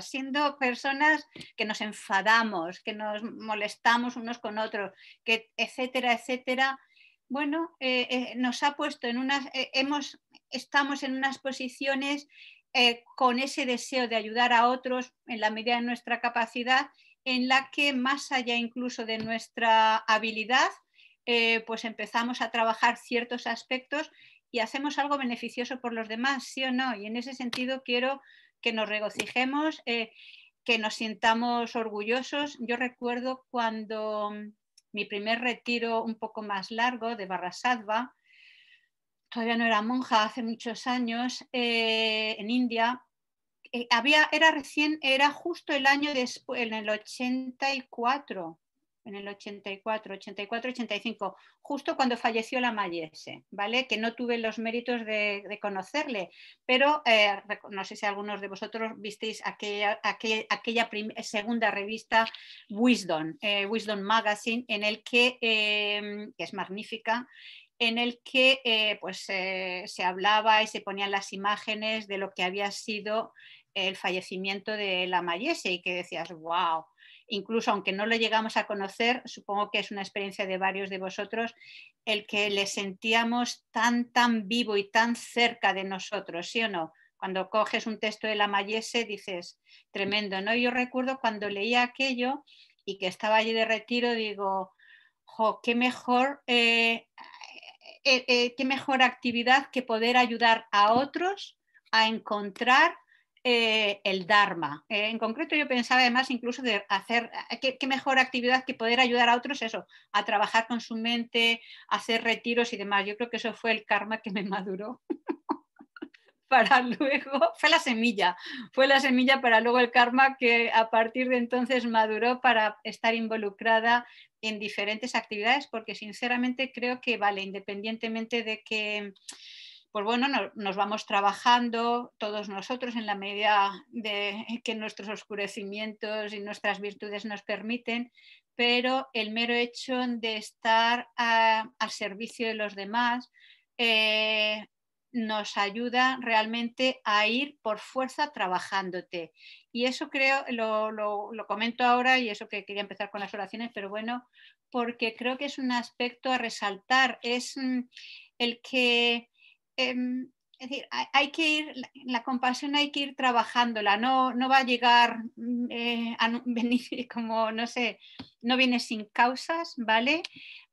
siendo personas que nos enfadamos, que nos molestamos unos con otros, que etcétera, etcétera, bueno, eh, eh, nos ha puesto en unas, eh, hemos, estamos en unas posiciones con ese deseo de ayudar a otros en la medida de nuestra capacidad, en la que más allá incluso de nuestra habilidad, pues empezamos a trabajar ciertos aspectos y hacemos algo beneficioso por los demás, sí o no. Y en ese sentido quiero que nos regocijemos, eh, que nos sintamos orgullosos. Yo recuerdo cuando mm, mi primer retiro un poco más largo de Barrasadva, todavía no era monja hace muchos años, eh, en India, eh, había, era recién, era justo el año después, en el 84, en el 84, 84, 85, justo cuando falleció la Mayese, ¿vale? Que no tuve los méritos de, conocerle, pero eh, no sé si algunos de vosotros visteis aquella, aquella, segunda revista Wisdom, eh, Wisdom Magazine, en el que, em, que es magnífica, en el que eh, pues, se hablaba y se ponían las imágenes de lo que había sido el fallecimiento de la Mayese y que decías, wow, incluso aunque no lo llegamos a conocer, supongo que es una experiencia de varios de vosotros, el que le sentíamos tan, tan vivo y tan cerca de nosotros, ¿sí o no? Cuando coges un texto de la Mayese dices, tremendo, ¿no? Yo recuerdo cuando leía aquello y que estaba allí de retiro, digo, jo, qué mejor, eh, eh, eh, qué mejor actividad que poder ayudar a otros a encontrar eh, el Dharma. Eh, en concreto yo pensaba además incluso de hacer, eh, qué, mejor actividad que poder ayudar a otros eso, a trabajar con su mente, hacer retiros y demás. Yo creo que eso fue el karma que me maduró. para luego, fue la semilla, fue la semilla para luego el karma que a partir de entonces maduró para estar involucrada en diferentes actividades, porque sinceramente creo que vale, independientemente de que pues bueno, nos vamos trabajando todos nosotros en la medida de que nuestros oscurecimientos y nuestras virtudes nos permiten, pero el mero hecho de estar al servicio de los demás eh, nos ayuda realmente a ir por fuerza trabajándote. Y eso creo, lo, lo comento ahora y eso que quería empezar con las oraciones, pero bueno, porque creo que es un aspecto a resaltar, es mm, el que Em, es decir, hay, que ir, la compasión hay que ir trabajándola, no, no va a llegar mm, eh, a venir como, no sé, no viene sin causas, ¿vale?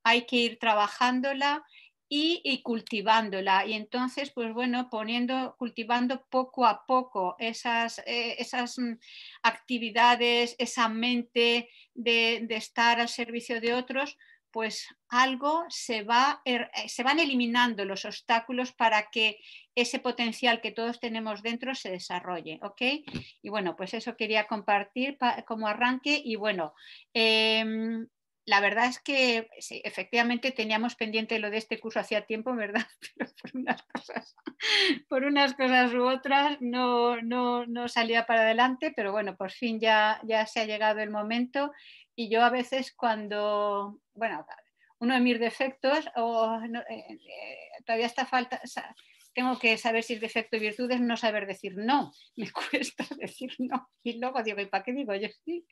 Hay que ir trabajándola y, cultivándola. Y entonces, pues bueno, poniendo, cultivando poco a poco esas, eh, esas mm, actividades, esa mente de, de estar al servicio de otros, pues algo se, va, er, eh, se van eliminando los obstáculos para que ese potencial que todos tenemos dentro se desarrolle, ¿ok? Y bueno, pues eso quería compartir como arranque y bueno, em, la verdad es que efectivamente teníamos pendiente lo de este curso hacía tiempo, ¿verdad? Pero por unas cosas, u otras no, salía para adelante, pero bueno, por fin ya, ya se ha llegado el momento y yo a veces cuando, bueno, uno de mis defectos, o eh, eh, todavía está falta, tengo que saber si es defecto y virtud es no saber decir no. Me cuesta decir no. Y luego digo, ¿y para qué digo yo sí?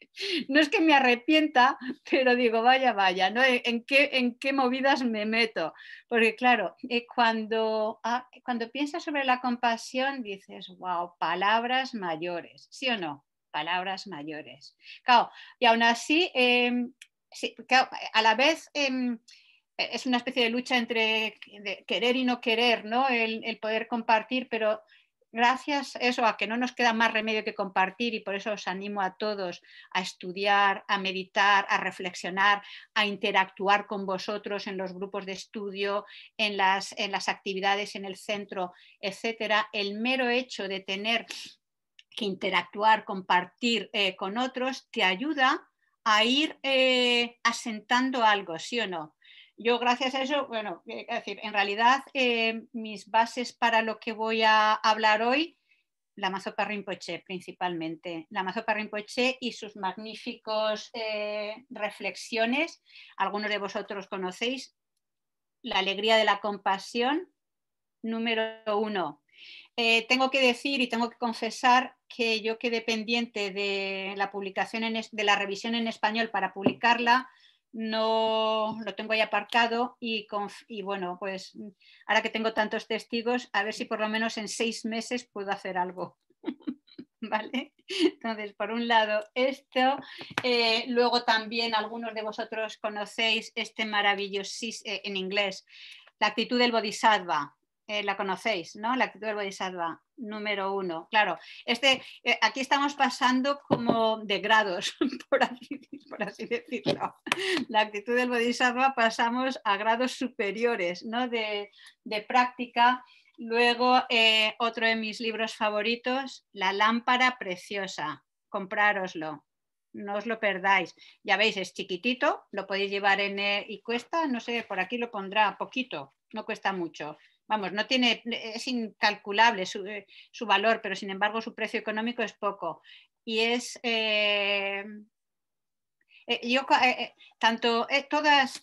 No es que me arrepienta, pero digo, vaya, vaya, ¿no? ¿En qué, en qué movidas me meto? Porque claro, eh, cuando, ah, cuando piensas sobre la compasión dices, wow, palabras mayores, ¿sí o no? palabras mayores. Claro, y aún así, em, sí, a la vez em, es una especie de lucha entre querer y no querer, ¿no? El, poder compartir, pero gracias a eso, a que no nos queda más remedio que compartir, y por eso os animo a todos a estudiar, a meditar, a reflexionar, a interactuar con vosotros en los grupos de estudio, en las, en las actividades en el centro, etcétera. El mero hecho de tener que interactuar, compartir eh, con otros, te ayuda a ir eh, asentando algo, ¿sí o no? Yo gracias a eso, bueno, eh, decir, en realidad mis bases para lo que voy a hablar hoy, la Mazopa Rinpoche principalmente, la Mazopa Rinpoche y sus magníficos reflexiones, algunos de vosotros conocéis, la alegría de la compasión, número uno, tengo que decir y tengo que confesar que yo quedé pendiente de la publicación en de la revisión en español para publicarla, no lo tengo ahí aparcado y, y, bueno, pues ahora que tengo tantos testigos, a ver si por lo menos en seis meses puedo hacer algo. ¿Vale? Entonces, por un lado, esto. Eh, luego también algunos de vosotros conocéis este maravilloso eh, en inglés, la actitud del bodhisattva. Eh, la conocéis, ¿no? La actitud del bodhisattva, número uno. Claro, este, eh, aquí estamos pasando como de grados, por así, decirlo. La actitud del bodhisattva pasamos a grados superiores, ¿no? De, práctica. Luego, eh, otro de mis libros favoritos, La lámpara preciosa. Comprároslo, no os lo perdáis. Ya veis, es chiquitito, lo podéis llevar en... y cuesta, no sé, por aquí lo pondrá poquito, no cuesta mucho vamos, no tiene, es incalculable eh, su, valor, pero sin embargo su precio económico es poco. Y es, eh, eh, tanto todas,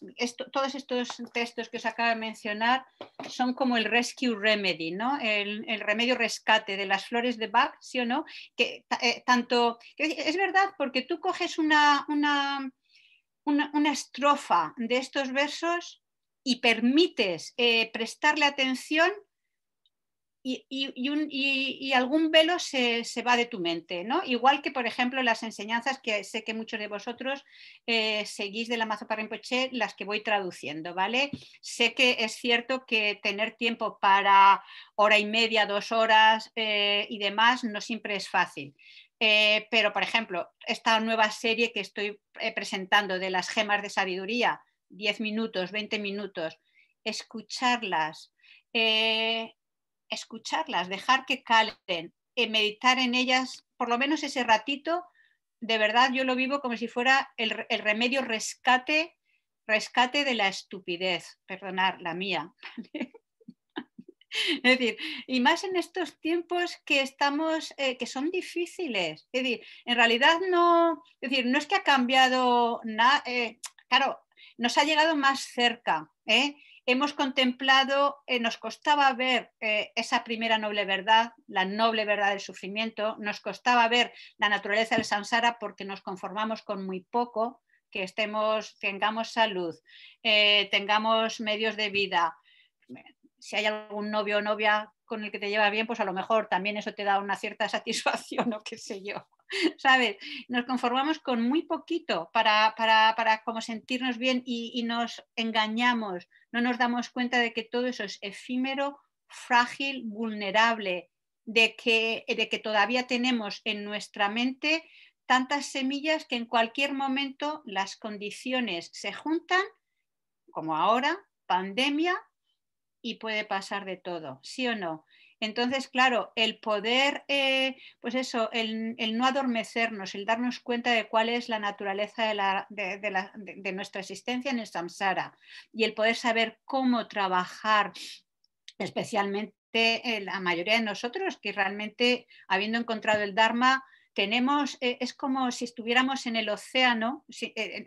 todos estos textos que os acabo de mencionar son como el rescue remedy, ¿no? el, remedio rescate de las flores de Bach, ¿sí o no? Que, tanto, es verdad, porque tú coges una, una estrofa de estos versos y permites eh, prestarle atención y, algún velo se, va de tu mente, ¿no? Igual que, por ejemplo, las enseñanzas que sé que muchos de vosotros eh, seguís de la Mazo Mazopa Rinpoche, las que voy traduciendo, ¿vale? Sé que es cierto que tener tiempo para hora y media, dos horas eh, y demás no siempre es fácil. pero, por ejemplo, esta nueva serie que estoy presentando de las gemas de sabiduría, 10 minutos, 20 minutos, escucharlas, eh, escucharlas, dejar que calen, eh, meditar en ellas, por lo menos ese ratito, de verdad yo lo vivo como si fuera el, remedio rescate, rescate de la estupidez, perdonar, la mía. es decir, y más en estos tiempos que estamos, eh, que son difíciles. Es decir, en realidad no, es decir, no es que ha cambiado nada, claro, nos ha llegado más cerca. ¿eh? Hemos contemplado, eh, nos costaba ver eh, esa primera noble verdad, la noble verdad del sufrimiento, nos costaba ver la naturaleza del samsara porque nos conformamos con muy poco, que estemos, tengamos salud, eh, tengamos medios de vida. Si hay algún novio o novia con el que te llevas bien, pues a lo mejor también eso te da una cierta satisfacción o qué sé yo. ¿sabes? Nos conformamos con muy poquito para, para, como sentirnos bien y, nos engañamos, no nos damos cuenta de que todo eso es efímero, frágil, vulnerable, de que, de que todavía tenemos en nuestra mente tantas semillas que en cualquier momento las condiciones se juntan, como ahora, pandemia, y puede pasar de todo, ¿sí o no? Entonces, claro, el poder, eh, pues eso, el, no adormecernos, el darnos cuenta de cuál es la naturaleza de, nuestra existencia en el samsara y el poder saber cómo trabajar especialmente eh, la mayoría de nosotros que realmente habiendo encontrado el Dharma tenemos, eh, es como si estuviéramos en el océano,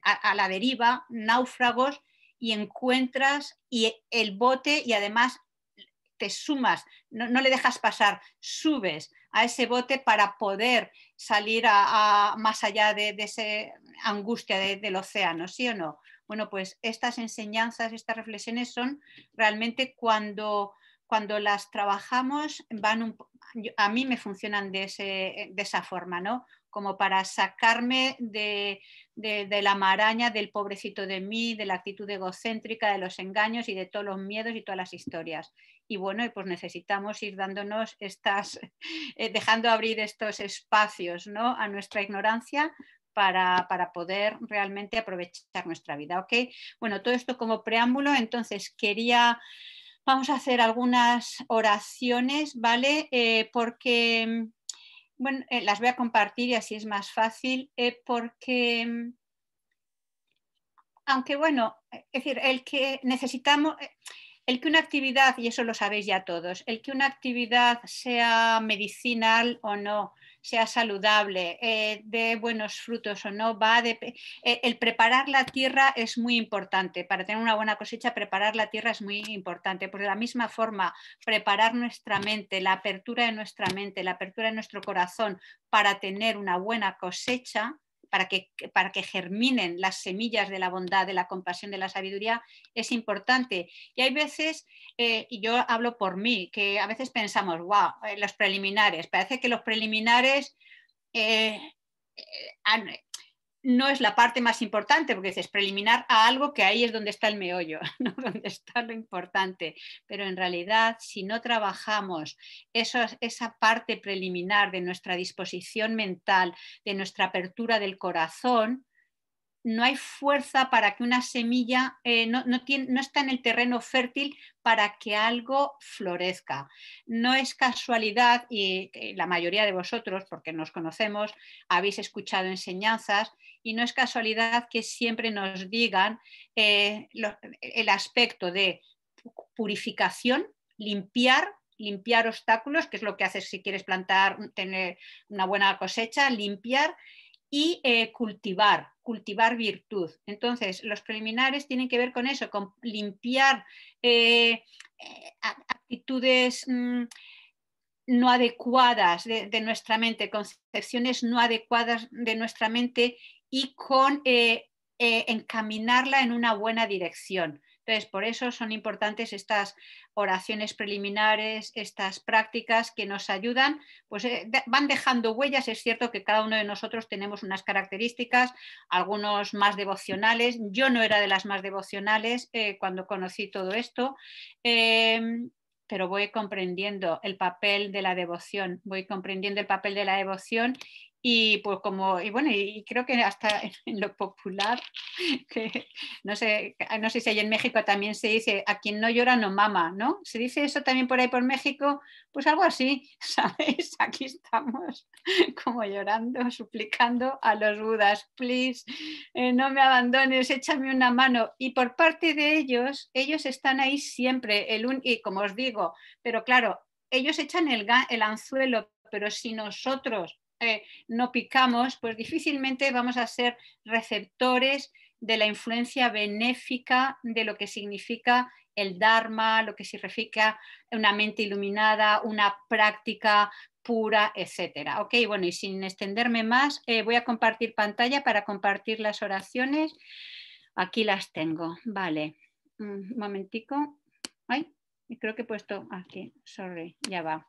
a, la deriva, náufragos, y encuentras y el bote y además te sumas, no, le dejas pasar, subes a ese bote para poder salir a, más allá de, esa angustia del océano, ¿sí o no? Bueno, pues estas enseñanzas, estas reflexiones son realmente cuando, las trabajamos, van a mí me funcionan de, esa forma, ¿no? como para sacarme de, la maraña del pobrecito de mí, de la actitud egocéntrica, de los engaños y de todos los miedos y todas las historias y bueno, pues necesitamos ir dándonos estas, eh, dejando abrir estos espacios ¿no? a nuestra ignorancia para, poder realmente aprovechar nuestra vida. ¿ok? Bueno, todo esto como preámbulo, entonces quería, vamos a hacer algunas oraciones, ¿vale? Eh, porque, mm, bueno, eh, las voy a compartir y así es más fácil, porque... Mm, aunque bueno, es decir, el que necesitamos, el que una actividad, y eso lo sabéis ya todos, el que una actividad sea medicinal o no, sea saludable, eh, dé de buenos frutos o no, va de, eh, el preparar la tierra es muy importante. Para tener una buena cosecha, preparar la tierra es muy importante. de la misma forma, preparar nuestra mente, la apertura de nuestra mente, la apertura de nuestro corazón para tener una buena cosecha, para que, para que germinen las semillas de la bondad, de la compasión, de la sabiduría, es importante. Y hay veces, eh, y yo hablo por mí, que a veces pensamos, wow, eh, los preliminares, parece que los preliminares eh, eh no es la parte más importante, porque dices preliminar a algo que ahí es donde está el meollo, donde está lo importante. Pero en realidad, si no trabajamos esa parte preliminar de nuestra disposición mental, de nuestra apertura del corazón, no hay fuerza para que una semilla eh, no, no, no, está en el terreno fértil para que algo florezca. No es casualidad, y eh, la mayoría de vosotros, porque nos conocemos, habéis escuchado enseñanzas y no es casualidad que siempre nos digan eh, el aspecto de purificación, limpiar, limpiar obstáculos, que es lo que haces si quieres plantar, tener una buena cosecha, limpiar y eh, cultivar, cultivar virtud. Entonces, los preliminares tienen que ver con eso, con limpiar eh, actitudes mm, no adecuadas de, nuestra mente, concepciones no adecuadas de nuestra mente y con eh, eh, encaminarla en una buena dirección. Entonces, por eso son importantes estas oraciones preliminares, estas prácticas que nos ayudan, pues eh, van dejando huellas. Es cierto que cada uno de nosotros tenemos unas características, algunos más devocionales. Yo no era de las más devocionales cuando conocí todo esto em, pero voy comprendiendo el papel de la devoción, voy comprendiendo el papel de la devoción y pues como, y bueno, y creo que hasta en lo popular, que no sé, ah, no sé si hay en México también se dice a quien no llora no mama, ¿no? ¿Se dice eso también por ahí por México? Pues algo así, ¿sabéis? Aquí estamos como llorando, suplicando a los Budas, please, eh, no me abandones, échame una mano. Y por parte de ellos, ellos están ahí siempre, el un, y como os digo, pero claro, ellos echan el, el anzuelo, pero si nosotros eh, no picamos, pues difícilmente vamos a ser receptores de la influencia benéfica de lo que significa el Dharma, lo que significa una mente iluminada, una práctica pura, etcétera. Ok, bueno, y sin extenderme más, eh, voy a compartir pantalla para compartir las oraciones. Aquí las tengo, vale. Un mm, momentico. Ay, creo que he puesto aquí, sorry, ya va.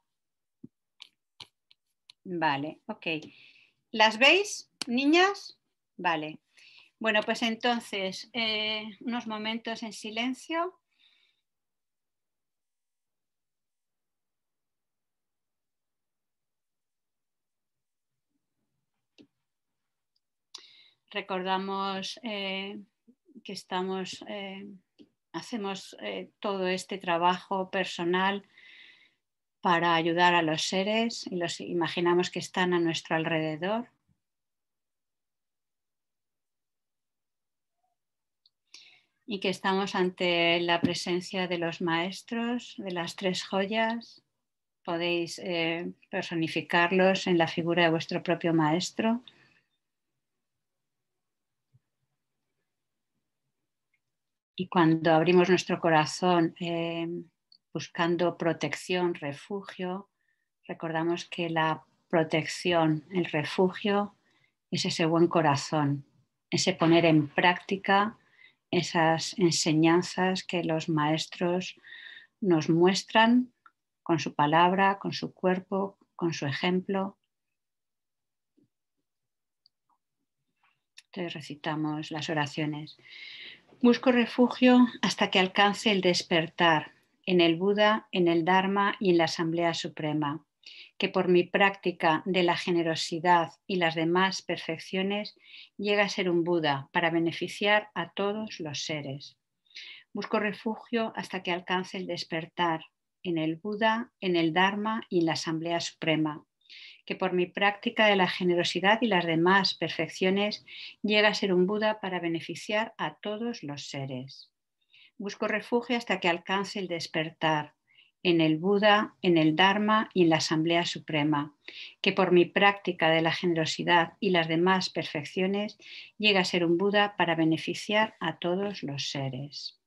Vale, ok. ¿Las veis, niñas? Vale. Bueno, pues entonces, eh, unos momentos en silencio. Recordamos eh, que estamos, eh, hacemos todo este trabajo personal para ayudar a los seres y los imaginamos que están a nuestro alrededor. Y que estamos ante la presencia de los maestros, de las tres joyas. Podéis eh, personificarlos en la figura de vuestro propio maestro. Y cuando abrimos nuestro corazón, eh, buscando protección, refugio. Recordamos que la protección, el refugio, es ese buen corazón, ese poner en práctica esas enseñanzas que los maestros nos muestran con su palabra, con su cuerpo, con su ejemplo. Entonces recitamos las oraciones. Busco refugio hasta que alcance el despertar, en el Buda, en el Dharma y en la Asamblea Suprema, que por mi práctica de la generosidad y las demás perfecciones llega a ser un Buda para beneficiar a todos los seres. Busco refugio hasta que alcance el despertar en el Buda, en el Dharma y en la Asamblea Suprema, que por mi práctica de la generosidad y las demás perfecciones llega a ser un Buda para beneficiar a todos los seres busco refugio hasta que alcance el despertar en el Buda, en el Dharma y en la Asamblea Suprema, que por mi práctica de la generosidad y las demás perfecciones llega a ser un Buda para beneficiar a todos los seres.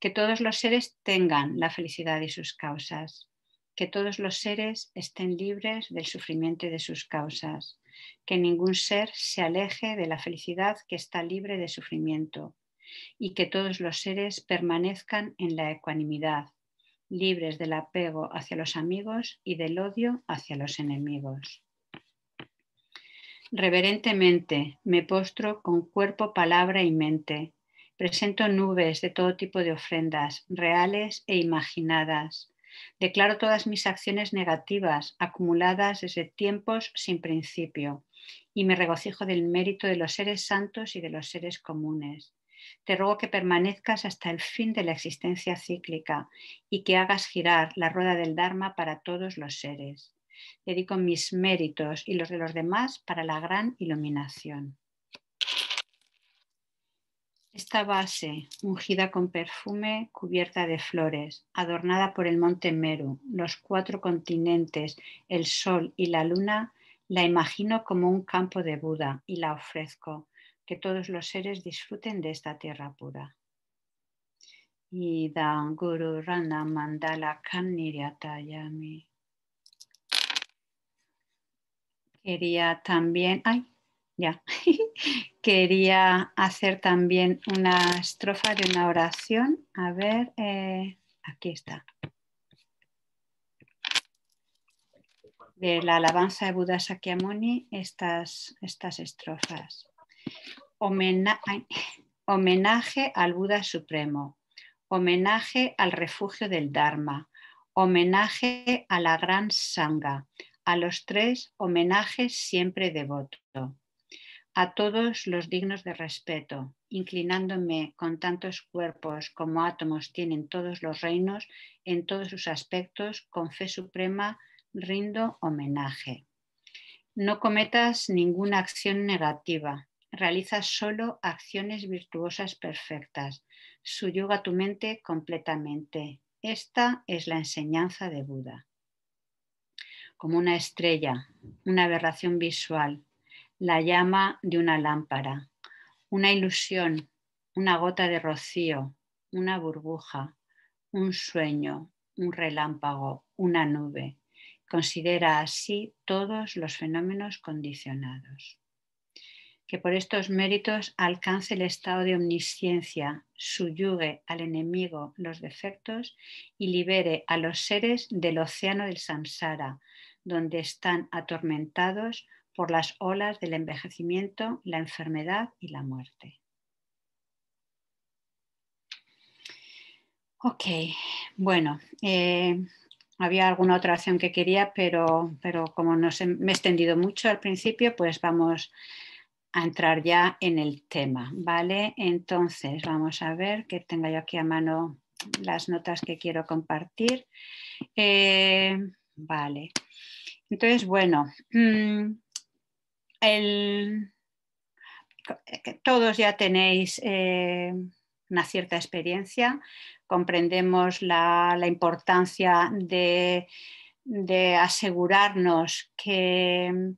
Que todos los seres tengan la felicidad y sus causas. Que todos los seres estén libres del sufrimiento y de sus causas. Que ningún ser se aleje de la felicidad que está libre de sufrimiento y que todos los seres permanezcan en la ecuanimidad, libres del apego hacia los amigos y del odio hacia los enemigos. Reverentemente me postro con cuerpo, palabra y mente. Presento nubes de todo tipo de ofrendas, reales e imaginadas. Declaro todas mis acciones negativas, acumuladas desde tiempos sin principio, y me regocijo del mérito de los seres santos y de los seres comunes. Te ruego que permanezcas hasta el fin de la existencia cíclica y que hagas girar la rueda del Dharma para todos los seres. Dedico mis méritos y los de los demás para la gran iluminación. Esta base, ungida con perfume, cubierta de flores, adornada por el monte Meru, los cuatro continentes, el sol y la luna, la imagino como un campo de Buda y la ofrezco que todos los seres disfruten de esta tierra pura. da Guru Rana Mandala Yami. Quería también, ay, ya, quería hacer también una estrofa de una oración. A ver, eh, aquí está. De la alabanza de Buda Sakyamuni, estas, estas estrofas homenaje al Buda Supremo, homenaje al refugio del Dharma, homenaje a la gran Sangha, a los tres homenajes siempre devoto, a todos los dignos de respeto, inclinándome con tantos cuerpos como átomos tienen todos los reinos, en todos sus aspectos, con fe suprema, rindo homenaje. No cometas ninguna acción negativa, realiza solo acciones virtuosas perfectas. Suyuga tu mente completamente. Esta es la enseñanza de Buda. Como una estrella, una aberración visual, la llama de una lámpara, una ilusión, una gota de rocío, una burbuja, un sueño, un relámpago, una nube. Considera así todos los fenómenos condicionados que por estos méritos alcance el estado de omnisciencia, suyugue al enemigo los defectos y libere a los seres del océano del samsara, donde están atormentados por las olas del envejecimiento, la enfermedad y la muerte. Ok, bueno, eh, había alguna otra acción que quería, pero, pero como no me he extendido mucho al principio, pues vamos a entrar ya en el tema, ¿vale? Entonces, vamos a ver que tenga yo aquí a mano las notas que quiero compartir. Eh, vale. Entonces, bueno, mm, todos ya tenéis eh, una cierta experiencia, comprendemos la, importancia de asegurarnos que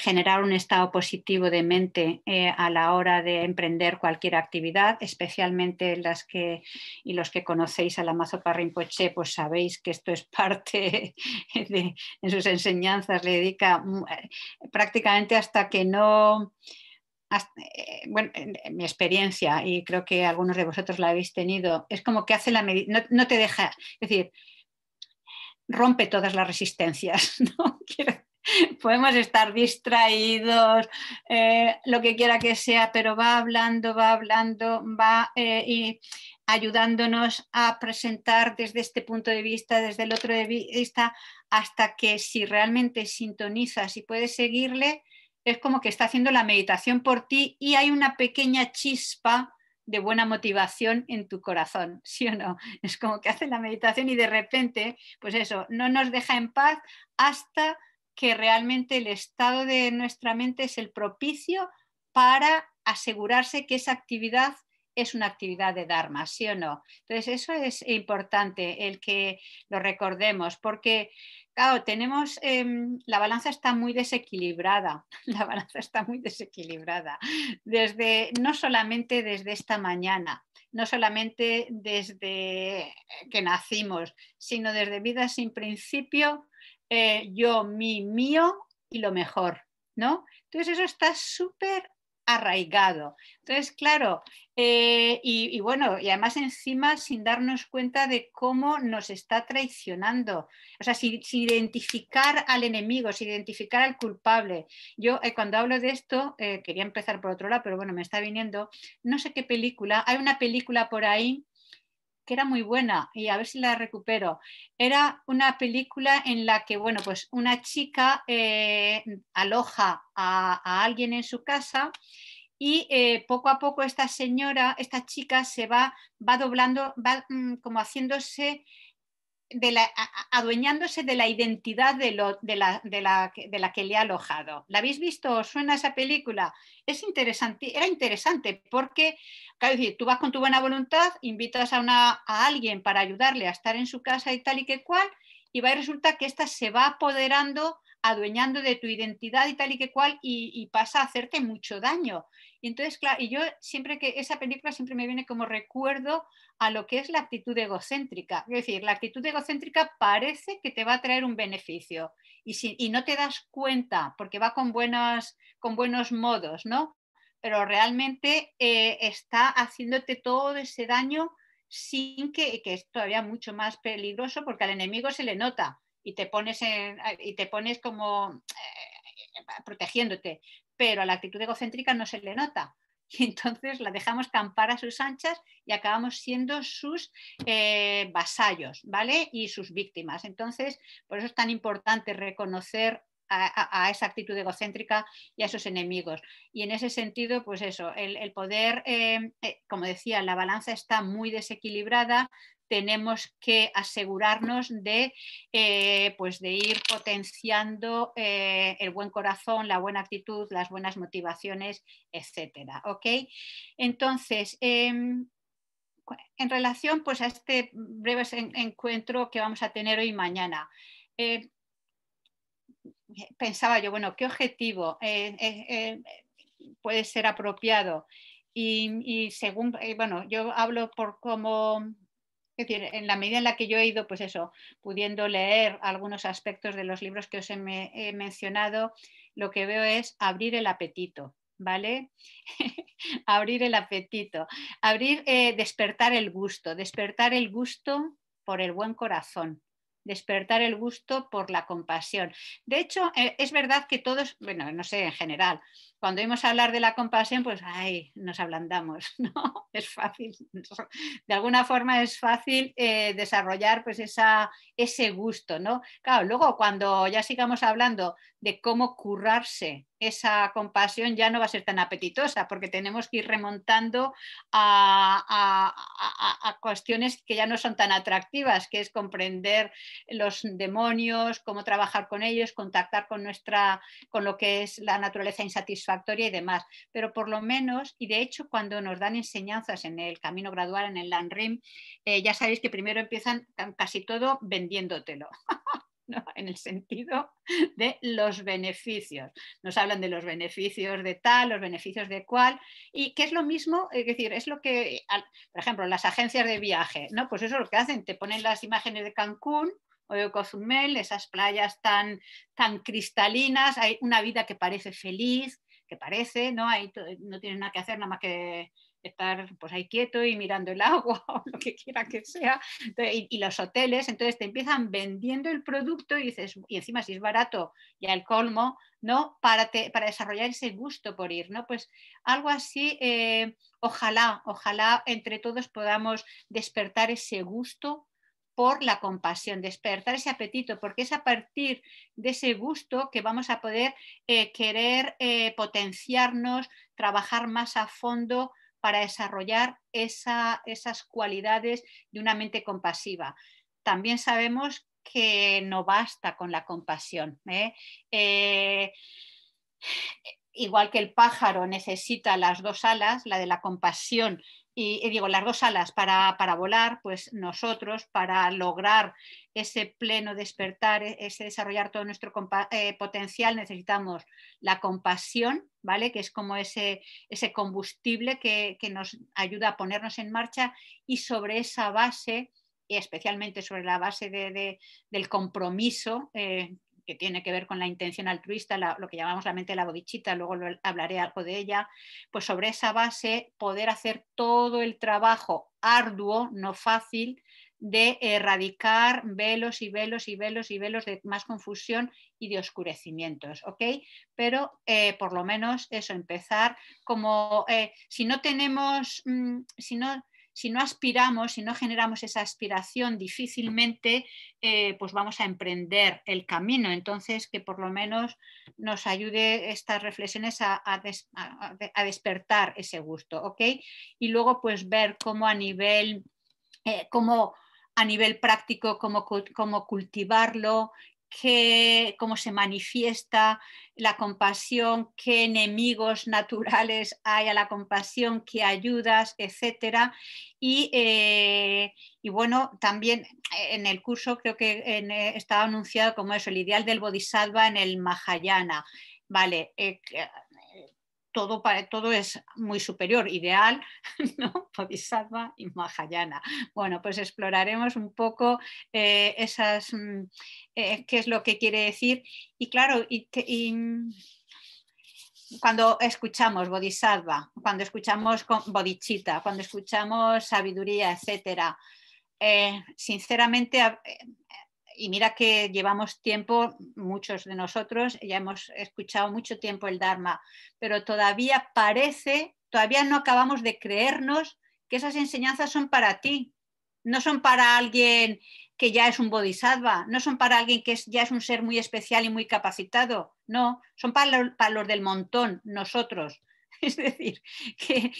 generar un estado positivo de mente eh, a la hora de emprender cualquier actividad, especialmente las que y los que conocéis a la Mazopa Rinpoche, pues sabéis que esto es parte de en sus enseñanzas, le dedica mm, eh, prácticamente hasta que no eh, bueno, mi experiencia, y creo que algunos de vosotros la habéis tenido, es como que hace la no, no te deja, es decir, rompe todas las resistencias, ¿no? podemos estar distraídos, eh, lo que quiera que sea, pero va hablando, va hablando, va eh, y ayudándonos a presentar desde este punto de vista, desde el otro de vista, hasta que si realmente sintonizas y puedes seguirle, es como que está haciendo la meditación por ti y hay una pequeña chispa de buena motivación en tu corazón, ¿sí o no? Es como que hace la meditación y de repente, pues eso, no nos deja en paz hasta que realmente el estado de nuestra mente es el propicio para asegurarse que esa actividad es una actividad de Dharma, ¿sí o no? Entonces, eso es importante, el que lo recordemos, porque, claro, tenemos, em, la balanza está muy desequilibrada, la balanza está muy desequilibrada, desde, no solamente desde esta mañana, no solamente desde que nacimos, sino desde vida sin principio eh, yo, mi, mío y lo mejor, ¿no? Entonces eso está súper arraigado. Entonces, claro, eh, y, bueno, y además encima sin darnos cuenta de cómo nos está traicionando. O sea, si, identificar al enemigo, si identificar al culpable. Yo eh, cuando hablo de esto, quería empezar por otro lado, pero bueno, me está viniendo, no sé qué película, hay una película por ahí que era muy buena y a ver si la recupero. Era una película en la que, bueno, pues una chica eh, aloja a, alguien en su casa y eh, poco a poco esta señora, esta chica se va, va doblando, va mm, como haciéndose adueñándose de la identidad de, de, la, de, la, de, la, que le ha alojado. ¿La habéis visto? ¿Os suena esa película? Es interesante, era interesante porque, claro, decir, tú vas con tu buena voluntad, invitas a, alguien para ayudarle a estar en su casa y tal y que cual, y va y resulta que ésta se va apoderando, adueñando de tu identidad y tal y que cual, y pasa a hacerte mucho daño. Y entonces, claro, y yo siempre que esa película siempre me viene como recuerdo a lo que es la actitud egocéntrica. Es decir, la actitud egocéntrica parece que te va a traer un beneficio y, si, no te das cuenta porque va con, con buenos modos, ¿no? Pero realmente eh, está haciéndote todo ese daño sin que, que es todavía mucho más peligroso porque al enemigo se le nota y te pones, y te pones como... Eh, protegiéndote pero a la actitud egocéntrica no se le nota. Y entonces la dejamos campar a sus anchas y acabamos siendo sus eh, vasallos, ¿vale? Y sus víctimas. Entonces, por eso es tan importante reconocer a, esa actitud egocéntrica y a sus enemigos. Y en ese sentido, pues eso, el, poder, eh, eh, como decía, la balanza está muy desequilibrada, tenemos que asegurarnos de, eh, pues de ir potenciando eh, el buen corazón, la buena actitud, las buenas motivaciones, etcétera. Entonces, em, en relación pues, a este breve encuentro que vamos a tener hoy y mañana, eh, pensaba yo, bueno, ¿qué objetivo puede ser apropiado? Y, y, según, bueno, yo hablo por cómo es decir, en la medida en la que yo he ido, pues eso, pudiendo leer algunos aspectos de los libros que os he, mencionado, lo que veo es abrir el apetito, ¿vale? abrir el apetito, abrir, eh, despertar el gusto, despertar el gusto por el buen corazón, despertar el gusto por la compasión. De hecho, eh, es verdad que todos, bueno, no sé en general, cuando oímos hablar de la compasión, pues ay, nos ablandamos, ¿no? Es fácil, de alguna forma es fácil eh, desarrollar pues esa, ese gusto, ¿no? Claro, luego cuando ya sigamos hablando de cómo currarse esa compasión ya no va a ser tan apetitosa porque tenemos que ir remontando a, cuestiones que ya no son tan atractivas, que es comprender los demonios, cómo trabajar con ellos, contactar con nuestra, con lo que es la naturaleza insatisfactoria factoría y demás, pero por lo menos, y de hecho cuando nos dan enseñanzas en el camino gradual, en el LANRIM, eh, ya sabéis que primero empiezan casi todo vendiéndotelo. en el sentido de los beneficios. Nos hablan de los beneficios de tal, los beneficios de cual, y que es lo mismo, es decir, es lo que, por ejemplo, las agencias de viaje, ¿no? Pues eso es lo que hacen, te ponen las imágenes de Cancún o de Cozumel, esas playas tan, tan cristalinas, hay una vida que parece feliz, que parece, ¿no? Ahí no tienes nada que hacer, nada más que estar pues ahí quieto y mirando el agua o lo que quiera que sea y, los hoteles entonces te empiezan vendiendo el producto y dices y encima si es barato ya el colmo no para para desarrollar ese gusto por ir no pues algo así eh, ojalá ojalá entre todos podamos despertar ese gusto por la compasión, despertar ese apetito, porque es a partir de ese gusto que vamos a poder eh, querer eh, potenciarnos, trabajar más a fondo para desarrollar esas cualidades de una mente compasiva. También sabemos que no basta con la compasión. ¿eh? igual que el pájaro necesita las dos alas, la de la compasión y, digo, las dos alas para, volar, pues nosotros, para lograr ese pleno despertar, e, ese desarrollar todo nuestro eh, potencial, necesitamos la compasión, ¿vale? Que es como ese, ese combustible que, nos ayuda a ponernos en marcha y sobre esa base especialmente sobre la base del compromiso eh, que tiene que ver con la intención altruista, lo que llamamos la mente la bodichita, luego hablaré algo de ella, pues sobre esa base poder hacer todo el trabajo arduo, no fácil, de erradicar velos y velos y velos y velos de más confusión y de oscurecimientos, ¿ok? Pero eh, por lo menos eso, empezar como, eh, si no tenemos, mm, si no si no aspiramos, si no generamos esa aspiración, difícilmente eh, pues vamos a emprender el camino. Entonces, que por lo menos nos ayude estas reflexiones a, despertar ese gusto, ¿ok? Y luego pues ver cómo a nivel, eh, cómo a nivel práctico, cómo, cómo cultivarlo, cómo se manifiesta la compasión, qué enemigos naturales hay a la compasión, qué ayudas, etcétera. Y, eh, y bueno, también en el curso creo que eh, estaba anunciado como eso, el ideal del bodhisattva en el Mahayana. Vale, eh, todo, es muy superior, ideal, ¿no? Bodhisattva y Mahayana. Bueno, pues exploraremos un poco eh, esas, mm, eh, qué es lo que quiere decir. Y claro, mm, cuando escuchamos Bodhisattva, cuando escuchamos Bodhichitta, cuando escuchamos sabiduría, etcétera, eh, sinceramente y mira que llevamos tiempo, muchos de nosotros ya hemos escuchado mucho tiempo el Dharma, pero todavía parece, todavía no acabamos de creernos que esas enseñanzas son para ti, no son para alguien que ya es un bodhisattva, no son para alguien que ya es un ser muy especial y muy capacitado, no, son para, para los del montón, nosotros, Es decir, que,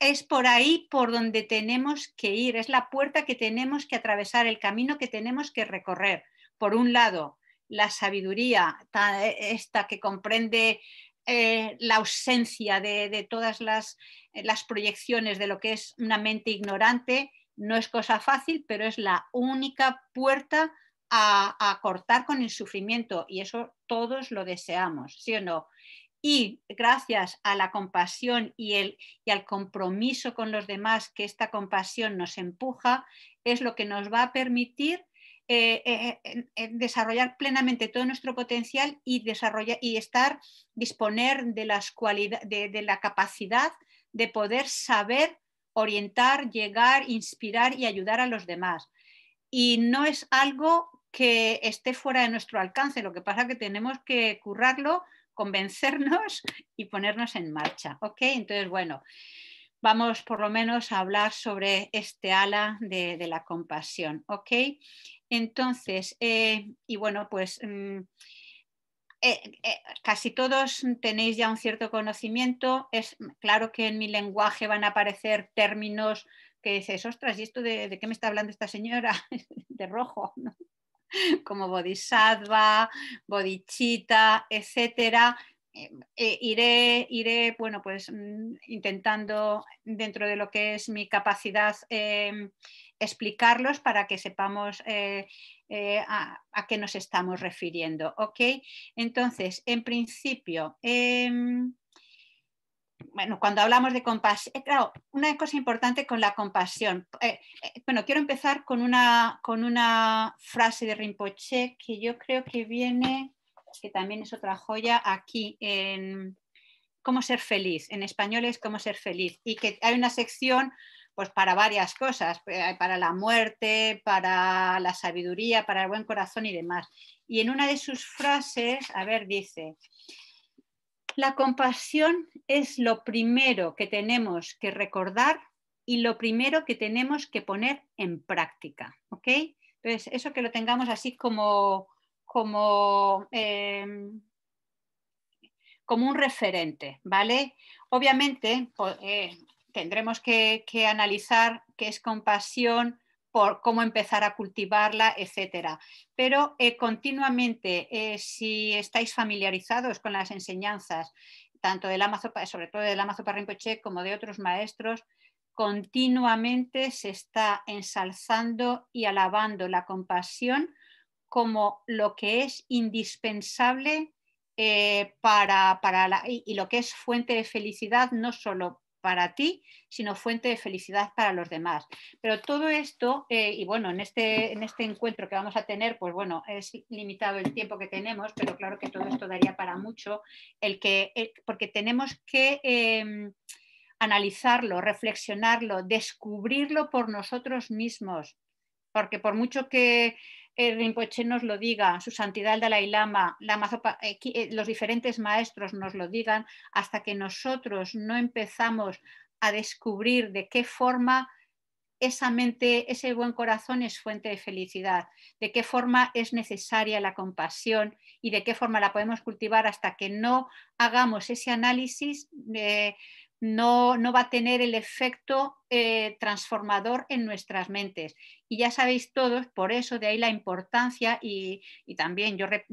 es, por ahí por donde tenemos que ir, es la puerta que tenemos que atravesar, el camino que tenemos que recorrer. Por un lado, la sabiduría, e, esta que comprende eh, la ausencia de, todas eh, las, proyecciones de lo que es una mente ignorante, no es cosa fácil, pero es la única puerta a, cortar con el sufrimiento y eso todos lo deseamos, ¿sí o no? y gracias a la compasión y, al compromiso con los demás que esta compasión nos empuja, es lo que nos va a permitir eh, eh, desarrollar plenamente todo nuestro potencial y, y estar, disponer de, las de, la capacidad de poder saber orientar, llegar, inspirar y ayudar a los demás. Y no es algo que esté fuera de nuestro alcance, lo que pasa es que tenemos que currarlo convencernos y ponernos en marcha. ¿Ok? Entonces, bueno, vamos por lo menos a hablar sobre este ala de, la compasión. ¿Ok? Entonces, eh, y bueno, pues... Mm, eh, eh, casi todos tenéis ya un cierto conocimiento. Es claro que en mi lenguaje van a aparecer términos que dices, ostras, ¿y esto de, de qué me está hablando esta señora? de rojo. ¿no? como bodhisattva, bodhichita, etcétera. Eh, eh, iré, bueno, pues mm, intentando dentro de lo que es mi capacidad em, explicarlos para que sepamos eh, a, qué nos estamos refiriendo, Entonces, en principio, em, bueno, cuando hablamos de compasión, eh, claro, una cosa importante con la compasión. Eh, eh, bueno, quiero empezar con una, frase de Rinpoche que yo creo que viene, que también es otra joya, aquí en Cómo ser feliz. En español es Cómo ser feliz. Y que hay una sección pues para varias cosas, para la muerte, para la sabiduría, para el buen corazón y demás. Y en una de sus frases, a ver, dice, la compasión es lo primero que tenemos que recordar y lo primero que tenemos que poner en práctica, Entonces, eso que lo tengamos así como, como, em, un referente, ¿vale? Obviamente, eh, tendremos que, que, analizar qué es compasión, por cómo empezar a cultivarla, etcétera. Pero eh, continuamente, eh, si estáis familiarizados con las enseñanzas, tanto del Amazo, sobre todo del Amazo Parrincoche como de otros maestros, continuamente se está ensalzando y alabando la compasión como lo que es indispensable eh, para, la, y, y lo que es fuente de felicidad no solo para ti, sino fuente de felicidad para los demás. Pero todo esto, eh, y bueno, en este, en este encuentro que vamos a tener, pues bueno, es limitado el tiempo que tenemos, pero claro que todo esto daría para mucho, el que, porque tenemos que... Em, analizarlo, reflexionarlo, descubrirlo por nosotros mismos, porque por mucho que el Rinpoche nos lo diga, su santidad el Dalai Lama, la eh, eh, los diferentes maestros nos lo digan, hasta que nosotros no empezamos a descubrir de qué forma esa mente, ese buen corazón es fuente de felicidad, de qué forma es necesaria la compasión y de qué forma la podemos cultivar hasta que no hagamos ese análisis. de no, no va a tener el efecto eh, transformador en nuestras mentes. Y ya sabéis todos, por eso de ahí la importancia y, y también yo, eh,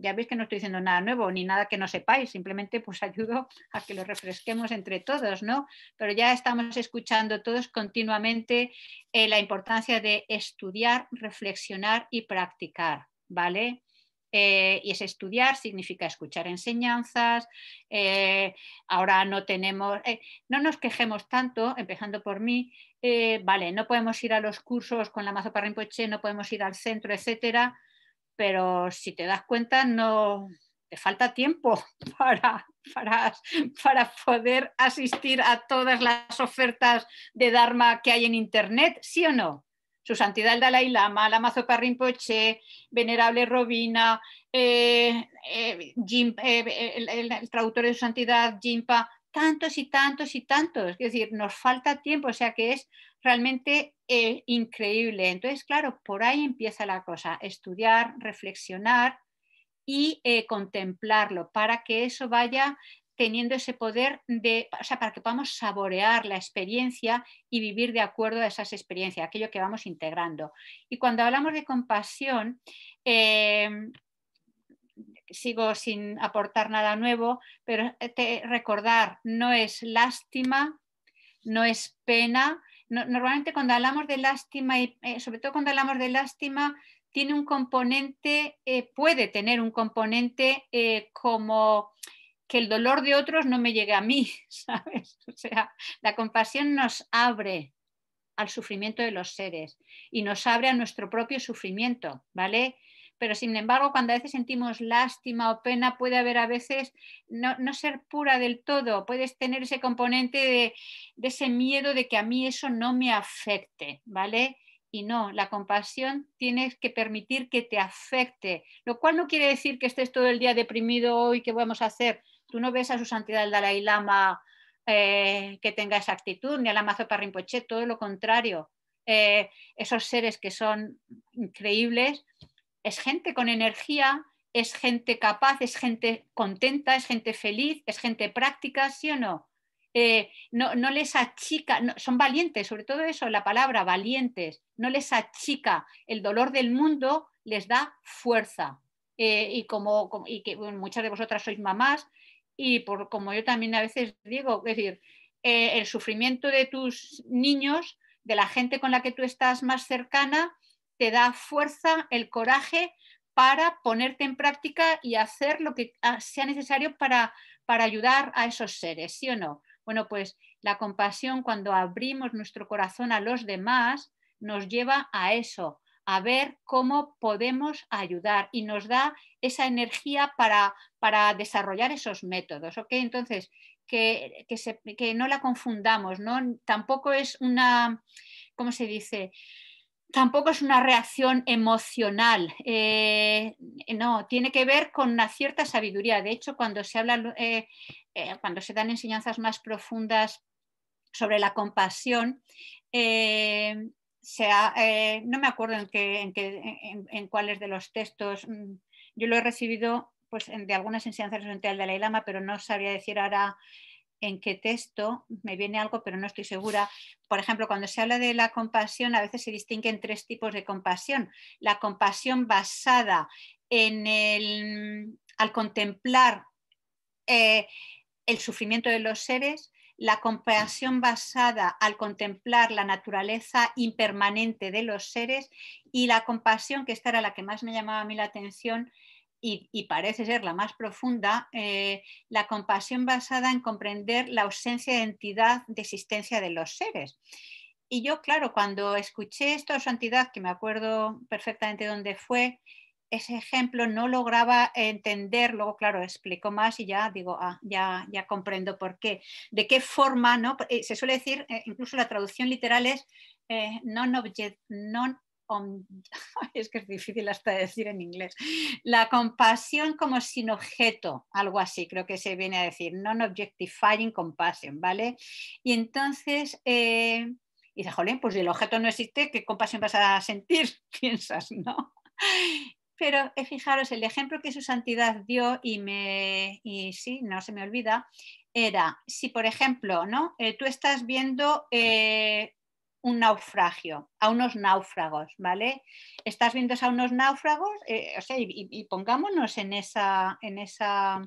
ya veis que no estoy diciendo nada nuevo ni nada que no sepáis, simplemente pues ayudo a que lo refresquemos entre todos, ¿no? Pero ya estamos escuchando todos continuamente eh, la importancia de estudiar, reflexionar y practicar, ¿vale? Eh, y es estudiar, significa escuchar enseñanzas. Eh, ahora no tenemos, eh, no nos quejemos tanto, empezando por mí, vale, no podemos ir a los cursos con la mazo para Rinpoche, no podemos ir al centro, etcétera, pero si te das cuenta, no, te falta tiempo para, poder asistir a todas las ofertas de Dharma que hay en Internet, ¿sí o no? su santidad el Dalai Lama, Lama Zopa Rinpoche, Venerable Robina, eh, eh, eh, el, traductor de su santidad, Jimpa, tantos y tantos y tantos. Es decir, nos falta tiempo, o sea que es realmente increíble. Entonces, claro, por ahí empieza la cosa, estudiar, reflexionar y contemplarlo para que eso vaya teniendo ese poder de, o para que podamos saborear la experiencia y vivir de acuerdo a esas experiencias, aquello que vamos integrando. Y cuando hablamos de compasión, em, sigo sin aportar nada nuevo, pero eh, recordar, no es lástima, no es pena. normalmente cuando hablamos de lástima, y, eh, sobre todo cuando hablamos de lástima, tiene un componente, eh, puede tener un componente como que el dolor de otros no me llegue a mí, ¿sabes? O sea, la compasión nos abre al sufrimiento de los seres y nos abre a nuestro propio sufrimiento, ¿vale? Pero sin embargo, cuando a veces sentimos lástima o pena, puede haber a veces no, ser pura del todo, puedes tener ese componente de, de ese miedo de que a mí eso no me afecte, ¿vale? y no, la compasión tienes que permitir que te afecte, lo cual no quiere decir que estés todo el día deprimido hoy, ¿qué vamos a hacer? Tú no ves a su santidad el Dalai Lama eh, que tenga esa actitud, ni a la para Rinpoche, todo lo contrario. Eh, esos seres que son increíbles, es gente con energía, es gente capaz, es gente contenta, es gente feliz, es gente práctica, ¿sí o no? Eh, no, les achica, son valientes, sobre todo eso, la palabra valientes, no les achica el dolor del mundo, les da fuerza. y como, muchas de vosotras sois mamás, y por, como yo también a veces digo, es decir, eh, el sufrimiento de tus niños, de la gente con la que tú estás más cercana, te da fuerza, el coraje para ponerte en práctica y hacer lo que ah, sea necesario para, para ayudar a esos seres, ¿sí o no? Bueno, pues la compasión cuando abrimos nuestro corazón a los demás nos lleva a eso, a ver cómo podemos ayudar y nos da esa energía para, para desarrollar esos métodos. ¿ok? Entonces, que, no la confundamos, ¿no? tampoco es una, ¿cómo se dice? Tampoco es una reacción emocional, eh, no, tiene que ver con una cierta sabiduría. De hecho, cuando se habla, eh, eh, cuando se dan enseñanzas más profundas sobre la compasión, eh, no me acuerdo en, qué, en, cuáles de los textos, mm, yo lo he recibido pues, de algunas enseñanzas de Dalai Lama, pero no sabría decir ahora en qué texto, me viene algo, pero no estoy segura. Por ejemplo, cuando se habla de la compasión, a veces se distinguen tres tipos de compasión. La compasión basada en el, al contemplar eh, el sufrimiento de los seres, la compasión basada al contemplar la naturaleza impermanente de los seres y la compasión, que esta era la que más me llamaba a mí la atención y, parece ser la más profunda, eh, la compasión basada en comprender la ausencia de entidad de existencia de los seres. Y yo, claro, cuando escuché esto de su entidad, que me acuerdo perfectamente dónde fue, ese ejemplo no lograba entender, luego claro, explico más y ya digo, ah, ya, ya comprendo por qué, de qué forma, ¿no? Eh, se suele decir, eh, incluso la traducción literal es non-object, eh, non es que es difícil hasta decir en inglés, la compasión como sin objeto, algo así creo que se viene a decir, non-objectifying compassion, ¿vale? Y entonces, y dice, pues si el objeto no existe, ¿qué compasión vas a sentir? Piensas, ¿no? Pero fijaros, el ejemplo que su santidad dio y, me, y sí, no se me olvida, era si, por ejemplo, ¿no? Eh, tú estás viendo eh, un naufragio, a unos náufragos, ¿vale? Estás viendo a unos náufragos, eh, y, y, pongámonos en esa, en esa,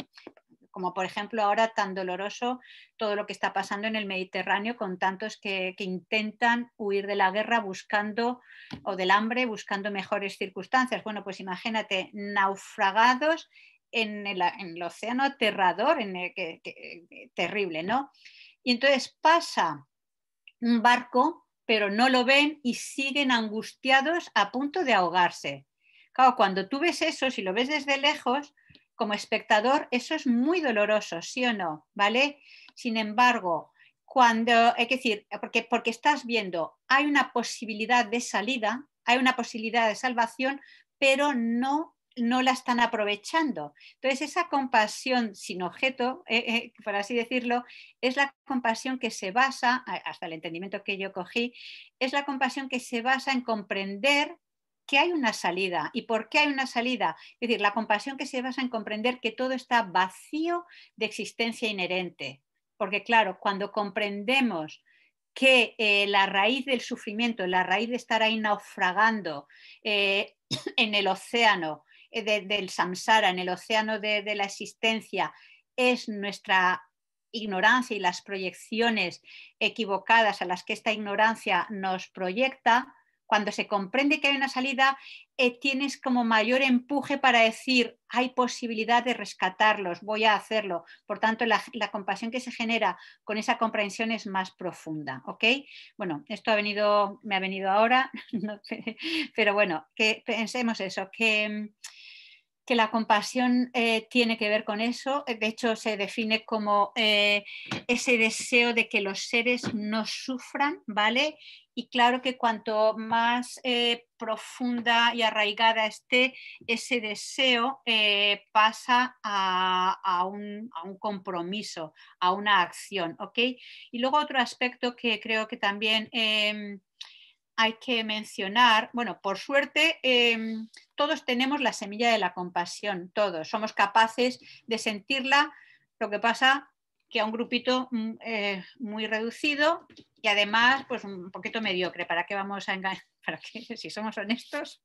como por ejemplo ahora tan doloroso todo lo que está pasando en el Mediterráneo con tantos que, intentan huir de la guerra buscando o del hambre buscando mejores circunstancias. Bueno, pues imagínate, naufragados en el, océano aterrador, en el, terrible, ¿no? Y entonces pasa un barco, pero no lo ven y siguen angustiados a punto de ahogarse. Claro, cuando tú ves eso, si lo ves desde lejos, como espectador eso es muy doloroso, ¿sí o no? ¿Vale? Sin embargo, cuando, hay que decir, porque, porque estás viendo, hay una posibilidad de salida, hay una posibilidad de salvación, pero no, no la están aprovechando. Entonces, esa compasión sin objeto, eh, eh, por así decirlo, es la compasión que se basa, hasta el entendimiento que yo cogí, es la compasión que se basa en comprender que hay una salida. ¿Y por qué hay una salida? Es decir, la compasión que se basa en comprender que todo está vacío de existencia inherente. Porque claro, cuando comprendemos que eh, la raíz del sufrimiento, la raíz de estar ahí naufragando eh, en el océano eh, del samsara, en el océano de la existencia, es nuestra ignorancia y las proyecciones equivocadas a las que esta ignorancia nos proyecta, cuando se comprende que hay una salida, eh, tienes como mayor empuje para decir, hay posibilidad de rescatarlos, voy a hacerlo. Por tanto, la, compasión que se genera con esa comprensión es más profunda, ¿ok? Bueno, esto ha venido, me ha venido ahora, pero bueno, que pensemos eso, que que la compasión eh, tiene que ver con eso. Eh, de hecho, se define como eh, ese deseo de que los seres no sufran, ¿vale? Y claro que cuanto más profunda y arraigada esté ese deseo, pasa a, un, a, un, compromiso, a una acción, ¿ok? Y luego otro aspecto que creo que también em, hay que mencionar, bueno, por suerte em, todos tenemos la semilla de la compasión, todos somos capaces de sentirla, lo que pasa que a un grupito mm, eh, muy reducido y además pues un poquito mediocre, ¿para qué vamos a engañar? ¿Para Si somos honestos,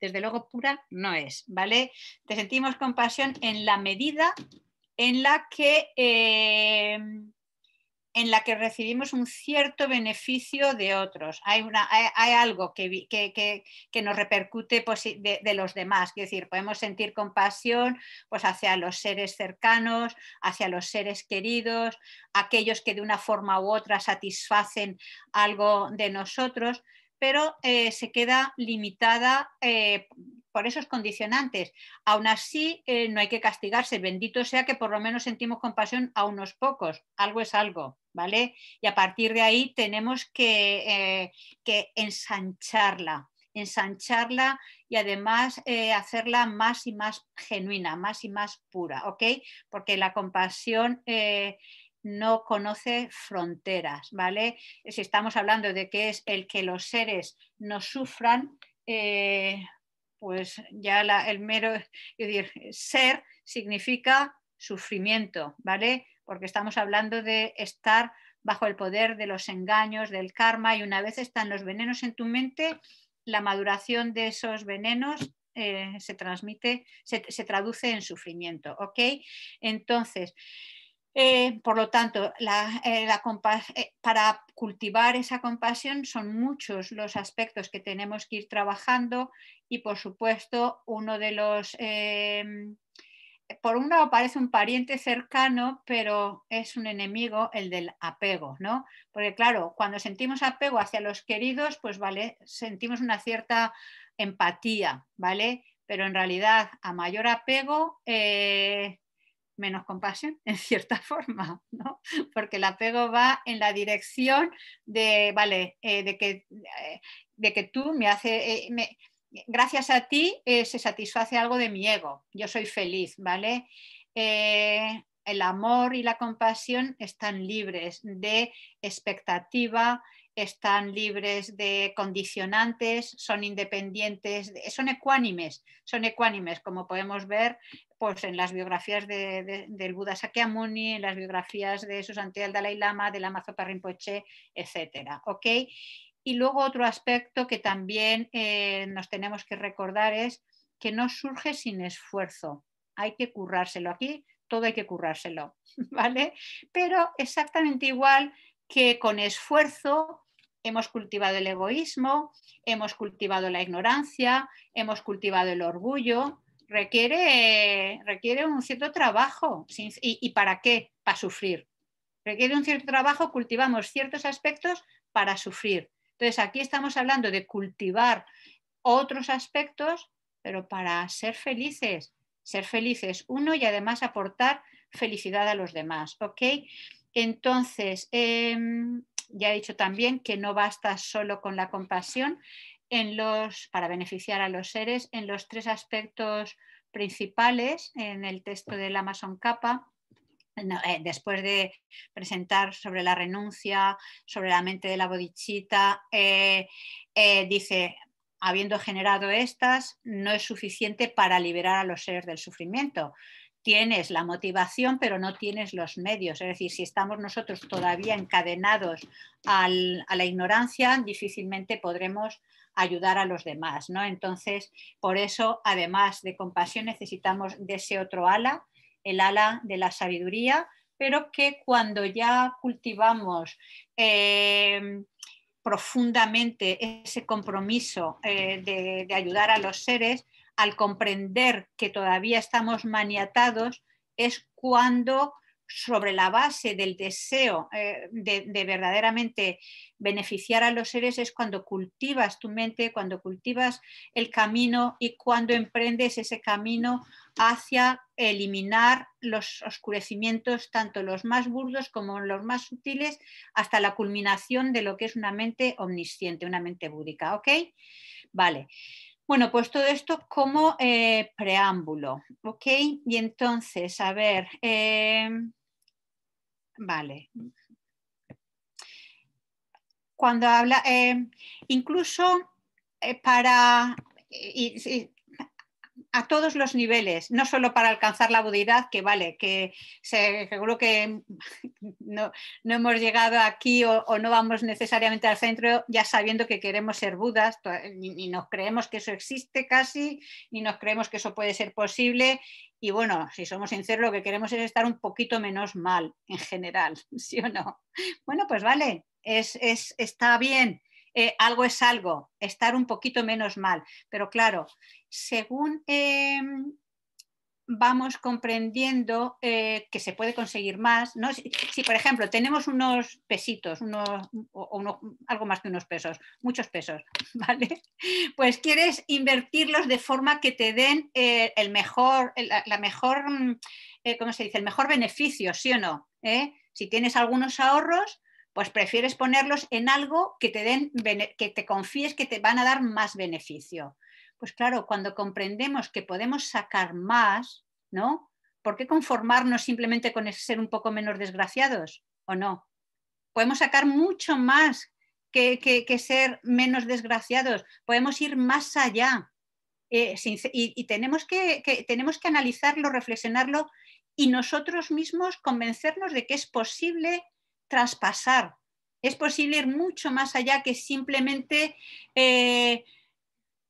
desde luego pura no es, ¿vale? Te sentimos compasión en la medida en la que... Em, en la que recibimos un cierto beneficio de otros. Hay, una, hay, algo que, que, nos repercute de, los demás. Es decir, podemos sentir compasión pues, hacia los seres cercanos, hacia los seres queridos, aquellos que de una forma u otra satisfacen algo de nosotros pero eh, se queda limitada eh, por esos condicionantes. Aún así, eh, no hay que castigarse. Bendito sea que por lo menos sentimos compasión a unos pocos. Algo es algo, ¿vale? Y a partir de ahí tenemos que, eh, ensancharla ensancharla y además eh, hacerla más y más genuina, más y más pura, ¿ok? Porque la compasión no conoce fronteras, ¿vale? Si estamos hablando de que es el que los seres no sufran, eh, pues ya el mero ser significa sufrimiento, ¿vale? Porque estamos hablando de estar bajo el poder de los engaños, del karma, y una vez están los venenos en tu mente, la maduración de esos venenos eh, se transmite, se, se, traduce en sufrimiento, ¿ok? Entonces, eh, por lo tanto, eh, eh, para cultivar esa compasión son muchos los aspectos que tenemos que ir trabajando y, por supuesto, uno de los... Em, por un lado parece un pariente cercano, pero es un enemigo el del apego, ¿no? Porque claro, cuando sentimos apego hacia los queridos, pues vale, sentimos una cierta empatía, ¿vale? Pero en realidad, a mayor apego, menos compasión, en cierta forma, ¿no? Porque el apego va en la dirección de, vale, eh, de, que, eh, de que tú me hace, eh, gracias a ti se satisface algo de mi ego, yo soy feliz, ¿vale? el amor y la compasión están libres de expectativa, están libres de condicionantes, son independientes, son ecuánimes, son ecuánimes, como podemos ver pues, en las biografías del Buda Sakyamuni, en las biografías de su santidad Dalai Lama, del Amazopa Rinpoche, etc. Y luego otro aspecto que también eh, nos tenemos que recordar es que no surge sin esfuerzo, hay que currárselo aquí, todo hay que currárselo, ¿vale? Pero exactamente igual que con esfuerzo hemos cultivado el egoísmo, hemos cultivado la ignorancia, hemos cultivado el orgullo. Requiere, requiere un cierto trabajo. y, ¿Y para qué? Para sufrir. Requiere un cierto trabajo, cultivamos ciertos aspectos para sufrir. Entonces, aquí estamos hablando de cultivar otros aspectos, pero para ser felices, ser felices uno y además aportar felicidad a los demás. ¿ok?, entonces, em, ya he dicho también que no basta solo con la compasión en los, para beneficiar a los seres en los tres aspectos principales en el texto del Amazon Capa. Eh, después de presentar sobre la renuncia, sobre la mente de la bodichita, eh, eh, dice, habiendo generado estas, no es suficiente para liberar a los seres del sufrimiento, tienes la motivación, pero no tienes los medios. Es decir, si estamos nosotros todavía encadenados a la ignorancia, difícilmente podremos ayudar a los demás, ¿no? Entonces, por eso, además de compasión, necesitamos de ese otro ala, el ala de la sabiduría, pero que cuando ya cultivamos eh, profundamente ese compromiso eh, de ayudar a los seres, al comprender que todavía estamos maniatados, es cuando sobre la base del deseo eh, de, de, verdaderamente beneficiar a los seres es cuando cultivas tu mente, cuando cultivas el camino y cuando emprendes ese camino hacia eliminar los oscurecimientos, tanto los más burdos como los más sutiles, hasta la culminación de lo que es una mente omnisciente, una mente búdica. ¿Ok? Vale. Bueno, pues todo esto como eh, preámbulo, ¿ok? Y entonces, a ver, eh, vale. Cuando habla, eh, incluso para, a todos los niveles, no solo para alcanzar la budidad, que vale, que seguro que no, no hemos llegado aquí o, no vamos necesariamente al centro ya sabiendo que queremos ser budas, ni nos creemos que eso existe casi, ni nos creemos que eso puede ser posible. Y bueno, si somos sinceros, lo que queremos es estar un poquito menos mal en general, ¿sí o no? Bueno, pues vale, es, es, está bien eh, algo es algo, estar un poquito menos mal. Pero claro, según eh, vamos comprendiendo eh, que se puede conseguir más, ¿no? si, por ejemplo tenemos unos pesitos, o, algo más que unos pesos, muchos pesos, ¿vale? Pues quieres invertirlos de forma que te den el mejor, mejor, mm, ¿cómo se dice? El mejor beneficio, ¿sí o no? Si tienes algunos ahorros, pues prefieres ponerlos en algo que te, den, que te confíes que te van a dar más beneficio. Pues claro, cuando comprendemos que podemos sacar más, ¿no? ¿Por qué conformarnos simplemente con ser un poco menos desgraciados o no? Podemos sacar mucho más que, ser menos desgraciados, podemos ir más allá. Eh, y, tenemos, tenemos que analizarlo, reflexionarlo y nosotros mismos convencernos de que es posible traspasar. Es posible ir mucho más allá que simplemente eh,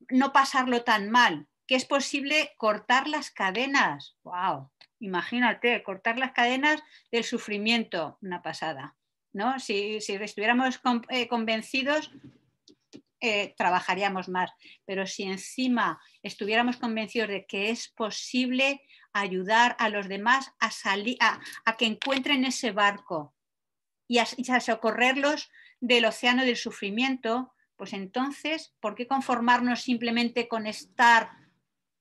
no pasarlo tan mal, que es posible cortar las cadenas. ¡Wow! Imagínate, cortar las cadenas del sufrimiento, una pasada. ¿no? Si, si estuviéramos eh, convencidos, eh, trabajaríamos más. Pero si encima estuviéramos convencidos de que es posible ayudar a los demás a, salir, a que encuentren ese barco, y a, socorrerlos del océano del sufrimiento, pues entonces, ¿por qué conformarnos simplemente con estar,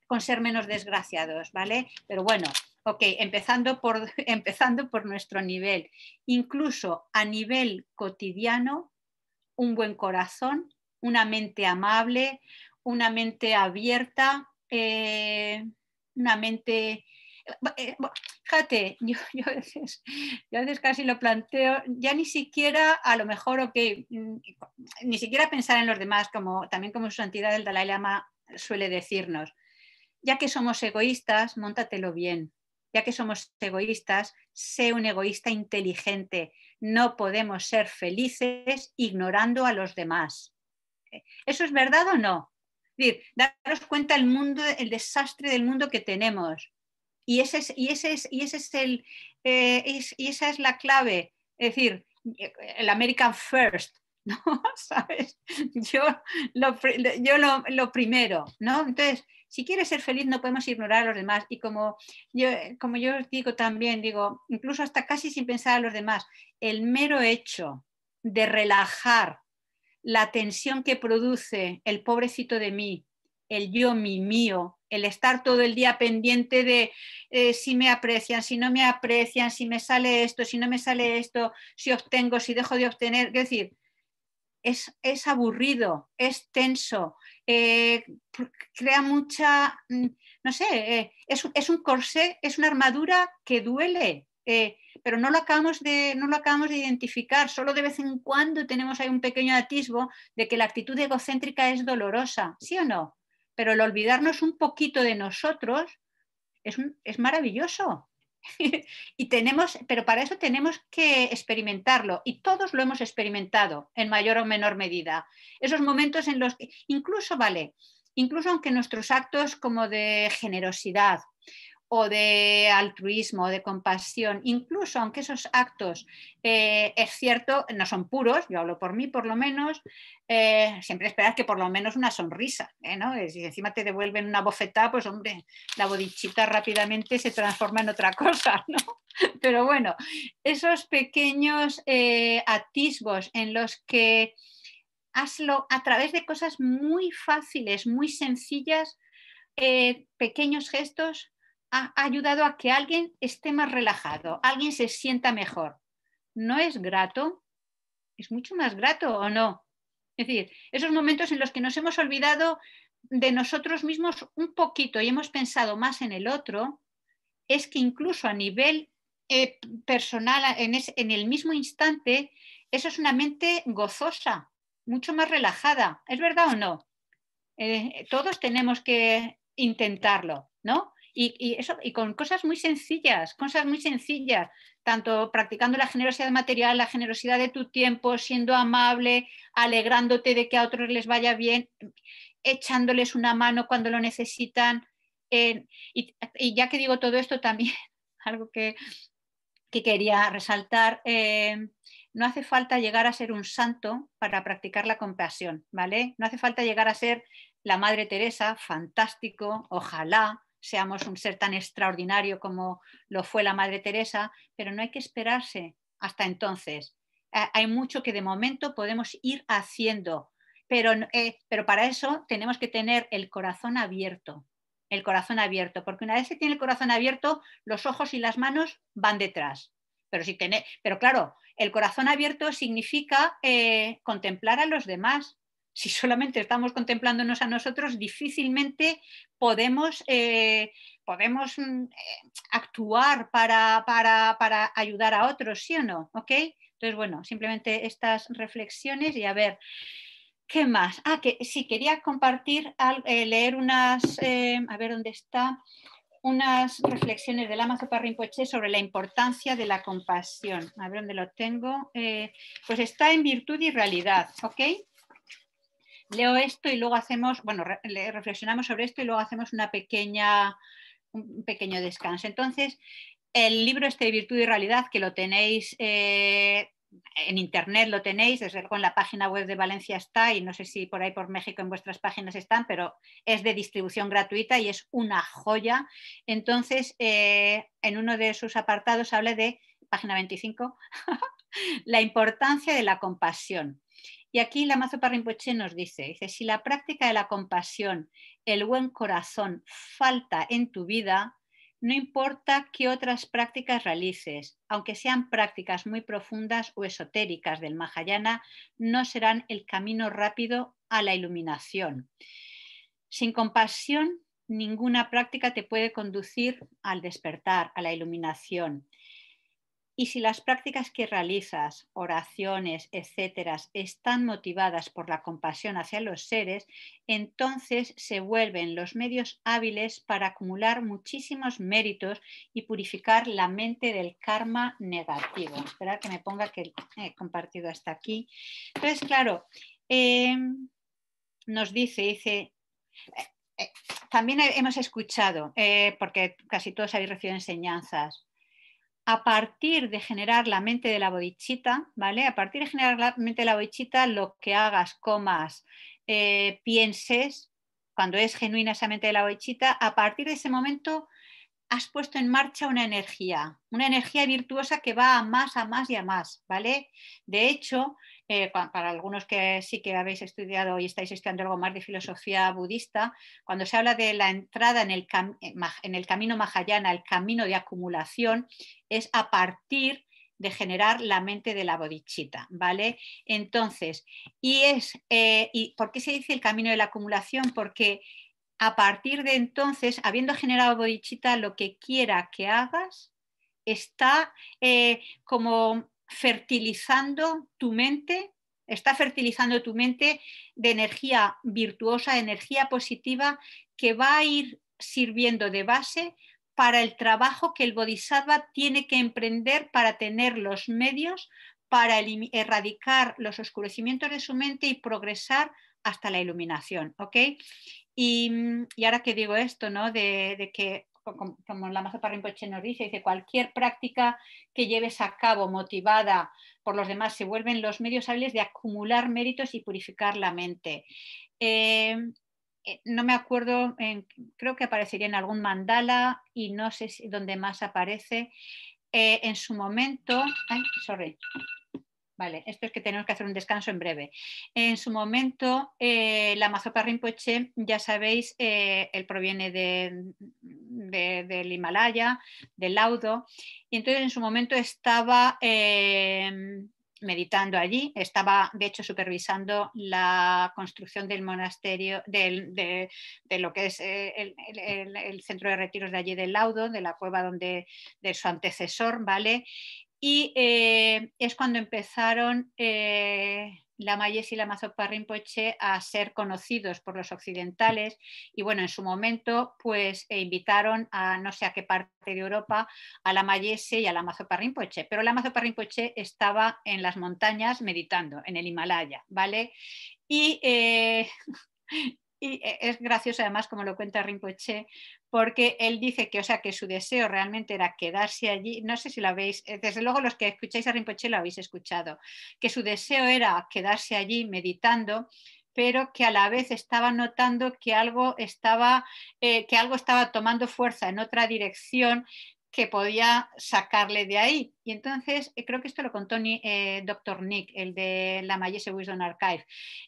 con ser menos desgraciados, ¿vale? Pero bueno, ok, empezando por, empezando por nuestro nivel. Incluso a nivel cotidiano, un buen corazón, una mente amable, una mente abierta, eh, una mente eh, fíjate, yo, a veces, casi lo planteo, ya ni siquiera, a lo mejor, mm, ni siquiera pensar en los demás, como también como su santidad el Dalai Lama suele decirnos, ya que somos egoístas, móntatelo bien, ya que somos egoístas, sé un egoísta inteligente, no podemos ser felices ignorando a los demás. Eh, ¿Eso es verdad o no? daros cuenta el mundo, el desastre del mundo que tenemos. Y, ese es, y, ese es, el, eh, y esa es la clave. Es decir, eh, el American First, ¿no? ¿Sabes? Yo, lo, yo lo, primero, ¿no? Entonces, si quieres ser feliz no podemos ignorar a los demás y como yo, como yo digo también, digo, incluso hasta casi sin pensar a los demás, el mero hecho de relajar la tensión que produce el pobrecito de mí, el yo, mi mío, el estar todo el día pendiente de eh, si me aprecian, si no me aprecian, si me sale esto, si no me sale esto, si obtengo, si dejo de obtener. Es decir, es, aburrido, es tenso, eh, crea mucha, mm, no sé, eh, es, un corsé, es una armadura que duele. pero no lo, acabamos de, no lo acabamos de identificar, solo de vez en cuando tenemos ahí un pequeño atisbo de que la actitud egocéntrica es dolorosa, ¿sí o no? pero el olvidarnos un poquito de nosotros es, maravilloso. y tenemos, pero para eso tenemos que experimentarlo y todos lo hemos experimentado en mayor o menor medida. Esos momentos en los que incluso, vale, incluso aunque nuestros actos como de generosidad o de altruismo, de compasión, incluso aunque esos actos, eh, es cierto, no son puros, yo hablo por mí por lo menos, eh, siempre esperas que por lo menos una sonrisa, ¿eh? ¿no? si encima te devuelven una bofetada, pues hombre, la bodichita rápidamente se transforma en otra cosa, ¿no? Pero bueno, esos pequeños atisbos en los que hazlo a través de cosas muy fáciles, muy sencillas, pequeños gestos ha ayudado a que alguien esté más relajado, alguien se sienta mejor. ¿No es grato? Es mucho más grato o no. Es decir, esos momentos en los que nos hemos olvidado de nosotros mismos un poquito y hemos pensado más en el otro, es que incluso a nivel eh, personal, en, el mismo instante, eso es una mente gozosa, mucho más relajada. ¿Es verdad o no? Eh, todos tenemos que intentarlo, ¿no? Y, eso, y con cosas muy sencillas, cosas muy sencillas, tanto practicando la generosidad material, la generosidad de tu tiempo, siendo amable, alegrándote de que a otros les vaya bien, echándoles una mano cuando lo necesitan. Eh, y, ya que digo todo esto, también algo que, quería resaltar. Eh, no hace falta llegar a ser un santo para practicar la compasión, ¿vale? No hace falta llegar a ser la Madre Teresa, fantástico, ojalá, seamos un ser tan extraordinario como lo fue la Madre Teresa, pero no hay que esperarse hasta entonces. Hay mucho que de momento podemos ir haciendo, pero, eh, pero para eso tenemos que tener el corazón abierto, el corazón abierto, porque una vez que tiene el corazón abierto, los ojos y las manos van detrás. Pero, si tiene, pero claro, el corazón abierto significa eh, contemplar a los demás, si solamente estamos contemplándonos a nosotros, difícilmente podemos, eh, podemos mm, eh, actuar para, para, ayudar a otros, ¿sí o no? ¿Ok? Entonces, bueno, simplemente estas reflexiones y a ver. ¿Qué más? Ah, que sí, quería compartir, eh, leer unas, a ver dónde está, unas reflexiones de Lama Zopa Rinpoche sobre la importancia de la compasión. A ver dónde lo tengo. pues está en virtud y realidad, ¿ok? leo esto y luego hacemos, bueno, reflexionamos sobre esto y luego hacemos una pequeña, un pequeño descanso. Entonces, el libro este de Virtud y Realidad, que lo tenéis eh, en internet, lo tenéis, desde luego en la página web de Valencia está, y no sé si por ahí por México en vuestras páginas están, pero es de distribución gratuita y es una joya. Entonces, eh, en uno de sus apartados habla de, página 25, la importancia de la compasión. Y aquí la Parrinpoche Rinpoche nos dice, dice, si la práctica de la compasión, el buen corazón falta en tu vida, no importa qué otras prácticas realices, aunque sean prácticas muy profundas o esotéricas del Mahayana, no serán el camino rápido a la iluminación. Sin compasión, ninguna práctica te puede conducir al despertar, a la iluminación. Y si las prácticas que realizas, oraciones, etcétera, están motivadas por la compasión hacia los seres, entonces se vuelven los medios hábiles para acumular muchísimos méritos y purificar la mente del karma negativo. Esperar que me ponga que he compartido hasta aquí. Entonces, claro, em, nos dice, dice, eh, eh, también hemos escuchado, eh, porque casi todos habéis recibido enseñanzas a partir de generar la mente de la bodichita, ¿vale? A partir de generar la mente de la bodichita, lo que hagas, comas, eh, pienses, cuando es genuina esa mente de la bodichita, a partir de ese momento has puesto en marcha una energía, una energía virtuosa que va a más, a más y a más, ¿vale? De hecho, eh, para algunos que sí que habéis estudiado y estáis estudiando algo más de filosofía budista, cuando se habla de la entrada en el, eh, camino Mahayana, el camino de acumulación, es a partir de generar la mente de la bodichita, ¿vale? Entonces, y es, eh, y ¿por qué se dice el camino de la acumulación? Porque a partir de entonces, habiendo generado bodichita, lo que quiera que hagas está como fertilizando tu mente, está fertilizando tu mente de energía virtuosa, energía positiva, que va a ir sirviendo de base para el trabajo que el bodhisattva tiene que emprender para tener los medios para erradicar los oscurecimientos de su mente y progresar hasta la iluminación, ¿ok? Y, ahora que digo esto, ¿no? De, de, que como la Mazopa Rinpoche nos dice, dice, cualquier práctica que lleves a cabo motivada por los demás se vuelven los medios hábiles de acumular méritos y purificar la mente. Eh, eh, no me acuerdo, creo que aparecería en algún mandala y no sé dónde más aparece. Eh, en su momento, ay, sorry, Vale, esto es que tenemos que hacer un descanso en breve. En su momento, eh, la mazopa Rinpoche, ya sabéis, eh, él proviene del Himalaya, del Laudo, y entonces en su momento estaba eh, meditando allí, estaba de hecho supervisando la construcción del monasterio, de, lo que es el, centro de retiros de allí del Laudo, de la cueva donde, de su antecesor, ¿vale? Y eh, es cuando empezaron eh, la mayese y la Mazopa Rinpoche a ser conocidos por los occidentales y bueno, en su momento pues e invitaron a no sé a qué parte de Europa a la Mayese y a la Mazopa pero la Mazopa estaba en las montañas meditando, en el Himalaya, ¿vale? Y eh, Y e, es gracioso además como lo cuenta Rinpoche, porque él dice que, o sea, que su deseo realmente era quedarse allí. No sé si lo habéis, eh, desde luego los que escucháis a Rinpoche lo habéis escuchado, que su deseo era quedarse allí meditando pero que a la vez estaba notando que algo estaba, eh, que algo estaba tomando fuerza en otra dirección que podía sacarle de ahí. Y entonces, eh, creo que esto lo contó eh, Dr. Nick, el de la Mayese Wisdom Archive.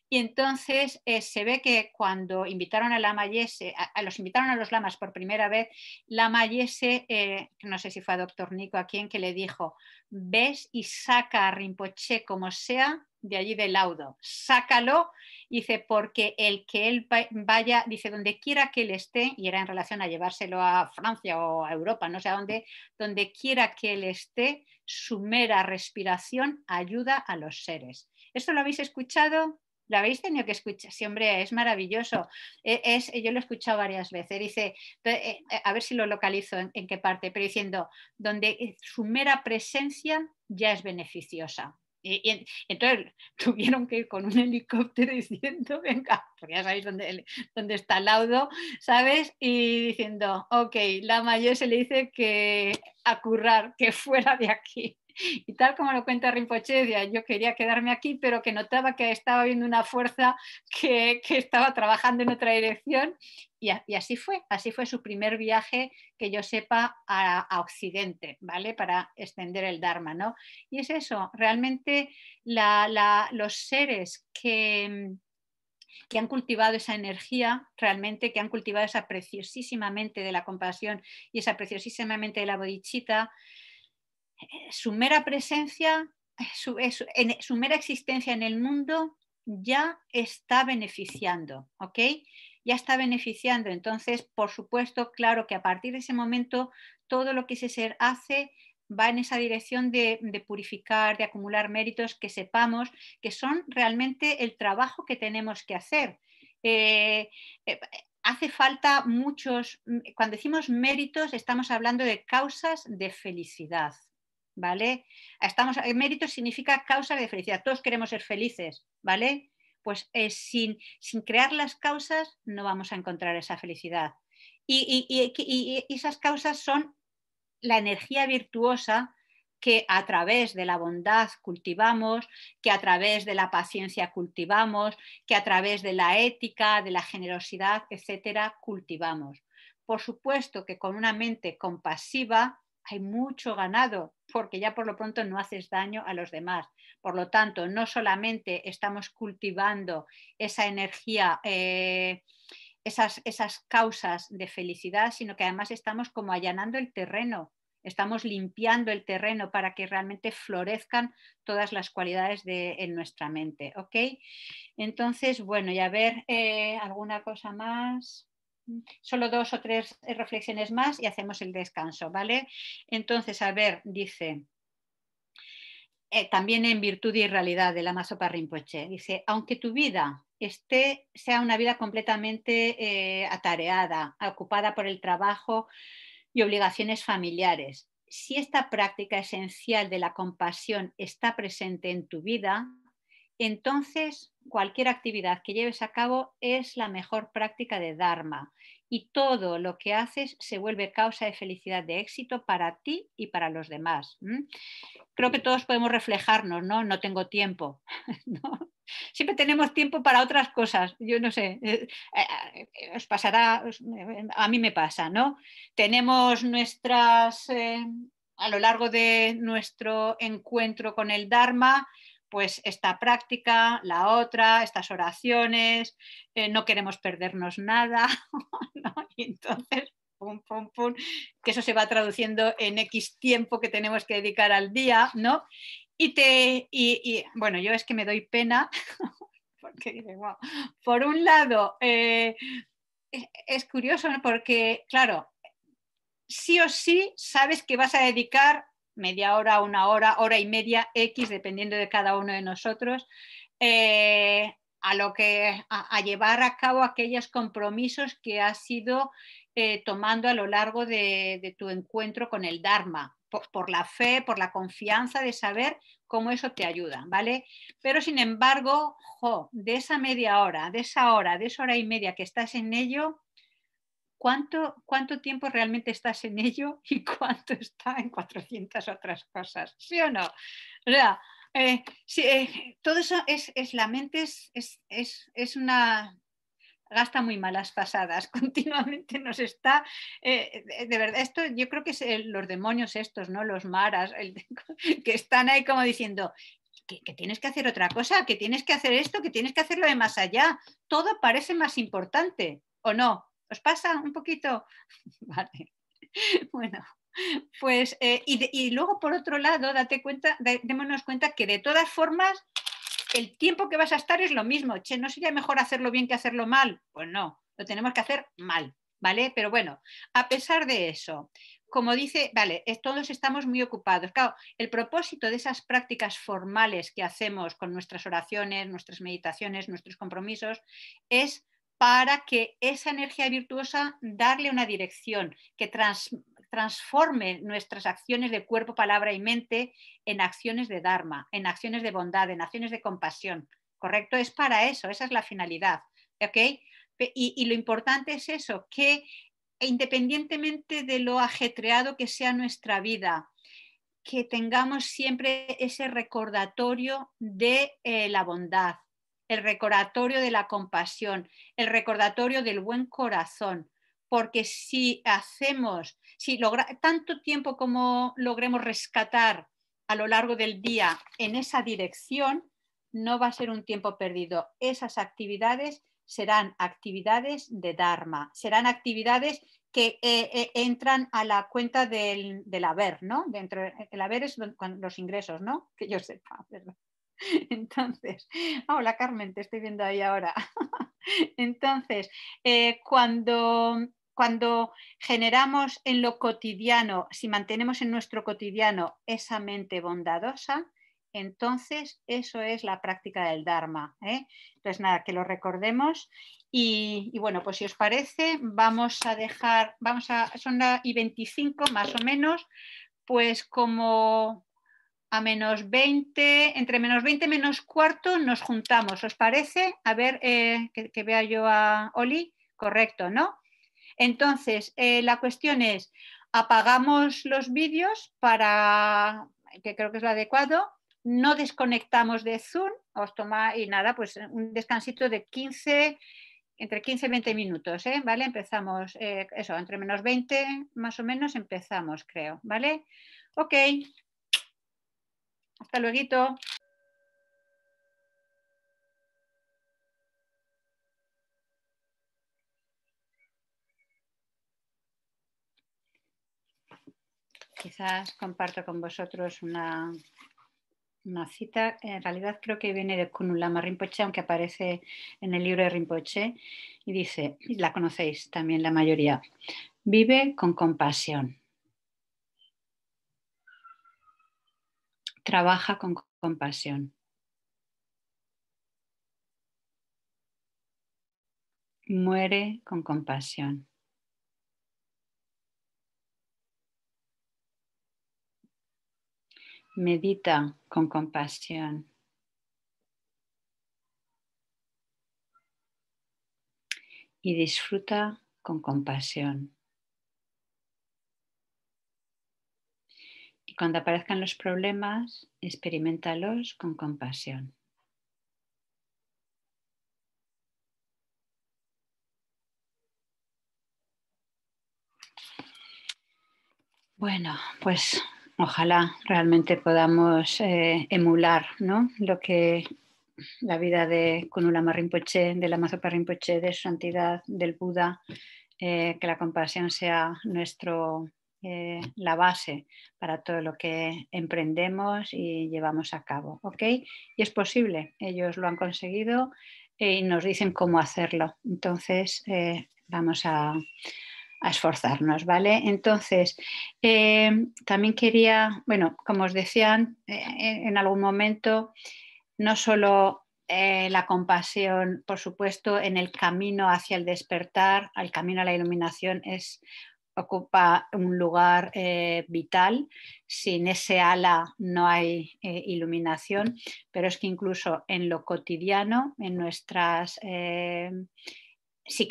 Y entonces eh, se ve que cuando invitaron a la Mayese, a, los invitaron a los lamas por primera vez, la Mayese, eh, no sé si fue a Dr. Nick o a quien, que le dijo, ves y saca a Rinpoche como sea de allí del laudo, sácalo, dice, porque el que él vaya, dice, donde quiera que él esté, y era en relación a llevárselo a Francia o a Europa, no sé a dónde, donde quiera que él esté, su mera respiración ayuda a los seres. ¿Esto lo habéis escuchado? ¿Lo habéis tenido que escuchar? Sí, hombre, es maravilloso. E, yo lo he escuchado varias veces. Dice, eh, eh, a ver si lo localizo en qué parte, pero diciendo, donde eh, su mera presencia ya es beneficiosa. Y, entonces tuvieron que ir con un helicóptero diciendo, venga, porque ya sabéis dónde, dónde está Laudo, ¿sabes? Y diciendo, ok, la mayor se le dice que acurrar, que fuera de aquí. Y tal como lo cuenta Rinpoche, yo quería quedarme aquí, pero que notaba que estaba viendo una fuerza que, estaba trabajando en otra dirección. Y, así fue, así fue su primer viaje, que yo sepa, a, Occidente, ¿vale? Para extender el Dharma, ¿no? Y es eso, realmente los seres que, que han cultivado esa energía realmente, que han cultivado esa preciosísima mente de la compasión y esa preciosísima mente de la bodichita, su mera presencia, su, mera existencia en el mundo ya está beneficiando, ¿ok? Ya está beneficiando. Entonces, por supuesto, claro que a partir de ese momento todo lo que ese ser hace va en esa dirección de, purificar, de acumular méritos que sepamos que son realmente el trabajo que tenemos que hacer. Eh, eh, hace falta muchos, cuando decimos méritos estamos hablando de causas de felicidad, ¿vale? Estamos, el eh, mérito significa causa de felicidad, todos queremos ser felices, ¿vale? Pues eh, sin, sin, crear las causas no vamos a encontrar esa felicidad. Y, y, y, y esas causas son la energía virtuosa que a través de la bondad cultivamos, que a través de la paciencia cultivamos, que a través de la ética, de la generosidad, etcétera, cultivamos. Por supuesto que con una mente compasiva hay mucho ganado porque ya por lo pronto no haces daño a los demás. Por lo tanto, no solamente estamos cultivando esa energía, eh, esas, esas causas de felicidad, sino que además estamos como allanando el terreno, estamos limpiando el terreno para que realmente florezcan todas las cualidades de, en nuestra mente. Okay. Entonces, bueno, y a ver, eh, ¿alguna cosa más? solo dos o tres reflexiones más y hacemos el descanso, ¿vale? Entonces, a ver, dice, eh, también en virtud y realidad de la Masopa Rinpoche, dice, aunque tu vida esté, sea una vida completamente eh, atareada, ocupada por el trabajo y obligaciones familiares, si esta práctica esencial de la compasión está presente en tu vida, entonces cualquier actividad que lleves a cabo es la mejor práctica de Dharma y todo lo que haces se vuelve causa de felicidad, de éxito para ti y para los demás. Creo que todos podemos reflejarnos, ¿no? No tengo tiempo. Siempre tenemos tiempo para otras cosas. Yo no sé, eh, eh, eh, os pasará, a mí me pasa, ¿no? Tenemos nuestras, a lo largo de nuestro encuentro con el Dharma, pues esta práctica, la otra, estas oraciones, eh, no queremos perdernos nada, ¿no? y entonces, pum, pum, pum, que eso se va traduciendo en X tiempo que tenemos que dedicar al día, ¿no? Y, te, y, bueno, yo es que me doy pena, porque por un lado, eh, e, es, curioso, porque, claro, sí o sí sabes que vas a dedicar media hora, una hora, hora y media X, dependiendo de cada uno de nosotros, eh, a lo que a, llevar a cabo aquellos compromisos que has ido eh, tomando a lo largo de, tu encuentro con el Dharma, por, por, la fe, por la confianza de saber cómo eso te ayuda, ¿vale? Pero sin embargo, de esa media hora, de esa hora, de esa hora y media que estás en ello, ¿Cuánto, tiempo realmente estás en ello y cuánto está en 400 otras cosas? ¿Sí o no? O sea, eh, eh, todo eso es, la mente, es, una gasta muy malas pasadas, continuamente nos está, eh, de, verdad, esto yo creo que es los demonios estos, ¿no? Los maras, que están ahí como diciendo, que, que, tienes que hacer otra cosa, que tienes que hacer esto, que tienes que hacerlo de más allá, todo parece más importante, ¿o no? ¿Os pasa un poquito? Vale. Bueno, pues eh, y, luego por otro lado, date cuenta, démonos cuenta que de todas formas el tiempo que vas a estar es lo mismo. Che, ¿no sería mejor hacerlo bien que hacerlo mal? Pues no, lo tenemos que hacer mal, ¿vale? Pero bueno, a pesar de eso, como dice, vale, eh, todos estamos muy ocupados. Claro, el propósito de esas prácticas formales que hacemos con nuestras oraciones, nuestras meditaciones, nuestros compromisos, es para que esa energía virtuosa darle una dirección, que transforme nuestras acciones de cuerpo, palabra y mente en acciones de Dharma, en acciones de bondad, en acciones de compasión. ¿Correcto? Es para eso, esa es la finalidad. ¿Ok? Y, lo importante es eso, que independientemente de lo ajetreado que sea nuestra vida, que tengamos siempre ese recordatorio de eh, la bondad, el recordatorio de la compasión, el recordatorio del buen corazón, porque si hacemos, si logra, tanto tiempo como logremos rescatar a lo largo del día en esa dirección, no va a ser un tiempo perdido. Esas actividades serán actividades de Dharma, serán actividades que eh, eh, entran a la cuenta del, haber, ¿no? Dentro, el haber es los ingresos, ¿no? Que yo sepa, ¿verdad? Entonces, hola Carmen, te estoy viendo ahí ahora. Entonces, eh, cuando, cuando generamos en lo cotidiano, si mantenemos en nuestro cotidiano esa mente bondadosa, entonces eso es la práctica del Dharma. ¿eh? Entonces, nada, que lo recordemos. Y, bueno, pues si os parece, vamos a dejar, vamos a, son las y 25 más o menos, pues como a menos 20, entre menos 20 y menos cuarto nos juntamos. ¿Os parece? A ver, eh, que, vea yo a Oli. Correcto, ¿no? Entonces, eh, la cuestión es, apagamos los vídeos para, que creo que es lo adecuado, no desconectamos de Zoom, os toma y nada, pues un descansito de 15, entre 15 y 20 minutos, ¿eh? ¿vale? Empezamos, eh, eso, entre menos 20 más o menos empezamos, creo, ¿vale? Ok. Hasta luego. Quizás comparto con vosotros una, una cita. En realidad creo que viene de Kunulama Rinpoche, aunque aparece en el libro de Rinpoche. Y dice, y la conocéis también la mayoría, vive con compasión. trabaja con compasión. Muere con compasión. Medita con compasión. Y disfruta con compasión. Cuando aparezcan los problemas, experimentalos con compasión. Bueno, pues ojalá realmente podamos eh, emular ¿no? lo que la vida de Kunulama Rinpoche, de la Mazopa Rinpoche, de su santidad, del Buda, eh, que la compasión sea nuestro eh, la base para todo lo que emprendemos y llevamos a cabo. ¿ok? Y es posible, ellos lo han conseguido y nos dicen cómo hacerlo. Entonces, eh, vamos a, esforzarnos, ¿vale? Entonces, eh, también quería, bueno, como os decían, en algún momento, no solo la compasión, por supuesto, en el camino hacia el despertar, al camino a la iluminación, es ocupa un lugar eh, vital. Sin ese ala no hay eh, iluminación, pero es que incluso en lo cotidiano, en nuestras... Eh, si,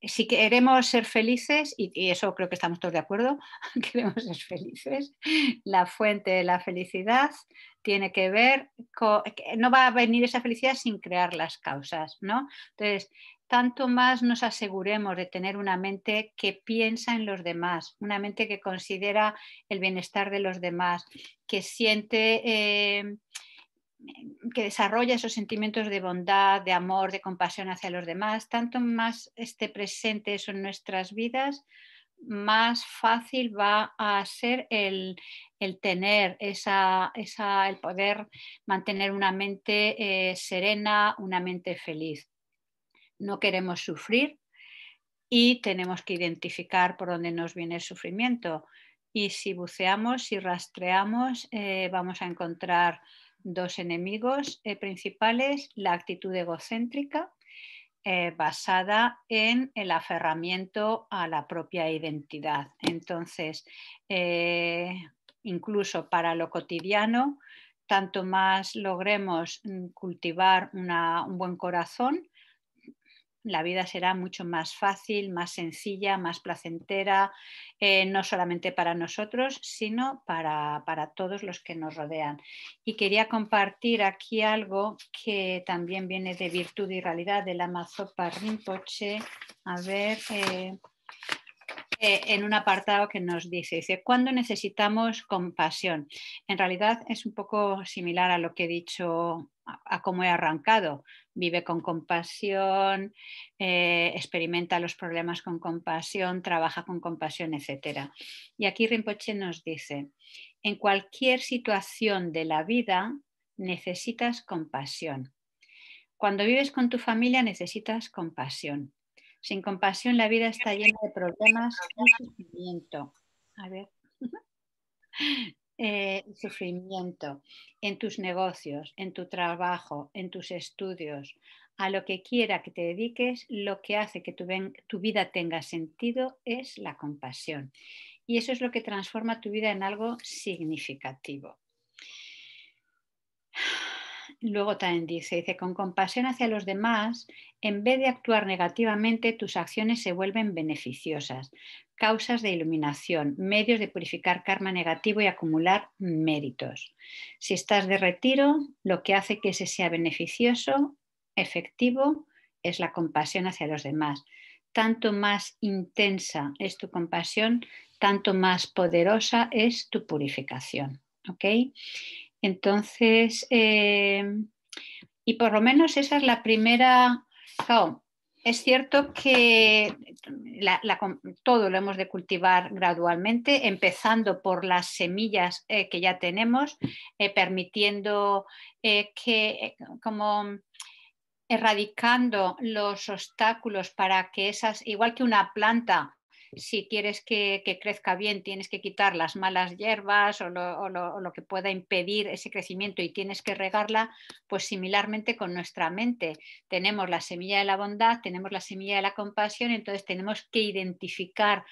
si, queremos ser felices, y, eso creo que estamos todos de acuerdo, queremos ser felices, la fuente de la felicidad tiene que ver con... No va a venir esa felicidad sin crear las causas, ¿no? Entonces, tanto más nos aseguremos de tener una mente que piensa en los demás, una mente que considera el bienestar de los demás, que siente... Eh, que desarrolla esos sentimientos de bondad, de amor, de compasión hacia los demás, tanto más esté presente eso en nuestras vidas, más fácil va a ser el, tener el poder mantener una mente eh, serena, una mente feliz no queremos sufrir y tenemos que identificar por dónde nos viene el sufrimiento. Y si buceamos, si rastreamos, eh, vamos a encontrar dos enemigos eh, principales, la actitud egocéntrica, eh, basada en el aferramiento a la propia identidad. Entonces, incluso para lo cotidiano, tanto más logremos mm, cultivar un buen corazón, la vida será mucho más fácil, más sencilla, más placentera, eh, no solamente para nosotros, sino para, para, todos los que nos rodean. Y quería compartir aquí algo que también viene de Virtud y Realidad de la Rinpoche. A ver, eh, eh, en un apartado que nos dice, dice, ¿cuándo necesitamos compasión? En realidad es un poco similar a lo que he dicho, a, cómo he arrancado. Vive con compasión, eh, experimenta los problemas con compasión, trabaja con compasión, etc. Y aquí Rinpoche nos dice, en cualquier situación de la vida necesitas compasión. Cuando vives con tu familia necesitas compasión sin compasión la vida está llena de problemas y sufrimiento. A ver. Eh, sufrimiento en tus negocios, en tu trabajo, en tus estudios, a lo que quiera que te dediques, lo que hace que tu vida tenga sentido es la compasión. Y eso es lo que transforma tu vida en algo significativo luego también dice, dice, con compasión hacia los demás, en vez de actuar negativamente, tus acciones se vuelven beneficiosas, causas de iluminación, medios de purificar karma negativo y acumular méritos. Si estás de retiro, lo que hace que ese sea beneficioso, efectivo, es la compasión hacia los demás. Tanto más intensa es tu compasión, tanto más poderosa es tu purificación. ¿ok?, entonces, eh, y por lo menos esa es la primera, es cierto que todo lo hemos de cultivar gradualmente, empezando por las semillas eh, que ya tenemos, eh, permitiendo que, como erradicando los obstáculos para que esas, igual que una planta si quieres que, crezca bien, tienes que quitar las malas hierbas o lo, que pueda impedir ese crecimiento y tienes que regarla, pues similarmente con nuestra mente. Tenemos la semilla de la bondad, tenemos la semilla de la compasión, entonces tenemos que identificar